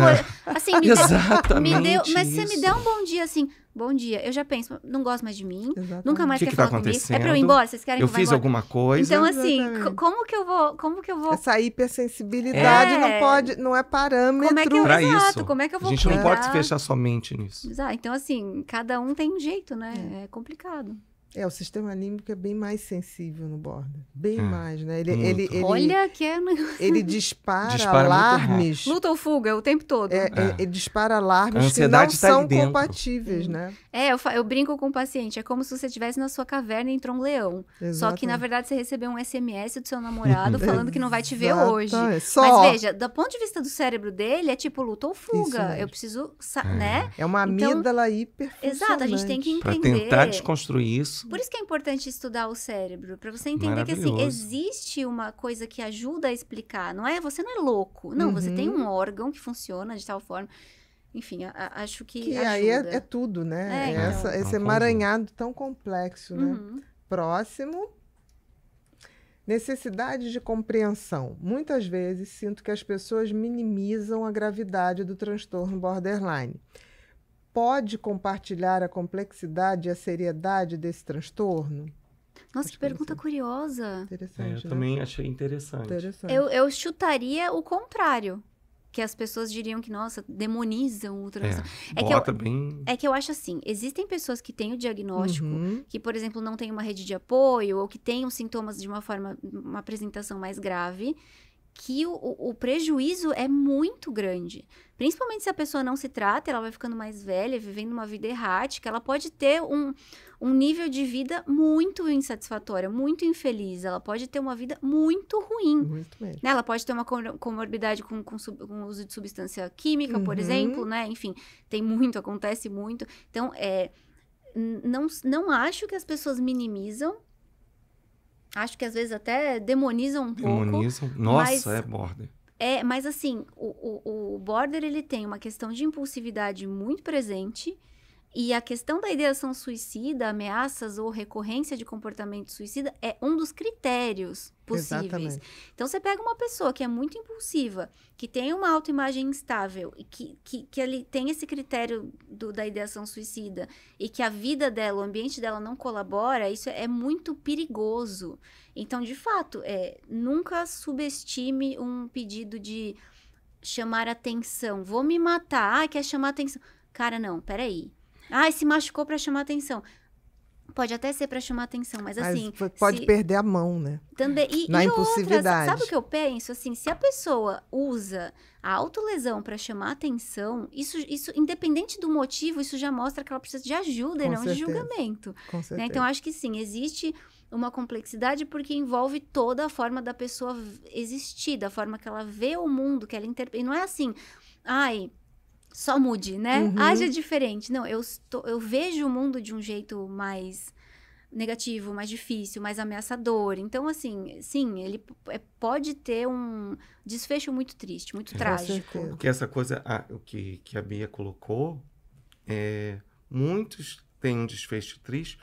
É, assim, me, Exatamente. Me deu, mas isso. você me der um bom dia assim, Bom dia. Eu já penso, não gosto mais de mim. Exatamente. Nunca mais que quer que tá falar tá comigo. É pra eu ir embora, vocês querem eu que eu fiz embora? alguma coisa. Então assim, como que eu vou, como que eu vou Essa é hipersensibilidade é... não pode, não é parâmetro como é que eu, pra isso. como é que eu vou A gente cuidar? não pode se fechar somente nisso. Exato. Então assim, cada um tem um jeito, né? é, é complicado. É, o sistema anímico é bem mais sensível no borda. Bem hum. mais, né? Ele, ele, ele, Olha que é... Ele dispara, dispara alarmes. Luta ou fuga é o tempo todo. É, é. Ele, dispara alarmes que não tá são compatíveis, né? É, eu, eu, brinco com o paciente. É como se você estivesse na sua caverna e entrou um leão. Exatamente. Só que, na verdade, você recebeu um SMS do seu namorado falando que não vai te ver hoje. É só... Mas veja, do ponto de vista do cérebro dele, é tipo luta ou fuga. Eu preciso, é. né? É uma então, amígdala então, hiper Exato, a gente tem que entender. Pra tentar desconstruir isso, por isso que é importante estudar o cérebro, para você entender que assim, existe uma coisa que ajuda a explicar, não é? Você não é louco. Não, uhum. você tem uhum. um órgão que funciona de tal forma. Enfim, a, acho que. Que ajuda. aí é, é, tudo, né? É, é então. Essa, esse é emaranhado tão complexo, né? Uhum. Próximo. Necessidade de compreensão. Muitas vezes sinto que as pessoas minimizam a gravidade do transtorno borderline pode compartilhar a complexidade e a seriedade desse transtorno? Nossa, que pergunta curiosa. Interessante. É, eu né? também achei interessante. interessante. Eu, eu chutaria o contrário que as pessoas diriam que, nossa, demonizam o transtorno. É, é, que eu, bem... é que eu acho assim, existem pessoas que têm o diagnóstico, uhum. que, por exemplo, não têm uma rede de apoio, ou que têm os sintomas de uma forma, uma apresentação mais grave, que o, o, prejuízo é muito grande. Principalmente se a pessoa não se trata, ela vai ficando mais velha, vivendo uma vida errática, ela pode ter um, um nível de vida muito insatisfatório, muito infeliz, ela pode ter uma vida muito ruim. Muito mesmo. Né? Ela pode ter uma comorbidade com, com, sub, com uso de substância química, uhum. por exemplo, né? Enfim, tem muito, acontece muito. Então, é, não, não acho que as pessoas minimizam Acho que às vezes até demonizam um demonizam. pouco. Nossa, é border. É, mas assim, o, o, o border ele tem uma questão de impulsividade muito presente. E a questão da ideação suicida, ameaças ou recorrência de comportamento suicida é um dos critérios possíveis. Exatamente. Então você pega uma pessoa que é muito impulsiva, que tem uma autoimagem instável e que, que, que ele tem esse critério do, da ideação suicida e que a vida dela, o ambiente dela não colabora, isso é muito perigoso. Então, de fato, é, nunca subestime um pedido de chamar atenção. Vou me matar, ah, quer chamar atenção. Cara, não, peraí. Ah, se machucou para chamar atenção. Pode até ser para chamar atenção, mas, mas assim. pode se... perder a mão, né? Também. E, Na e impulsividade. Outra, sabe o que eu penso? Assim, se a pessoa usa a autolesão para chamar atenção, isso, isso, independente do motivo, isso já mostra que ela precisa de ajuda Com e não certeza. de julgamento. Com certeza. Né? Então, acho que sim, existe uma complexidade porque envolve toda a forma da pessoa existir, da forma que ela vê o mundo, que ela interpreta. E não é assim, ai só mude, né? Uhum. Haja diferente. Não, eu, estou, eu vejo o mundo de um jeito mais negativo, mais difícil, mais ameaçador. Então, assim, sim, ele é, pode ter um desfecho muito triste, muito trágico. Porque essa coisa ah, que, que a Bia colocou, é, muitos têm um desfecho triste,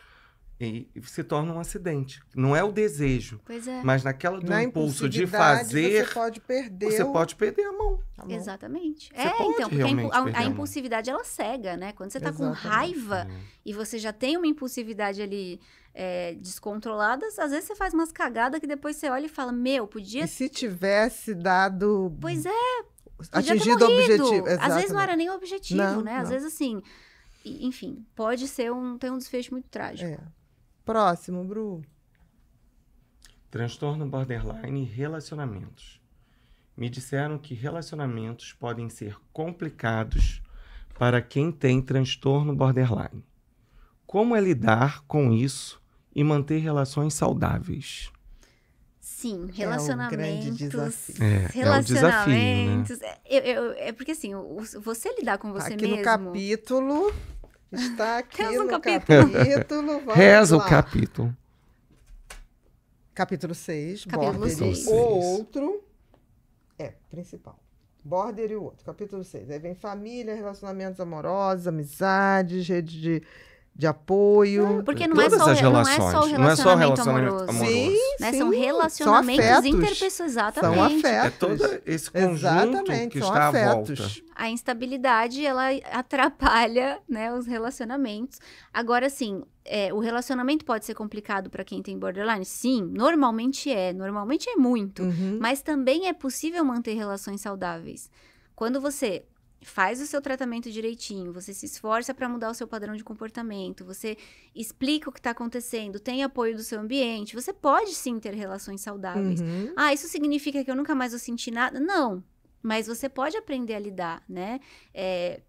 e, se torna um acidente. Não é o desejo. É. Mas naquela do Na impulso de fazer. Você pode perder. Você o... pode perder a mão. A mão. Exatamente. Você é, então, porque a, a, a impulsividade ela cega, né? Quando você está com raiva é. e você já tem uma impulsividade ali é, descontroladas, às vezes você faz umas cagadas que depois você olha e fala: Meu, podia. E se tivesse dado. Pois é. Atingido o objetivo. Exatamente. Às vezes não era nem o objetivo, não, né? Não. Às vezes assim. Enfim, pode ser um. Tem um desfecho muito trágico. É. Próximo, Bru. Transtorno borderline e relacionamentos. Me disseram que relacionamentos podem ser complicados para quem tem transtorno borderline. Como é lidar com isso e manter relações saudáveis? Sim, é é, é né? relacionamentos. É, um desafio. é relacionamentos. É, um desafio, né? é, é, porque assim, você lidar com você Aqui mesmo. Aqui no capítulo Está aqui Reza no capítulo. Reza o capítulo. Capítulo 6, capítulo Border e o outro. É, principal. Border e o outro, capítulo 6. Aí vem família, relacionamentos amorosos, amizades, rede de de apoio. porque não é, só, não é só o relacionamento, não é só relacionamento amoroso. Sim, né? sim. São relacionamentos interpessoais. Exatamente. São afetos. É todo esse conjunto exatamente, que está afetos. à volta. A instabilidade, ela atrapalha né, os relacionamentos. Agora, sim, é, o relacionamento pode ser complicado para quem tem borderline? Sim, normalmente é. Normalmente é muito. Uhum. Mas também é possível manter relações saudáveis. Quando você faz o seu tratamento direitinho, você se esforça para mudar o seu padrão de comportamento, você explica o que está acontecendo, tem apoio do seu ambiente, você pode sim ter relações saudáveis. Uhum. Ah, isso significa que eu nunca mais vou sentir nada? Não, mas você pode aprender a lidar, né? É,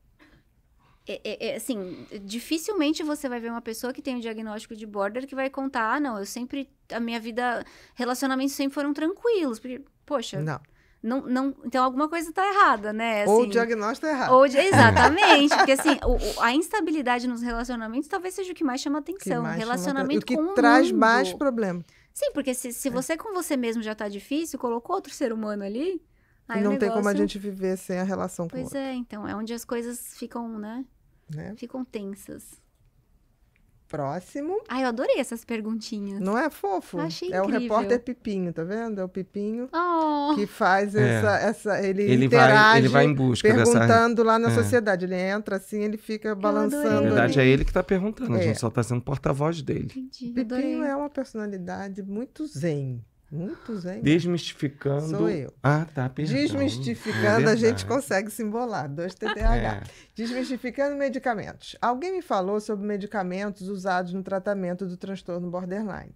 é, é, é assim, dificilmente você vai ver uma pessoa que tem o um diagnóstico de border que vai contar, ah, não, eu sempre, a minha vida, relacionamentos sempre foram tranquilos, porque, poxa, não. Não, não, então alguma coisa está errada, né? Assim, ou o assim. diagnóstico está errado. Ou, exatamente, porque assim, o, a instabilidade nos relacionamentos talvez seja o que mais chama atenção. Mais relacionamento chama, com o que traz mundo. mais problema. Sim, porque se, se é. você é. com você mesmo já está difícil, colocou outro ser humano ali, aí e não negócio... tem como a gente viver sem a relação com pois outro. Pois é, então, é onde as coisas ficam, né? né? Ficam tensas. Próximo. Ai, eu adorei essas perguntinhas. Não é fofo? Achei é o repórter Pipinho, tá vendo? É o Pipinho oh. que faz é. essa, é. essa ele, ele interage, vai, ele vai em busca perguntando dessa... lá na é. sociedade. Ele entra assim, ele fica balançando. Na verdade ali. é ele que tá perguntando, é. a gente é. só tá sendo porta-voz dele. Entendi, Pipinho adorei. é uma personalidade muito zen. Muitos, hein? Desmistificando. Sou eu. Ah, tá, perdão. Desmistificando, é a gente consegue se embolar. 2TTH. É. Desmistificando medicamentos. Alguém me falou sobre medicamentos usados no tratamento do transtorno borderline.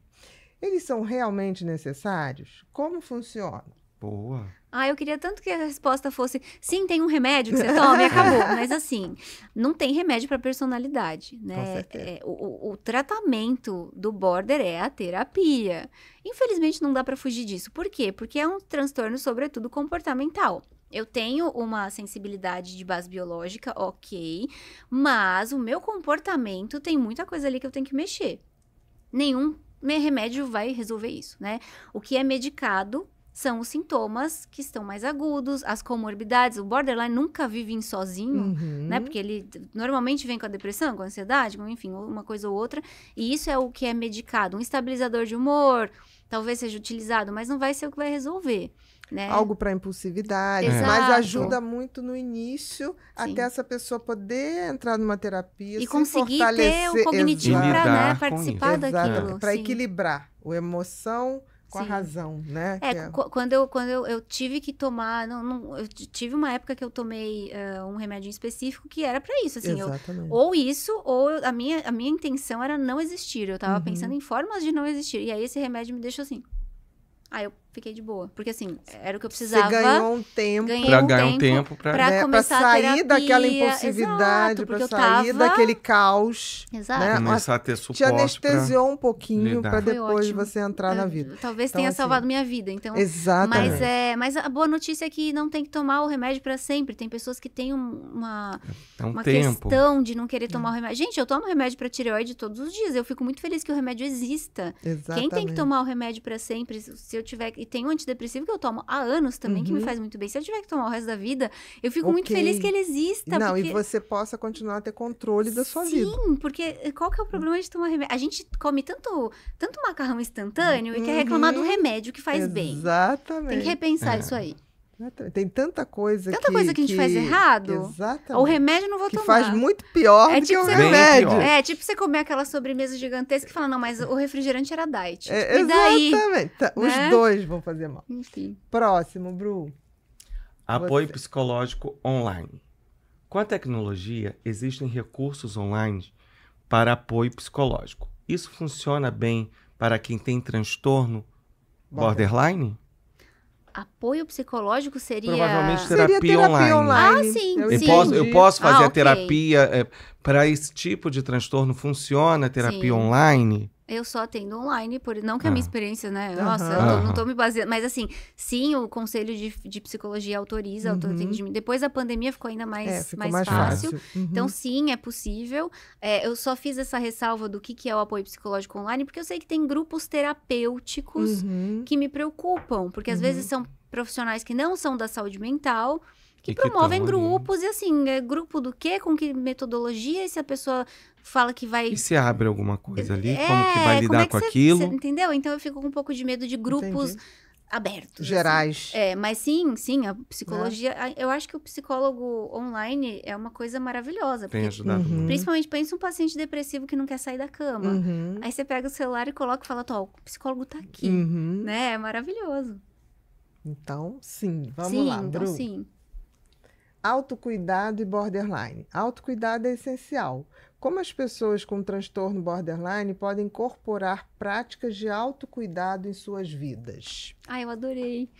Eles são realmente necessários? Como funciona? Boa. Ah, eu queria tanto que a resposta fosse: sim, tem um remédio que você toma e acabou. Mas assim, não tem remédio para personalidade, né? É, o, o tratamento do border é a terapia. Infelizmente, não dá para fugir disso. Por quê? Porque é um transtorno, sobretudo, comportamental. Eu tenho uma sensibilidade de base biológica, ok, mas o meu comportamento tem muita coisa ali que eu tenho que mexer. Nenhum remédio vai resolver isso, né? O que é medicado são os sintomas que estão mais agudos, as comorbidades. O borderline nunca vive sozinho, uhum. né? Porque ele normalmente vem com a depressão, com a ansiedade, com, enfim, uma coisa ou outra. E isso é o que é medicado. Um estabilizador de humor talvez seja utilizado, mas não vai ser o que vai resolver. Né? Algo para impulsividade, Exato. mas ajuda muito no início Sim. até essa pessoa poder entrar numa terapia e conseguir ter o cognitivo para né, participar daquilo. Para equilibrar o emoção com Sim. a razão, né? É, é... quando, eu, quando eu, eu, tive que tomar, não, não, eu tive uma época que eu tomei uh, um remédio específico que era para isso, assim, Exatamente. Eu, ou isso, ou eu, a, minha, a minha intenção era não existir, eu tava uhum. pensando em formas de não existir, e aí esse remédio me deixou assim, aí eu fiquei de boa. Porque assim, era o que eu precisava. Você ganhou um tempo. Ganhei pra um ganhar tempo um tempo pra, pra, né, começar pra sair daquela impulsividade, Exato, pra sair tava... daquele caos. Exato. Né? Começar a ter suporte. Te anestesiou um pouquinho lidar. pra depois você entrar na vida. Talvez então, tenha assim, salvado minha vida. Então, Exatamente. Mas, é, mas a boa notícia é que não tem que tomar o remédio pra sempre. Tem pessoas que têm uma, é, é um uma tempo. questão de não querer tomar o é. remédio. Gente, eu tomo remédio pra tireoide todos os dias. Eu fico muito feliz que o remédio exista. Exatamente. Quem tem que tomar o remédio pra sempre, se eu tiver tem um antidepressivo que eu tomo há anos também, uhum. que me uhum. faz muito bem. Se eu tiver que tomar o resto da vida, eu fico okay. muito feliz que ele exista. Não, porque... e você possa continuar a ter controle da sua Sim, vida. Sim, porque eh, qual que é o problema de tomar remédio? A gente come tanto, tanto macarrão instantâneo uhum. e quer reclamar do uhum. remédio que faz Exatamente. bem. Exatamente. Tem que repensar é. isso aí. Né? Tem tanta coisa tanta que, coisa que a gente que... faz errado. Exatamente. O remédio não vou que tomar. faz muito pior é do tipo que o remédio. É, tipo você comer aquela sobremesa gigantesca e falar, não, mas o refrigerante era diet. É, tipo, exatamente. Daí, tá, Os né? dois vão fazer mal. Enfim. Próximo, Bru. Apoio você. psicológico online. Com a tecnologia, existem recursos online para apoio psicológico. Isso funciona bem para quem tem transtorno borderline? apoio psicológico seria. Provavelmente terapia, seria terapia online. online. Ah, sim. Eu, sim. Posso, eu posso fazer ah, okay. a terapia. É, Para esse tipo de transtorno, funciona a terapia sim. online? Eu só atendo online, por não que a minha ah. experiência, né? Nossa, uhum. eu tô, não tô me baseando. Mas assim, sim, o conselho de, de psicologia autoriza uhum. autoatendimento. Depois da pandemia ficou ainda mais, é, ficou mais, mais, fácil. fácil. Então, uhum. Então, sim, é possível. É, eu só fiz essa ressalva do que, que é o apoio psicológico online, porque eu sei que tem grupos terapêuticos uhum. que me preocupam, porque às uhum. vezes são profissionais que não são da saúde mental que, promovem que grupos e assim, é, grupo do quê? Com que metodologia? E se a pessoa fala que vai. E se abre alguma coisa ali? É, como que vai é lidar é que com você, aquilo? Você, entendeu? Então eu fico com um pouco de medo de grupos. Entendi. Abertos. Assim. Gerais. Assim. É, mas sim, sim, a psicologia. É. Eu acho que o psicólogo online é uma coisa maravilhosa. Tem ajudado. Uhum. Principalmente, pensa um paciente depressivo que não quer sair da cama. Uhum. Aí você pega o celular e coloca e fala: Tô, o psicólogo tá aqui. Uhum. Né? É maravilhoso. Então, sim, vamos sim, lá. Então, sim. Autocuidado e borderline. Autocuidado é essencial como as pessoas com transtorno borderline podem incorporar práticas de autocuidado em suas vidas? Ah, eu adorei.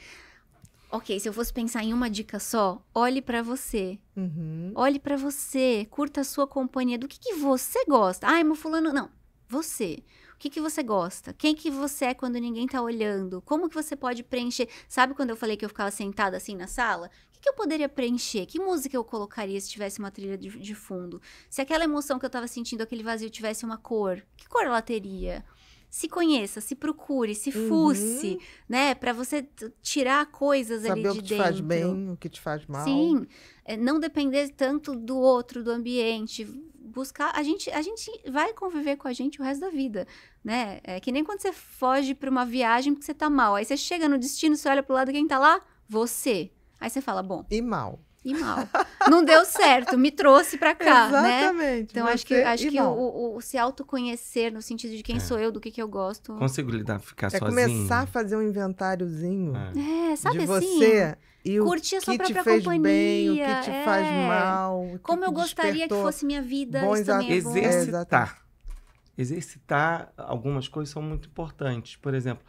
Ok, se eu fosse pensar em uma dica só, olhe para você. Uhum. Olhe para você, curta a sua companhia. Do que, que você gosta? Ai, meu fulano, não. Você. O que, que você gosta? Quem que você é quando ninguém tá olhando? Como que você pode preencher? Sabe quando eu falei que eu ficava sentada assim na sala? que, que eu poderia preencher? Que música eu colocaria se tivesse uma trilha de, de fundo? Se aquela emoção que eu estava sentindo, aquele vazio, tivesse uma cor, que cor ela teria? se conheça, se procure, se fusse, uhum. né? Para você tirar coisas Saber ali de dentro. o que dentro. te faz bem, o que te faz mal. Sim, é, não depender tanto do outro, do ambiente. Buscar, a gente, a gente vai conviver com a gente o resto da vida, né? É que nem quando você foge para uma viagem porque você tá mal. Aí você chega no destino, você olha pro lado, quem tá lá? Você. Aí você fala, bom. E mal. E mal. Não deu certo, me trouxe para cá, né? Exatamente, né? Então acho que acho que o, o, o, se autoconhecer no sentido de quem é. sou eu, do que que eu gosto. Consigo lidar ficar é sozinho. começar a fazer um inventáriozinho. É, é sabe de assim? Você e curtir a sua própria companhia. Bem, o que te é. faz mal. Como eu gostaria que fosse minha vida. isso também é bom. Exercitar. Exercitar algumas coisas são muito importantes. Por exemplo,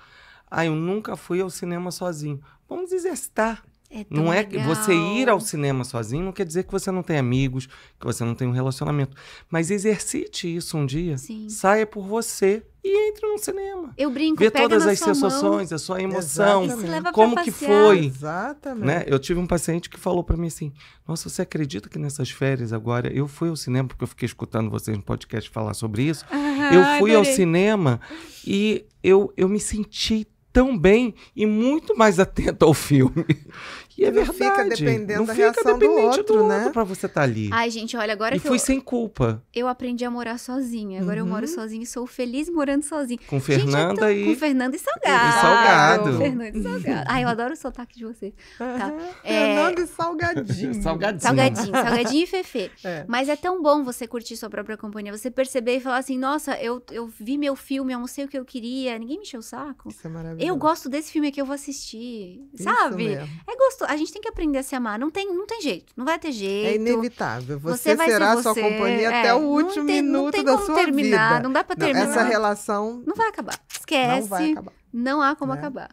ah, eu nunca fui ao cinema sozinho. Vamos exercitar. É não é legal. você ir ao cinema sozinho não quer dizer que você não tem amigos, que você não tem um relacionamento, mas exercite isso um dia. Sim. Saia por você e entre no cinema. Eu brinco, Vê todas as sensações, mão. a sua emoção, Exatamente. como que foi. Exatamente. Né? Eu tive um paciente que falou para mim assim: "Nossa, você acredita que nessas férias agora eu fui ao cinema porque eu fiquei escutando vocês no podcast falar sobre isso. Ah, eu fui adorei. ao cinema e eu eu me senti tão bem e muito mais atento ao filme. E é verdade. Fica dependendo não da fica reação do outro, do né? Para pra você estar tá ali. Ai, gente, olha, agora e que fui eu, sem culpa. Eu aprendi a morar sozinha. Agora uhum. eu moro uhum. sozinha e sou feliz morando sozinha. Com Fernanda gente, tô... e... Com Fernanda e Salgado. E Salgado. Fernanda e Salgado. Ai, eu adoro o sotaque de você. Tá. É... Fernanda e Salgadinho. Salgadinho. Salgadinho. Salgadinho e Fefe. É. Mas é tão bom você curtir sua própria companhia. Você perceber e falar assim, nossa, eu, eu vi meu filme, eu não sei o que eu queria. Ninguém me encheu o saco. Isso é maravilhoso. Eu gosto desse filme aqui, eu vou assistir. Isso sabe? Mesmo. É gostoso a gente tem que aprender a se amar. Não tem, não tem jeito. Não vai ter jeito. É inevitável. Você, você será ser você. sua companhia é, até o último tem, minuto da sua terminar, vida. Não dá para terminar. Não, essa relação não vai acabar. Esquece. Não vai acabar. Não há como né? acabar.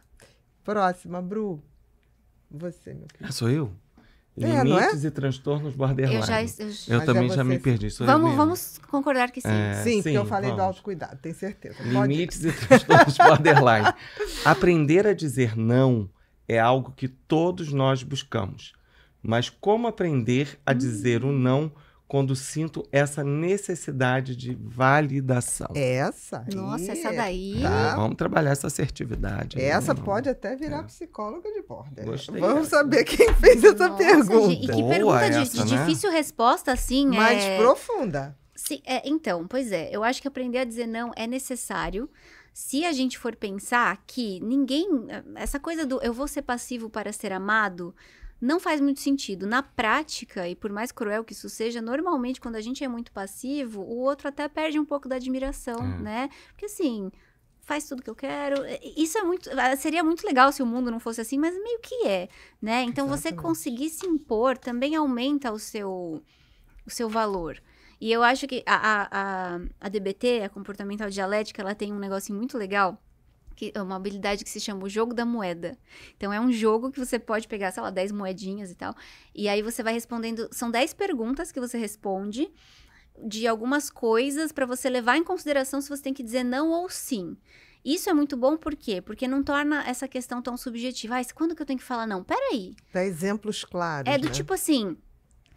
Próxima, Bru. Você, meu querido. Ah, sou eu? É, é? Limites é? e transtornos borderline. Eu, já, eu, eu é também é já me perdi. Vamos, vamos concordar que sim. sim, é, sim, porque eu falei vamos. do autocuidado, tenho certeza. Limites e transtornos borderline. Aprender a dizer não é algo que todos nós buscamos. Mas como aprender a dizer o um não quando sinto essa necessidade de validação? Essa. Aí. Nossa, essa tá. daí. Tá, vamos trabalhar essa assertividade. Essa né? pode até virar é. psicóloga de borda. Gostei vamos essa. saber quem fez essa Nossa, pergunta. Gente, e que Boa pergunta essa, de, de né? difícil resposta, assim. Mais é... profunda. Sim, é, então, pois é. Eu acho que aprender a dizer não é necessário, se a gente for pensar que ninguém. Eh, essa coisa do eu vou ser passivo para ser amado não faz muito sentido. Na prática, e por mais cruel que isso seja, normalmente quando a gente é muito passivo, o outro até perde um pouco da admiração, é. né? Porque assim faz tudo que eu quero. Isso é muito. Eh, seria muito legal se o mundo não fosse assim, mas meio que é, né? Então Exatamente. você conseguir se impor também aumenta o seu, o seu valor. E eu acho que a, a, a, DBT, a comportamental dialética, ela tem um negócio muito legal. Que é uma habilidade que se chama o jogo da moeda. Então, é um jogo que você pode pegar, sei lá, 10 moedinhas e tal. E aí você vai respondendo. São 10 perguntas que você responde de algumas coisas para você levar em consideração se você tem que dizer não ou sim. Isso é muito bom por quê? Porque não torna essa questão tão subjetiva. Ah, quando que eu tenho que falar não? Peraí. Dá exemplos claros. É do né? tipo assim,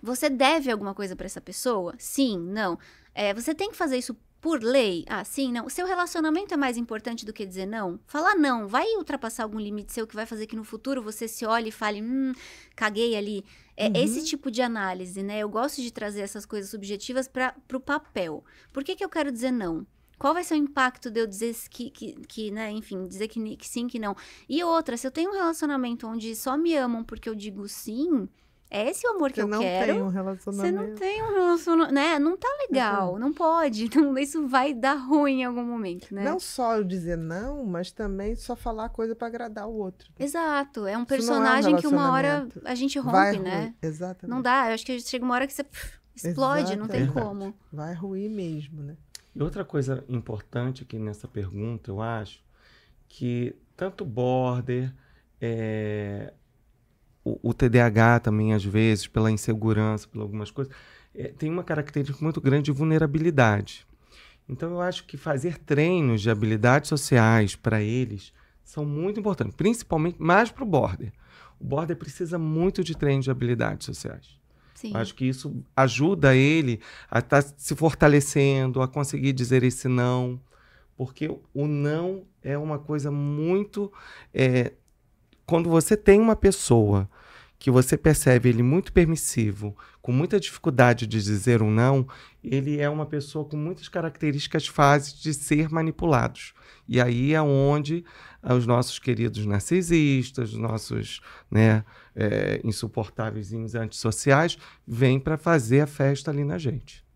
você deve alguma coisa para essa pessoa? Sim, não. É, você tem que fazer isso por lei? Ah, sim, não. Seu relacionamento é mais importante do que dizer não? Falar não vai ultrapassar algum limite seu que vai fazer que no futuro você se olhe e fale, hum, caguei ali. É uhum. esse tipo de análise, né? Eu gosto de trazer essas coisas subjetivas para o papel. Por que, que eu quero dizer não? Qual vai ser o impacto de eu dizer que, que, que né, enfim, dizer que, que sim, que não? E outra, se eu tenho um relacionamento onde só me amam porque eu digo sim, é esse o amor que eu quero. Você não tem um relacionamento. Você não tem um relacionamento, né? Não tá legal, uhum. não pode. Então, isso vai dar ruim em algum momento, né? Não só eu dizer não, mas também só falar coisa para agradar o outro. Exato. É um personagem é um que uma hora a gente rompe, vai né? Ruim. Exatamente. Não dá. Eu acho que chega uma hora que você explode, Exatamente. não tem como. Vai ruir mesmo, né? E outra coisa importante aqui nessa pergunta, eu acho, que tanto border, é, o, o TDAH também, às vezes, pela insegurança, por algumas coisas, é, tem uma característica muito grande de vulnerabilidade. Então, eu acho que fazer treinos de habilidades sociais para eles são muito importantes, principalmente mais para o border. O border precisa muito de treino de habilidades sociais. Sim. Acho que isso ajuda ele a estar tá se fortalecendo, a conseguir dizer esse não, porque o não é uma coisa muito é, quando você tem uma pessoa que você percebe ele muito permissivo, com muita dificuldade de dizer um não, ele é uma pessoa com muitas características fáceis de ser manipulados. E aí é onde ah, os nossos queridos narcisistas, os nossos né, é, insuportáveis antissociais, vêm para fazer a festa ali na gente.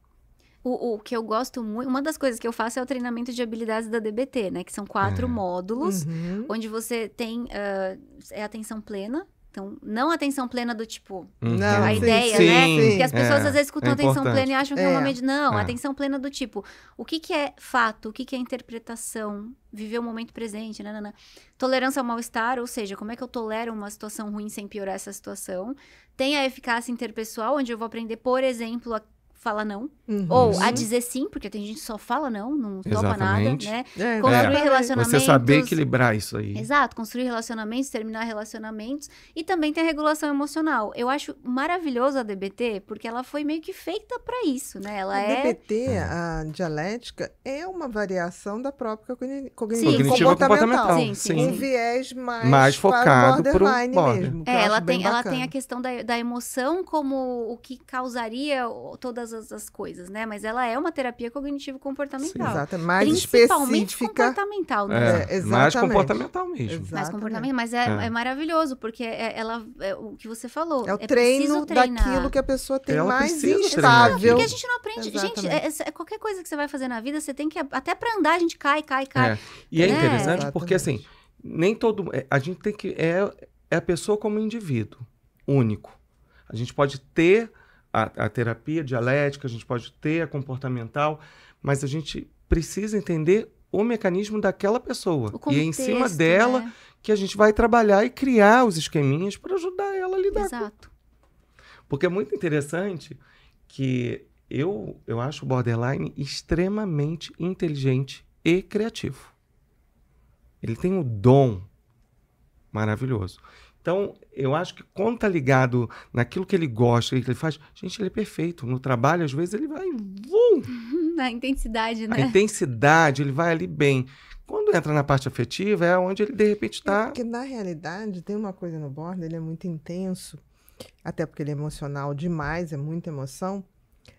O, o, que eu gosto muito, uma das coisas que eu faço é o treinamento de habilidades da DBT, né? Que são quatro é. módulos, uhum. onde você tem uh, é atenção plena. Então, não atenção plena do tipo, uhum. não, a sim, ideia, sim, né? Sim. Que as pessoas é, às vezes escutam é atenção plena e acham que é, uma é. medida. Não, é. atenção plena do tipo, o que, que é fato, o que, que é interpretação, viver o momento presente, né Tolerância ao mal-estar, ou seja, como é que eu tolero uma situação ruim sem piorar essa situação. Tem a eficácia interpessoal, onde eu vou aprender, por exemplo, a fala não. Uhum. Ou a dizer sim, porque tem gente que só fala não, não topa nada, né? É, né? construir é. relacionamentos. Você saber equilibrar isso aí. Exato, construir relacionamentos, terminar relacionamentos. E também tem a regulação emocional. Eu acho maravilhoso a DBT, porque ela foi meio que feita para isso, né? Ela a é... DBT, é. a dialética, é uma variação da própria cogn... cognitiva, cognitiva comportamental. comportamental. Sim, sim, um viés mais, mais focado para o borderline pro border. mesmo. É, ela tem, ela tem a questão da, da emoção como o que causaria todas todas as, as, coisas, né? Mas ela é uma terapia cognitivo-comportamental. Exato, é mais Principalmente específica. comportamental, né? É, é mais comportamental mesmo. Exatamente. Mais comportamental, mas é, é. é maravilhoso, porque é, ela, é o que você falou. É o treino daquilo que a pessoa tem ela mais instável. Porque a gente não aprende. Exatamente. Gente, qualquer coisa que você vai fazer na vida, você tem que, até para andar, a gente cai, cai, cai. E é, né? interessante Exatamente. porque, assim, nem todo... A gente tem que... É, é a pessoa como indivíduo, único. A gente pode ter a, a terapia dialética, a gente pode ter a comportamental, mas a gente precisa entender o mecanismo daquela pessoa. Contexto, e é em cima dela né? que a gente vai trabalhar e criar os esqueminhas para ajudar ela a lidar. Exato. Com... Porque é muito interessante que eu, eu acho o borderline extremamente inteligente e criativo. Ele tem um dom maravilhoso. Então, eu acho que quando tá ligado naquilo que ele gosta, que ele faz, gente, ele é perfeito. No trabalho, às vezes, ele vai vum! Na intensidade, né? Na intensidade, ele vai ali bem. Quando entra na parte afetiva, é onde ele, de repente, está... É tá porque, na realidade, tem uma coisa no bordo, ele é muito intenso, até porque ele é emocional demais, é muita emoção.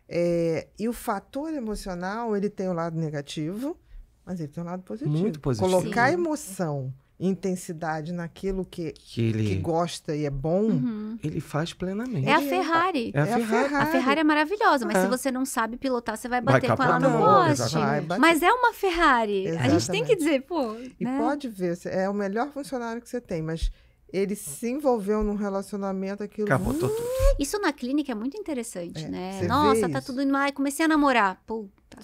É, e o fator emocional, ele tem o lado negativo, mas ele tem um lado positivo. Muito positivo. Colocar Sim. emoção intensidade naquilo que, que, ele... que gosta e é bom, uhum. ele faz plenamente. É a Ferrari. É a, é Ferrari. a Ferrari. é maravilhosa, mas é. se você não sabe pilotar, você vai bater vai com ela no poste. Mas é uma Ferrari. Exatamente. A gente tem que dizer, pô. E né? pode ver, é o melhor funcionário que você tem, mas ele se envolveu num relacionamento aquilo Cabotou hum. tudo. Isso na clínica é muito interessante, é, né? Nossa, tá isso? tudo indo, ai, comecei a namorar. Pô, Tá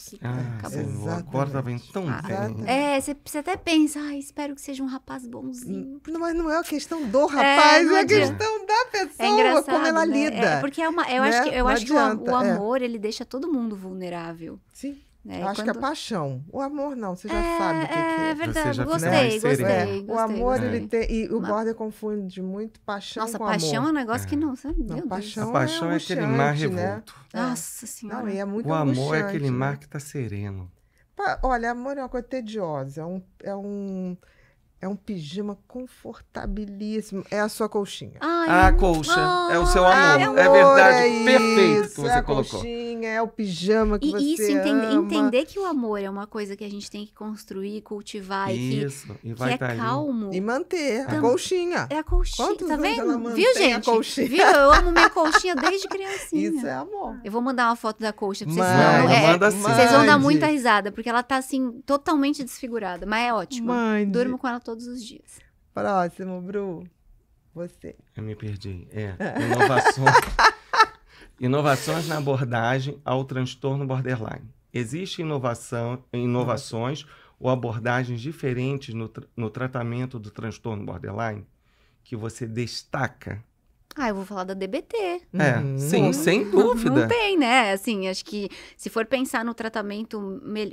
ah, Você acorda bem tão ah, bem. É, você, você até pensa, ai, espero que seja um rapaz bonzinho. Hum, não, mas não é a questão do é, rapaz, é, é a questão da pessoa, é como ela né? É, lida. É, porque é uma, eu né? acho que, eu acho adianta, que o, o é. amor, ele deixa todo mundo vulnerável. Sim. Né? Eu Acho é quando... que a paixão. O amor não, você já é, sabe o que, é. Que é, é. verdade, já, gostei, gostei, né? gostei, é, gostei, O amor, gostei. ele tem. E o Mas... Border confunde muito paixão Nossa, com amor. Nossa, paixão é um negócio que é. não, sabe? Meu não, paixão a paixão é, aquele mar né? revolto. Né? Nossa Senhora. Não, e é muito o amor é aquele mar que está sereno. Olha, amor é uma coisa tediosa. É um. É um é um pijama confortabilíssimo. É a sua colchinha. é a ah, colcha. Ah, é o seu amor. amor é verdade. É perfeito que você é a colocou. Colchinha, é o pijama que e você E isso, entender que o amor é uma coisa que a gente tem que construir, cultivar. Isso. E, que, e vai que é tá ali. calmo. E manter. a colchinha. É a colchinha. Quantos tá vendo? Viu, gente? Viu? Eu amo minha colchinha desde criancinha. Isso é amor. Eu vou mandar uma foto da colcha pra vocês. Mãe, não, é, manda sim. Vocês vão dar muita risada, porque ela tá assim, totalmente desfigurada. Mas é ótimo. Mãe, Durmo com ela todos os dias. Próximo, Bru. Você. Eu me perdi. É. Inovações, inovações na abordagem ao transtorno borderline. Existem inovação, inovações Nossa. ou abordagens diferentes no, no tratamento do transtorno borderline que você destaca ah, eu vou falar da DBT. É, hum. sim, uhum. sem dúvida. Não tem, né? Assim, acho que se for pensar no tratamento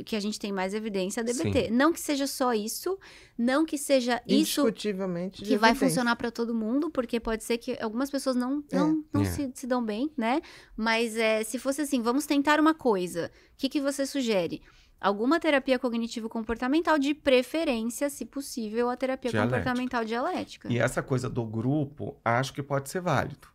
que a gente tem mais evidência, é a DBT. Sim. Não que seja só isso, não que seja isso que evidência. vai funcionar para todo mundo, porque pode ser que algumas pessoas não, é. não, é. não é. Se, se, dão bem, né? Mas é, se fosse assim, vamos tentar uma coisa. O que, que você sugere? alguma terapia cognitivo-comportamental, de preferência, se possível, a terapia dialética. comportamental dialética. E essa coisa do grupo, acho que pode ser válido.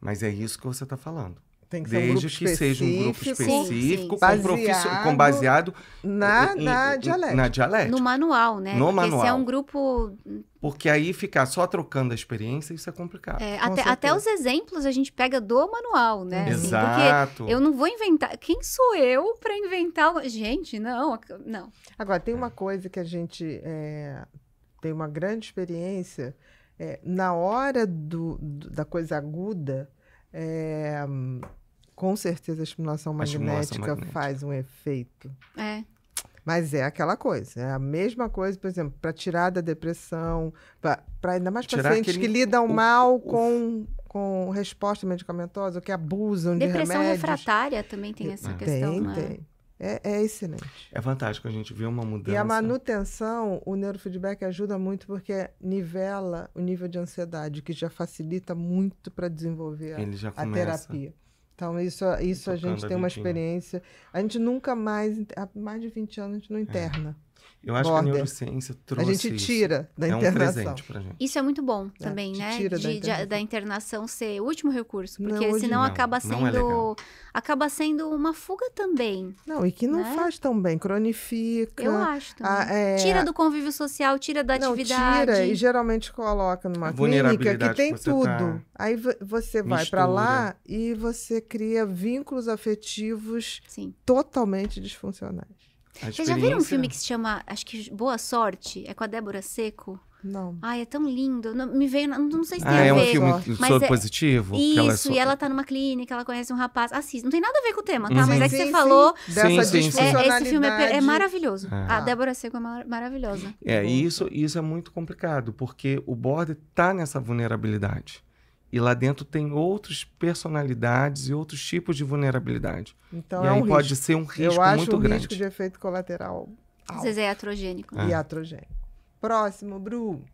Mas é isso que você está falando. Tem que ser um grupo que seja um grupo específico, sim, sim. Com, baseado com baseado na, em, na, dialética. na dialética. No manual, né? No Porque manual. se é um grupo. Hum, porque aí ficar só trocando a experiência, isso é complicado. É, até, até, os exemplos a gente pega do manual, né? Assim, Exato. Porque eu não vou inventar. Quem sou eu para inventar? Gente, não, não. Agora, tem é. uma coisa que a gente é, tem uma grande experiência. É, na hora do, do, da coisa aguda, é, com certeza a estimulação magnética, a estimulação magnética. faz um efeito. É. Mas é aquela coisa, é a mesma coisa, por exemplo, para tirar da depressão, para ainda mais tirar pacientes aquele... que lidam o, mal com com resposta medicamentosa, que abusam depressão de remédios. Depressão refratária também tem essa é. questão, tem, não é? Tem. É, é excelente. É fantástico a gente ver uma mudança. E a manutenção, o neurofeedback ajuda muito porque nivela o nível de ansiedade, que já facilita muito para desenvolver a, Ele a terapia. Então, isso, isso a gente tem uma experiência. A gente nunca mais, há mais de 20 anos, a gente não é. interna. É. Eu acho border. que a neurociência trouxe. A gente tira isso. da internação. É um presente pra gente. Isso é muito bom é, também, né? Tira de, da, internação. De, da, internação. ser o último recurso, porque é não, senão não, acaba sendo não é acaba sendo uma fuga também. Não, e que não né? faz tão bem, cronifica. Eu acho também. A, é... Tira do convívio social, tira da atividade. Tira e geralmente coloca numa clínica que tem que tá tudo. Tá... Aí você vai para lá e você cria vínculos afetivos Sim. totalmente disfuncionais. Vocês já viram um filme que se chama, acho que Boa Sorte? É com a Débora Seco? Não. Ai, é tão lindo. Não, me veio, não, não sei se tem ah, a é Ah, é um filme mas sobre é, positivo? Isso, ela é so... e ela tá numa clínica, ela conhece um rapaz. Assim, Não tem nada a ver com o tema, tá? Uhum. Mas é que sim, você sim. falou. Dessa sim, sim, é, Esse filme é, é maravilhoso. Ah. A Débora Seco é mar maravilhosa. É, e isso, isso é muito complicado, porque o border tá nessa vulnerabilidade. E lá dentro tem outras personalidades e outros tipos de vulnerabilidade. Então, e é aí um pode risco. ser um risco muito grande. Eu acho um grande. risco de efeito colateral às vezes é atrogênico. É. E atrogênico. Próximo, Bru.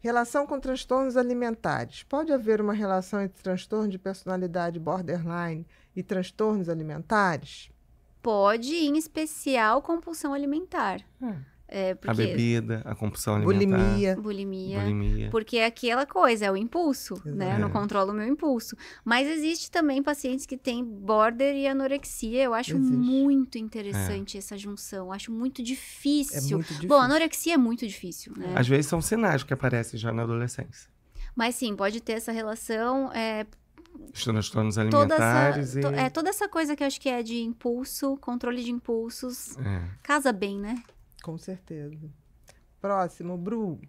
Relação com transtornos alimentares. Pode haver uma relação entre transtorno de personalidade borderline e transtornos alimentares? Pode, em especial compulsão alimentar. Hum. É, porque... A bebida, a compulsão alimentar. Bulimia. Bulimia. Bulimia. Porque é aquela coisa, é o impulso, Exato. né? Eu não é. controlo o meu impulso. Mas existe também pacientes que têm border e anorexia. Eu acho existe. muito interessante é. essa junção. Eu acho muito difícil. É muito difícil. Bom, anorexia é muito difícil, né? Às vezes são sinais que aparecem já na adolescência. Mas sim, pode ter essa relação. É, transtornos alimentares toda essa, e... to, é, toda essa coisa que eu acho que é de impulso, controle de impulsos, é. casa bem, né? Com certeza. Próximo, Bru.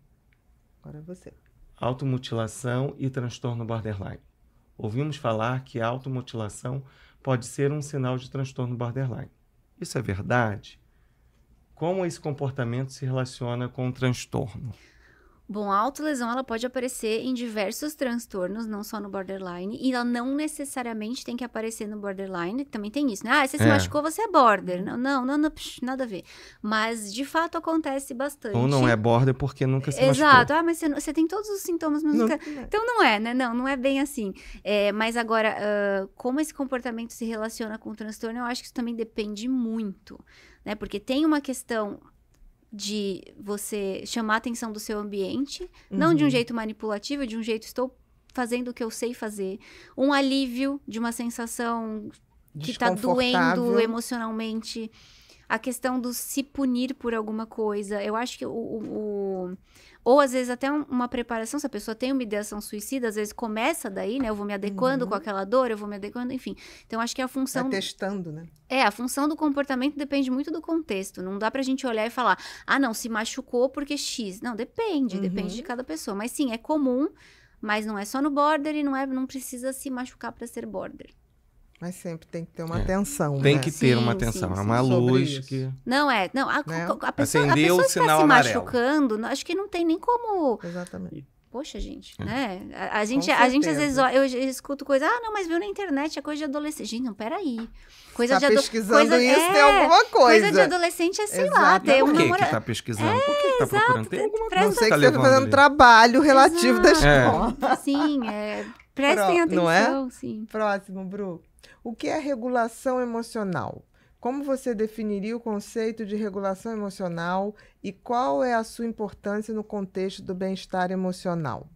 Agora é você. Automutilação e transtorno borderline. Ouvimos falar que a automutilação pode ser um sinal de transtorno borderline. Isso é verdade? Como esse comportamento se relaciona com o transtorno? Bom, a autolesão ela pode aparecer em diversos transtornos, não só no borderline, e ela não necessariamente tem que aparecer no borderline, também tem isso, né? Ah, você se é. machucou, você é border. Não, não, não, não psh, nada a ver. Mas de fato acontece bastante. Ou não é border porque nunca se Exato. machucou. Exato. Ah, mas você, você, tem todos os sintomas, mas não, nunca... É. Então não é, né? Não, não é bem assim. É, mas agora, uh, como esse comportamento se relaciona com o transtorno, eu acho que isso também depende muito. Né? Porque tem uma questão de você chamar a atenção do seu ambiente, uhum. não de um uhum. jeito manipulativo, de um jeito estou fazendo o que eu sei fazer, um alívio de uma sensação que está doendo emocionalmente, a questão do se punir por alguma coisa. Eu acho que o, o, o ou às vezes até um, uma preparação, se a pessoa tem uma ideação suicida, às vezes começa daí, né? Eu vou me adequando uhum. com aquela dor, eu vou me adequando, enfim. Então acho que a função. Tá testando, né? É, a função do comportamento depende muito do contexto. Não dá pra gente olhar e falar, ah, não, se machucou porque X. Não, depende, uhum. depende de cada pessoa. Mas sim, é comum, mas não é só no border e não, é, não precisa se machucar para ser border. Mas sempre tem que ter uma é. atenção. Tem né? que ter é sim, uma atenção. Sim, sim, é uma luz que. Não é. Não, a, né? a pessoa, a pessoa está se amarelo. machucando, acho que não tem nem como. Exatamente. Poxa, gente, é. né? A, a gente, a gente às vezes ó, eu, eu, escuto coisa, ah, não, mas viu na internet, é coisa de adolescente. Gente, não, peraí. Coisa tá de pesquisando coisa, isso, é, tem alguma coisa. Coisa de adolescente é, sei exato. lá, tem um namorado. que tá pesquisando? É, Por que, que tá exato. procurando? Tem alguma coisa. Não sei que, você tá, tá fazendo ali. trabalho relativo exato. da escola. É. Sim, é, prestem é? atenção, é? sim. Próximo, Bru. O que é regulação emocional? Como você definiria o conceito de regulação emocional e qual é a sua importância no contexto do bem-estar emocional?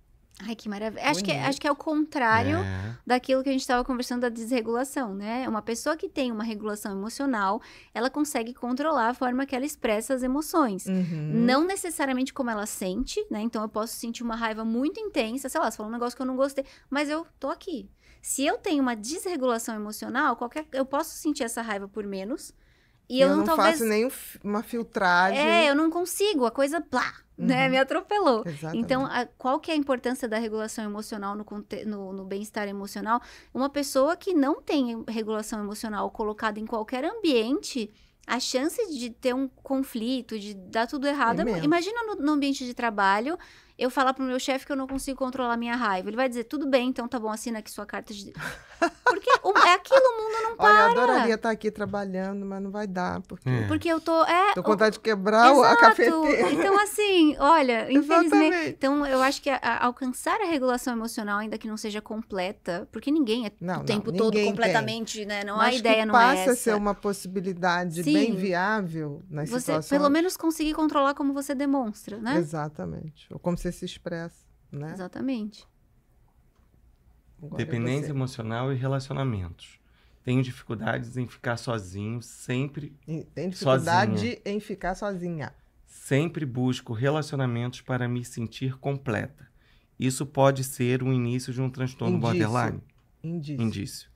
Ai, que maravilha. Acho que, é, acho que é o contrário é. daquilo que a gente estava conversando da desregulação, né? Uma pessoa que tem uma regulação emocional, ela consegue controlar a forma que ela expressa as emoções. Uhum. Não necessariamente como ela sente, né? Então eu posso sentir uma raiva muito intensa, sei lá, você falou um negócio que eu não gostei, mas eu tô aqui. Se eu tenho uma desregulação emocional, qualquer eu posso sentir essa raiva por menos. E eu, eu não, não talvez... faço nem uma filtragem. É, eu não consigo, a coisa plá, né, uhum. né? Me atropelou. Exatamente. Então, a, qual que é a importância da regulação emocional no, no, no bem-estar emocional? Uma pessoa que não tem regulação emocional colocada em qualquer ambiente, a chance de ter um conflito, de dar tudo errado. É imagina no, no, ambiente de trabalho eu falar pro meu chefe que eu não consigo controlar minha raiva. Ele vai dizer, tudo bem, então tá bom, assina aqui sua carta de. Porque o, é aquilo, o mundo não para. Olha, eu adoraria estar tá aqui trabalhando, mas não vai dar. Porque, é. porque eu tô. É, tô com vontade o... de quebrar Exato. a cafeteira. Então, assim, olha, infelizmente. Então, eu acho que a, a, alcançar a regulação emocional, ainda que não seja completa, porque ninguém é não, o tempo não, todo completamente, tem. né? Não há ideia não passa é. Passa a ser uma possibilidade Sim. bem viável nas você, situações. Pelo menos conseguir controlar como você demonstra, né? Exatamente. Ou como você você se expressa, né? Exatamente. Agora Dependência emocional e relacionamentos. Tenho dificuldades em ficar sozinho, sempre. Tem dificuldade sozinha. em ficar sozinha. Sempre busco relacionamentos para me sentir completa. Isso pode ser o início de um transtorno Indício. borderline. Indício. Indício.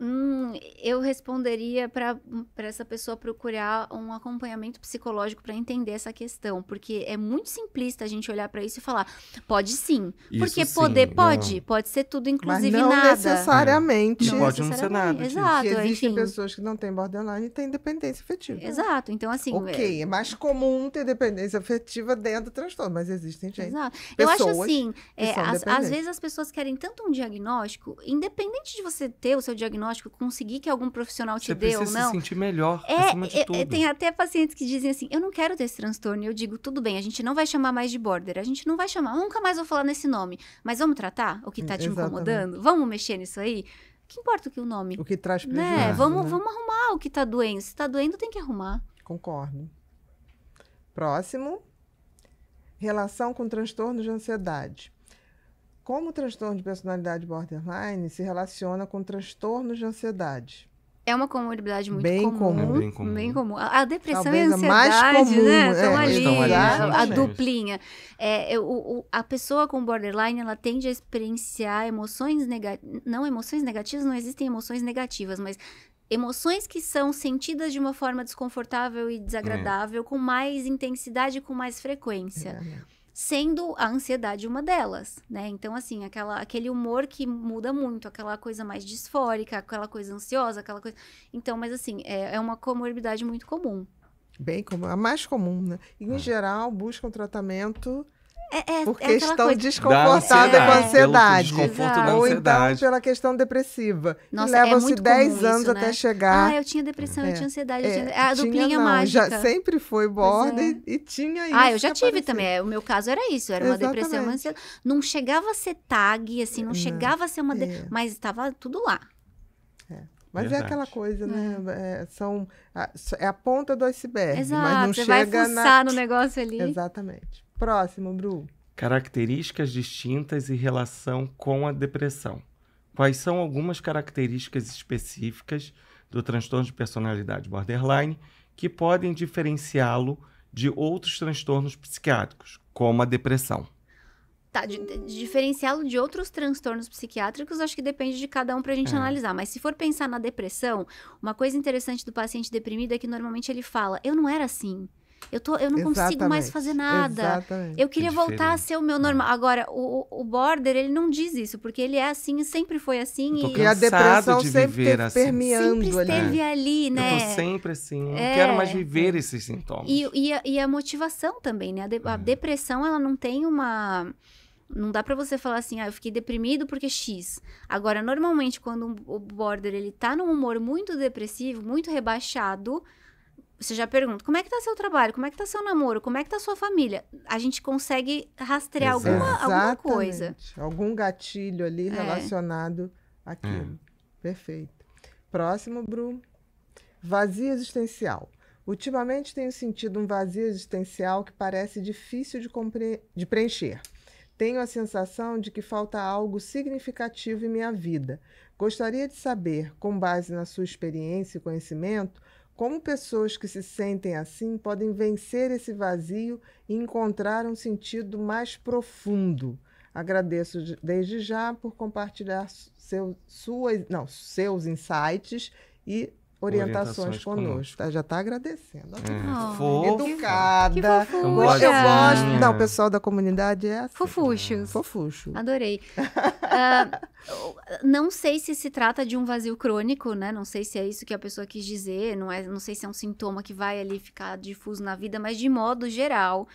Hum, eu responderia para essa pessoa procurar um acompanhamento psicológico para entender essa questão, porque é muito simplista a gente olhar para isso e falar, pode sim. Isso porque sim, poder não. pode, pode ser tudo, inclusive Mas não nada. Necessariamente. Não, pode não ser nada. Exato. Existem enfim. pessoas que não têm borderline e têm dependência afetiva. Né? Exato. Então, assim. Ok, é, é, mais comum ter dependência afetiva dentro do transtorno, mas existem gente. Exato. Eu acho assim, é, as, às vezes as pessoas querem tanto um diagnóstico, independente de você ter o seu diagnóstico diagnóstico, conseguir que algum profissional te Você dê ou não. Você se sentir melhor, é, acima de é, é, tudo. tem até pacientes que dizem assim, eu não quero ter esse transtorno. E eu digo, tudo bem, a gente não vai chamar mais de border, a gente não vai chamar, nunca mais vou falar nesse nome. Mas vamos tratar o que está é, te Exatamente. incomodando? Vamos mexer nisso aí? Que importa o que o nome. O que traz né? prejuízo, né? Vamos, né? vamos arrumar o que está doendo. Se está doendo, tem que arrumar. Concordo. Próximo. Relação com transtorno de ansiedade. Como o transtorno de personalidade borderline se relaciona com transtornos de ansiedade? É uma comorbidade muito bem comum, comum. É bem comum. bem comum. A depressão Talvez e a ansiedade, a mais né? comum, né? Estão é, ali, ali, a, duplinha. É, o, o, a pessoa com borderline, ela tende a experienciar emoções negativas. Não emoções negativas, não existem emoções negativas, mas emoções que são sentidas de uma forma desconfortável e desagradável, é. com mais intensidade e com mais frequência. É. é sendo a ansiedade uma delas, né? Então, assim, aquela, aquele humor que muda muito, aquela coisa mais disfórica, aquela coisa ansiosa, aquela coisa. Então, mas assim, é, é uma comorbidade muito comum. Bem comum, a mais comum, né? E, em ah. geral, buscam tratamento é, é, Porque é estão coisa... desconfortadas com a é, ansiedade. Ou então pela questão depressiva. Levam-se é assim 10 anos isso, né? até chegar. Ah, eu tinha depressão, eu tinha ansiedade. Eu é, tinha... A duplinha tinha, mágica. Já sempre foi border e tinha isso. Ah, eu já tive também. O meu caso era isso. Era uma Exatamente. depressão, uma ansiedade. Não chegava a ser tag, assim, não, não. chegava a ser uma. De... Mas estava tudo lá. Mas Verdade. é aquela coisa, né? É, são, é a ponta do iceberg. Exato, mas não você chega vai fuçar na... no negócio ali. Exatamente. Próximo, Bru. Características distintas em relação com a depressão. Quais são algumas características específicas do transtorno de personalidade borderline que podem diferenciá-lo de outros transtornos psiquiátricos, como a depressão? Tá, de, de, diferenciá-lo de outros transtornos psiquiátricos, acho que depende de cada um para a gente é. analisar. Mas se for pensar na depressão, uma coisa interessante do paciente deprimido é que normalmente ele fala: eu não era assim. Eu, tô, eu não Exatamente. consigo mais fazer nada. Exatamente. Eu queria é voltar a ser o meu é. normal. Agora, o, o border, ele não diz isso, porque ele é assim e sempre foi assim. E... e a depressão de sempre esteve assim. permeando sempre ali. esteve é. ali, né? Eu tô né? sempre assim. Eu é. não quero mais é. viver esses sintomas. E, e, a, e a motivação também, né? A, de, a é. depressão, ela não tem uma não dá para você falar assim, ah, eu fiquei deprimido porque X. Agora, normalmente, quando o border ele tá num humor muito depressivo, muito rebaixado, você já pergunta, como é que tá seu trabalho? Como é que tá seu namoro? Como é que tá sua família? A gente consegue rastrear alguma, alguma coisa. Algum gatilho ali é. relacionado àquilo. Hum. Perfeito. Próximo, Bru. Vazio existencial. Ultimamente tenho sentido um vazio existencial que parece difícil de, de preencher. Tenho a sensação de que falta algo significativo em minha vida. Gostaria de saber, com base na sua experiência e conhecimento, como pessoas que se sentem assim podem vencer esse vazio e encontrar um sentido mais profundo? Agradeço desde já por compartilhar seu, suas, não, seus insights e orientações, orientações conosco. conosco. Tá, já está agradecendo. Oh, Educada. Que, eu gosto. Não, o pessoal da comunidade é assim. Fofuchos. Fofucho. Adorei. uh, não sei se se trata de um vazio crônico, né? Não sei se é isso que a pessoa quis dizer. Não, é, não sei se é um sintoma que vai ali ficar difuso na vida, mas de modo geral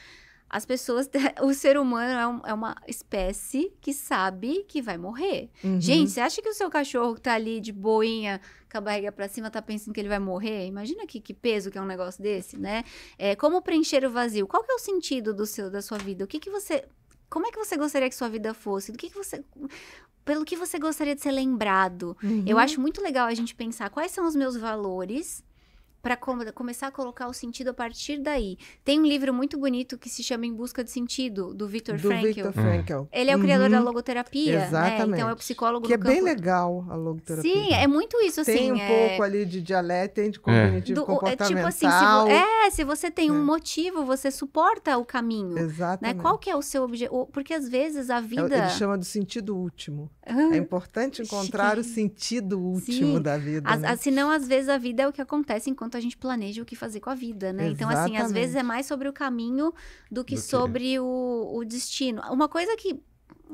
as pessoas, o ser humano é, um, é, uma espécie que sabe que vai morrer. Uhum. Gente, você acha que o seu cachorro que tá ali de boinha, com a barriga pra cima, tá pensando que ele vai morrer? Imagina que, que peso que é um negócio desse, né? É, como preencher o vazio? Qual que é o sentido do seu, da sua vida? O que que você... Como é que você gostaria que sua vida fosse? Do que que você pelo que você gostaria de ser lembrado. Uhum. Eu acho muito legal a gente pensar quais são os meus valores para com começar a colocar o sentido a partir daí. Tem um livro muito bonito que se chama Em Busca de Sentido, do do Frankl. Victor Frankl. Uhum. Ele é o criador uhum. da logoterapia, né? Exatamente. Né? Então é o psicólogo que é campo. bem legal a logoterapia. Sim, é muito isso assim. Tem um é... pouco ali de dialética, tem de é. cognitivo é. comportamental. é, tipo assim, se, é, se você tem um é. motivo, você suporta o caminho. Né? Exatamente. Né? Qual que é o seu objetivo? Porque às vezes a é vida Ele chama do sentido último. Uhum. É importante encontrar Sim. o sentido último Sim. da vida. As, né? Senão às vezes a vida é o que acontece enquanto a gente planeja o que fazer com a vida, né? Exatamente. Então, assim, às vezes é mais sobre o caminho do que, do sobre O, o destino. Uma coisa que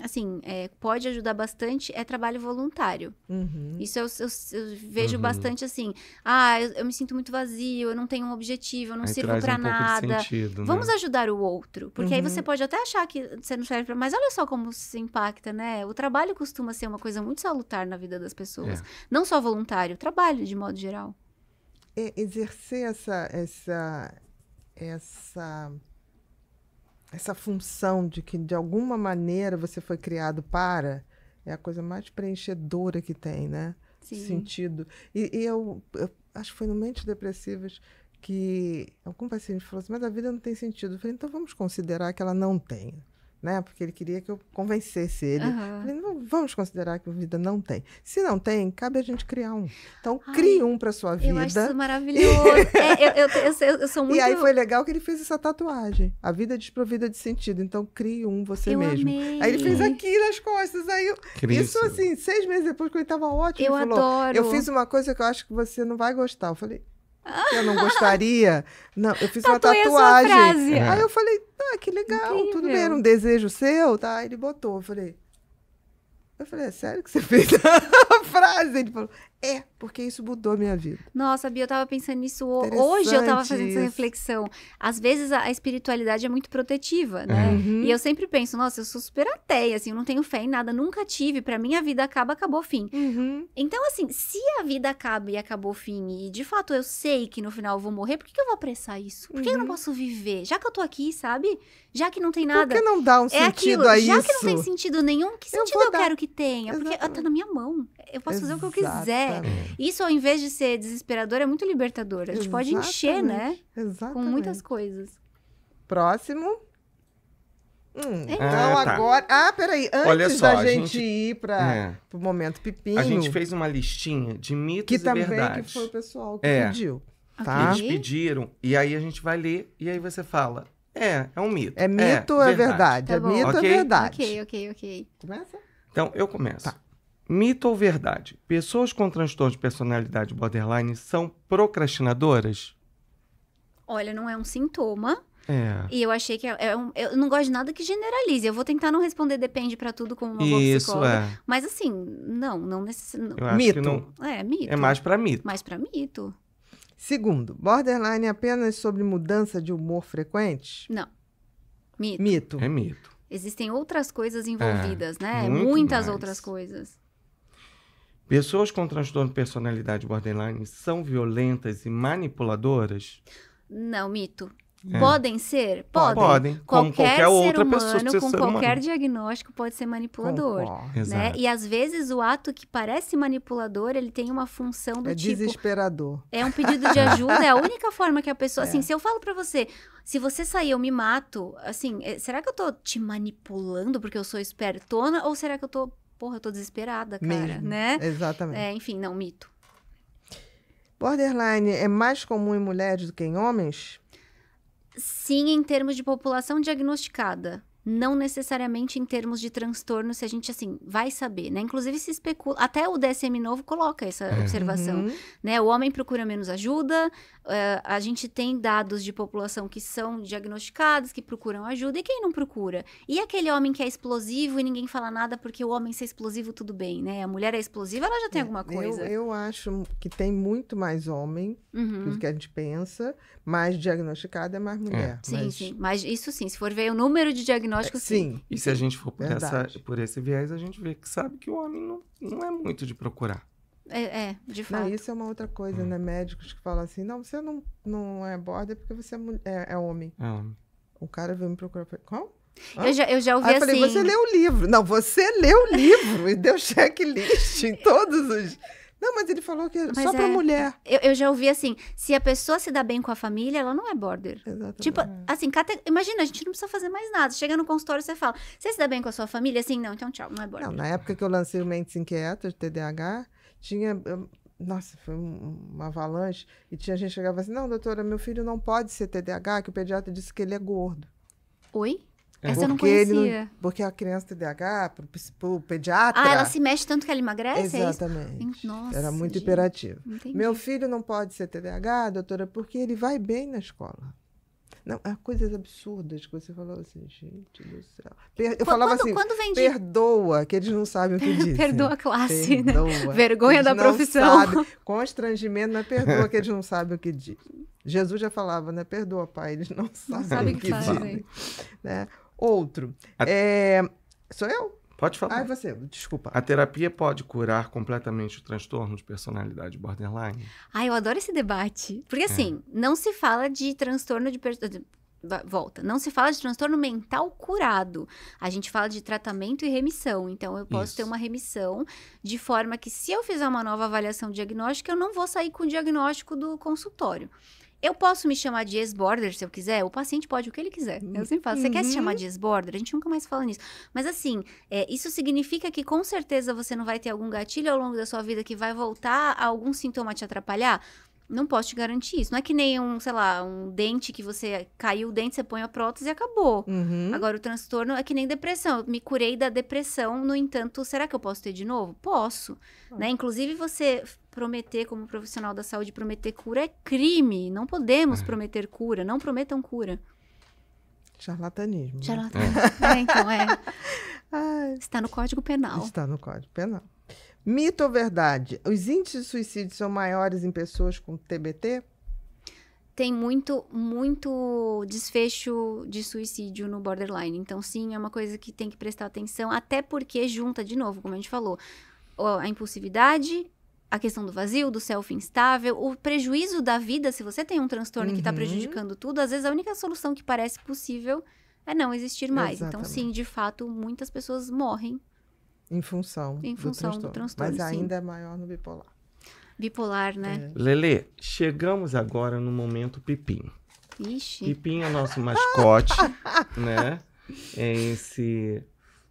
assim, é, pode ajudar bastante é trabalho voluntário. Uhum. Isso eu, eu, eu vejo uhum. bastante assim. Ah, eu, eu, me sinto muito vazio, eu não tenho um objetivo, eu não aí sirvo para um nada. Sentido, né? Vamos né? ajudar o outro. Porque uhum. aí você uhum. pode até achar que você não serve pra. Mas olha só como se impacta, né? O trabalho costuma ser uma coisa muito salutar na vida das pessoas. É. Não só voluntário, trabalho de modo geral é exercer essa, essa, essa, essa função de que, de alguma maneira, você foi criado para, é a coisa mais preenchedora que tem, né? Sim. Sentido. E, e eu, eu, acho que foi no Mentes Depressivas que algum paciente falou assim, mas a vida não tem sentido. Eu falei, então vamos considerar que ela não tem né? Porque ele queria que eu convencesse ele. Uhum. Falei, não, vamos considerar que a vida não tem. Se não tem, cabe a gente criar um. Então, Ai, crie um para sua vida. Eu acho isso maravilhoso. é, eu, eu, eu, eu, sou muito... E aí foi legal que ele fez essa tatuagem. A vida é desprovida de sentido. Então, crie um você eu mesmo. Amei. Aí ele fez aqui nas costas. Aí Isso, assim, seis meses depois que ele estava ótimo. Eu falou, adoro. Eu fiz uma coisa que eu acho que você não vai gostar. Eu falei, eu não gostaria. Não, eu fiz Tatuei uma tatuagem. É. Aí eu falei, ah, que legal, Incrível. tudo bem, era um desejo seu, tá? Aí ele botou, eu falei. Eu falei, é sério que você fez a frase? Ele falou, é, porque isso mudou minha vida. Nossa, Bia, eu tava pensando nisso hoje, eu tava fazendo isso. essa reflexão. Às vezes a, espiritualidade é muito protetiva, né? É. Uhum. E eu sempre penso, nossa, eu sou super ateia, assim, eu não tenho fé em nada, nunca tive, para mim a vida acaba, acabou o fim. Uhum. Então, assim, se a vida acaba e acabou o fim, e de fato eu sei que no final eu vou morrer, por que, que eu vou apressar isso? Por que uhum. eu não uhum. posso viver? Já que eu tô aqui, sabe? Já que não tem nada. Por que não dá um é sentido aquilo, a isso? Já que não tem sentido nenhum, que sentido eu, eu quero que tenha? Ah, tá Exatamente. Porque tá na minha mão. Eu posso Exato. fazer o que eu quiser. É. Isso, ao invés de ser desesperador, é muito libertador. A gente Exatamente. pode encher, né? Exatamente. Com muitas coisas. Próximo. Hum, é então ah, tá. agora. Ah, peraí. Antes só, da gente, gente ir para é. o momento pepino. A gente fez uma listinha de mitos que e também verdades. Que foi o pessoal que é. pediu. Tá? Eles pediram. E aí a gente vai ler. E aí você fala. É, é um mito. É mito é, ou é, é verdade? Tá é mito ou okay? é verdade? Ok, ok, ok. Começa? Então, eu começo. Tá. Mito ou verdade? Pessoas com transtorno de personalidade borderline são procrastinadoras? Olha, não é um sintoma. É. E eu achei que é, é um, eu não gosto de nada que generalize. Eu vou tentar não responder depende para tudo como uma Isso, psicóloga. É. Mas assim, não, não necessariamente. Mito. Não... É, mito. É mais para mito. Mais para mito. Segundo, borderline é apenas sobre mudança de humor frequente? Não. Mito. Mito. É mito. Existem outras coisas envolvidas, é, né? Muitas mais. outras coisas. Pessoas com transtorno de personalidade borderline são violentas e manipuladoras? Não, mito. É. Podem ser? Podem. Podem. Qualquer, qualquer ser humano pessoa, com ser qualquer humano. diagnóstico pode ser manipulador. Né? E às vezes o ato que parece manipulador, ele tem uma função do é tipo... É desesperador. É um pedido de ajuda, é a única forma que a pessoa... É. Assim, se eu falo para você, se você sair eu me mato, assim, é, será que eu tô te manipulando porque eu sou espertona? Ou será que eu tô porra, eu tô desesperada, cara, Mesmo. né? Exatamente. É, enfim, não, mito. Borderline é mais comum em mulheres do que em homens? Sim, em termos de população diagnosticada não necessariamente em termos de transtorno, se a gente assim vai saber, né? Inclusive se especula, até o DSM novo coloca essa é. observação, uhum. né? O homem procura menos ajuda, uh, a gente tem dados de população que são diagnosticados, que procuram ajuda e quem não procura. E aquele homem que é explosivo e ninguém fala nada porque o homem ser explosivo tudo bem, né? A mulher é explosiva, ela já tem é, alguma coisa. Eu, eu acho que tem muito mais homem uhum. do que a gente pensa, mais diagnosticada é mais mulher. É. Sim, mas... sim, mas isso sim, se for ver o número de diagnósticos diagnóstico, é, sim. E se a gente for por, essa, por, esse viés, a gente vê que sabe que o homem não, não é muito de procurar. É, é de fato. Não, isso é uma outra coisa, hum. né? Médicos que falam assim, não, você não, não é border porque você é, é, é homem. É homem. O cara veio me procurar, qual? Eu já, eu já ouvi Aí eu assim... falei, você leu o livro. Não, você leu o livro e deu checklist em todos os... Não, mas ele falou que é mas só é, pra mulher. Eu, eu, já ouvi assim: se a pessoa se dá bem com a família, ela não é border. Exatamente. Tipo, é. assim, cate... imagina, a gente não precisa fazer mais nada. Chega no consultório você fala: você se dá bem com a sua família? Assim, não, então tchau, não é border. Não, na época que eu lancei o Mentes Inquietas, TDAH, tinha. Nossa, foi uma avalanche. E tinha gente que chegava assim: não, doutora, meu filho não pode ser TDAH, que o pediatra disse que ele é gordo. Oi? Essa é. eu não conhecia. Não, porque a criança TDAH, pro, pro pediatra. Ah, ela se mexe tanto que ela emagrece? É Exatamente. É Nossa, Era muito gente. imperativo. Entendi. Meu filho não pode ser TDAH, doutora, porque ele vai bem na escola. Não, é coisas absurdas que você falou assim, gente do céu. eu quando, falava assim, quando vem de... perdoa, que eles não sabem o que dizem. perdoa a classe, né? perdoa. né? Vergonha eles da profissão. Sabem. Constrangimento, mas é perdoa que eles não sabem o que dizem. Jesus já falava, né? Perdoa, pai, eles não sabem, não sabem o que, que Né? Outro. A... É... Sou eu? Pode falar. Ah, você, desculpa. A terapia pode curar completamente o transtorno de personalidade borderline? Ah, eu adoro esse debate. Porque é. assim, é. não se fala de transtorno de volta, não se fala de transtorno mental curado. A gente fala de tratamento e remissão. Então, eu posso Isso. ter uma remissão de forma que, se eu fizer uma nova avaliação diagnóstica, eu não vou sair com o diagnóstico do consultório. Eu posso me chamar de ex-border se eu quiser? O paciente pode o que ele quiser. Eu sempre falo, você uhum. quer se uhum. chamar de ex-border? A gente nunca mais fala nisso. Mas assim, é, isso significa que com certeza você não vai ter algum gatilho ao longo da sua vida que vai voltar a algum sintoma te atrapalhar? Não posso te garantir isso. Não é que nem um, sei lá, um dente que você caiu o dente, você põe a prótese e acabou. Uhum. Agora, o transtorno é que nem depressão. Eu me curei da depressão, no entanto, será que eu posso ter de novo? Posso. Uhum. Né? Inclusive, você prometer como profissional da saúde prometer cura é crime. Não podemos é. prometer cura, não prometam cura. Charlatanismo. Né? Charlatanismo. É. É, então é. Está no Código Penal. Está no Código Penal. Mito ou verdade? Os índices de suicídio são maiores em pessoas com TBT? Tem muito, muito desfecho de suicídio no borderline. Então, sim, é uma coisa que tem que prestar atenção, até porque junta, de novo, como a gente falou, a impulsividade, a questão do vazio, do self instável, o prejuízo da vida, se você tem um transtorno tá uhum. que está prejudicando tudo, às vezes a única solução que parece possível é não existir mais. Então, Exatamente. Então, sim, de fato, muitas pessoas morrem. Em função. Em função do transtorno. Do transtorno mas ainda é maior no bipolar. Bipolar, né? É. Lele, chegamos agora no momento Pipim. Ixi. Pipim é nosso mascote, né? É esse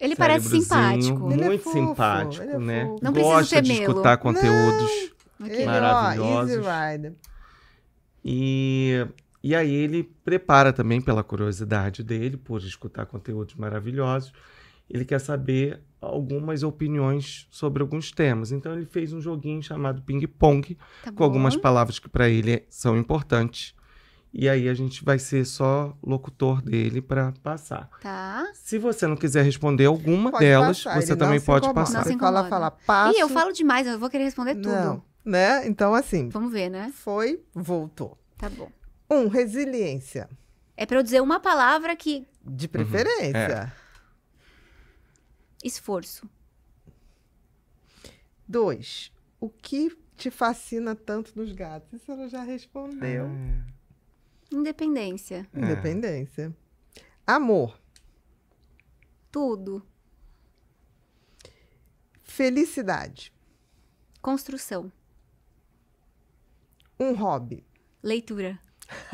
ele parece simpático. Ele muito é fofo, simpático, ele é né? Não Gosta de escutar conteúdos é maravilhosos. Ele, ó, e, e aí ele prepara também, pela curiosidade dele, por escutar conteúdos maravilhosos, ele quer saber algumas opiniões sobre alguns temas. Então ele fez um joguinho chamado Ping Pong, tá com algumas palavras que para ele são importantes e aí a gente vai ser só locutor dele para passar. Tá. Se você não quiser responder alguma pode delas, passar, você também pode incomoda. passar. Não se incomoda. Fala, fala, passa. Ih, eu falo demais, eu vou querer responder tudo. Não, né? Então assim. Vamos ver, né? Foi, voltou. Tá bom. Um, resiliência. É para eu dizer uma palavra que de preferência. Uhum. É. Esforço. Dois. O que te fascina tanto nos gatos? Isso ela já respondeu. É. Independência. É. Independência. Amor. Tudo. Felicidade. Construção. Um hobby. Leitura.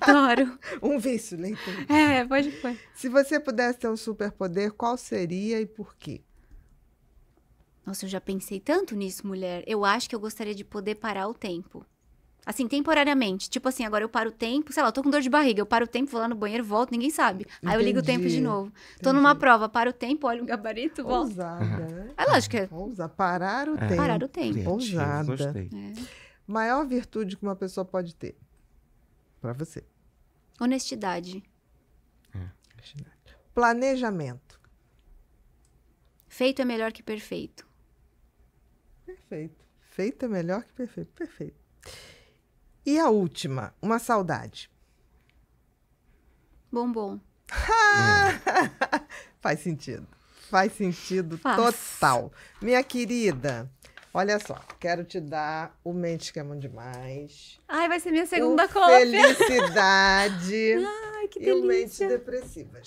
Adoro. um vício, leitura. É, pode pôr. Se você pudesse ter um superpoder, qual seria e por quê? Nossa, eu já pensei tanto nisso, mulher. Eu acho que eu gostaria de poder parar o tempo. Assim, temporariamente. Tipo assim, agora eu paro o tempo, sei lá, eu tô com dor de barriga, eu paro o tempo, vou lá no banheiro, volto, ninguém sabe. Entendi. Aí eu ligo o tempo de novo. Entendi. Tô numa prova, paro o tempo, olho o gabarito, volto. Ousada, É lógico. É... Ousa, parar o é. tempo. Parar o tempo. Gente, Ousada. Gostei. É. Maior virtude que uma pessoa pode ter? Pra você. Honestidade. Honestidade. É. Planejamento. Feito é melhor que perfeito. Perfeito. Feito é melhor que perfeito. Perfeito. E a última, uma saudade. Bombom. Faz sentido. Faz sentido Faz. total. Minha querida, olha só, quero te dar o Mente que é demais. Ai, vai ser minha segunda cópia. Felicidade. Ai, que delícia. E o Mente Depressiva.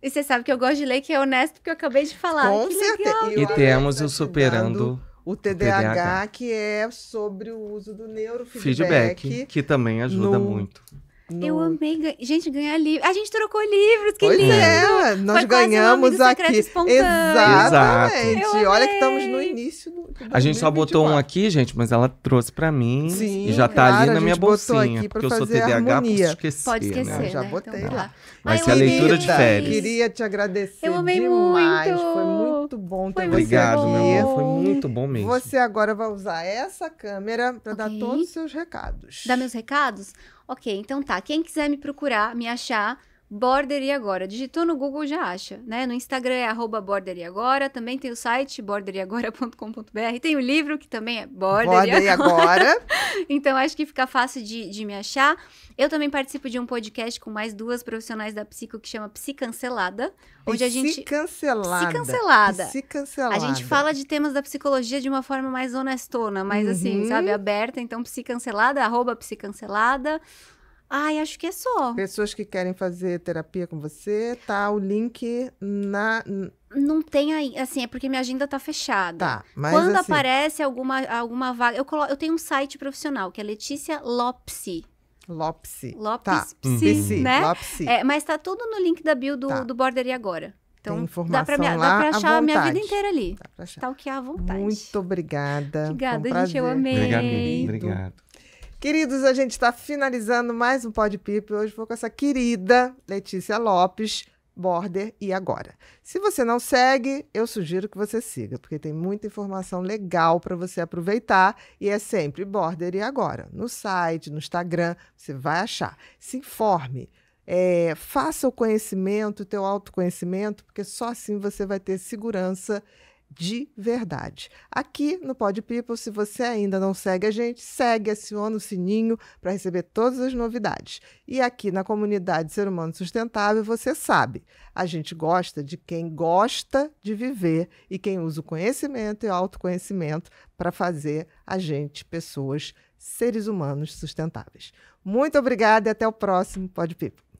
E você sabe que eu gosto de ler que é honesto, porque eu acabei de falar. Com que certeza. E, e temos o tá Superando. O TDAH, o TDAH, que é sobre o uso do neurofeedback. Feedback, que também ajuda no, muito. No... Eu amei, gente, ganhar livro. A gente trocou livros, que pois lindo! É, nós Foi ganhamos um aqui. Exatamente. Olha que estamos no início do. do a gente só botou um aqui, gente, mas ela trouxe para mim Sim, e já tá claro, ali na minha bolsinha, porque eu sou TDAH, posso esquecer. Pode né? esquecer, né? né? Já botei então, lá. Tá. Vai ser a leitura de férias. Queria te agradecer eu amei demais. Muito. Foi muito bom ter você Obrigado, meu amor. Foi muito bom mesmo. Você agora vai usar essa câmera para okay. dar todos os seus recados. Dar meus recados? Ok, então tá. Quem quiser me procurar, me achar, Border e Agora. Digitou no Google já acha, né? No Instagram é arroba Border e Agora, também tem o site borderiagora.com.br, tem o livro que também é Border, Border e Agora. E agora. então acho que fica fácil de, de me achar. Eu também participo de um podcast com mais duas profissionais da psico que chama Psicancelada, onde a gente Psicancelada. Psicancelada. Psicancelada. A gente fala de temas da psicologia de uma forma mais honestona, mais uhum. assim, sabe, uhum. aberta, então psicancelada, arroba psicancelada. Ai, acho que é só. Pessoas que querem fazer terapia com você, tá o link na. Não tem aí, assim, é porque minha agenda tá fechada. Tá, mas Quando assim... aparece alguma, alguma vaga, eu, colo... eu tenho um site profissional, que é Letícia Lopsi. Lopsi. Lopsi, tá. Psi, uhum. né? Lopsi. É, mas tá tudo no link da bio do, tá. do Border e Agora. Então, Tem informação dá pra, me, lá dá pra achar a minha vida inteira ali. Dá pra achar. Stalkear tá à vontade. Muito obrigada. Obrigada, um gente. Eu amei. Obrigado. Obrigado. Queridos, a gente está finalizando mais um Pod Pip. Hoje vou com essa querida Letícia Lopes, Border e Agora. Se você não segue, eu sugiro que você siga, porque tem muita informação legal para você aproveitar e é sempre Border e Agora. No site, no Instagram, você vai achar. Se informe. É, faça o conhecimento, o teu autoconhecimento, porque só assim você vai ter segurança de verdade. Aqui no Pod People, se você ainda não segue a gente, segue, aciona o sininho para receber todas as novidades. E aqui na comunidade Ser Humano Sustentável, você sabe, a gente gosta de quem gosta de viver e quem usa o conhecimento e o autoconhecimento para fazer a gente pessoas, seres humanos sustentáveis. Muito obrigada e até o próximo Pod People.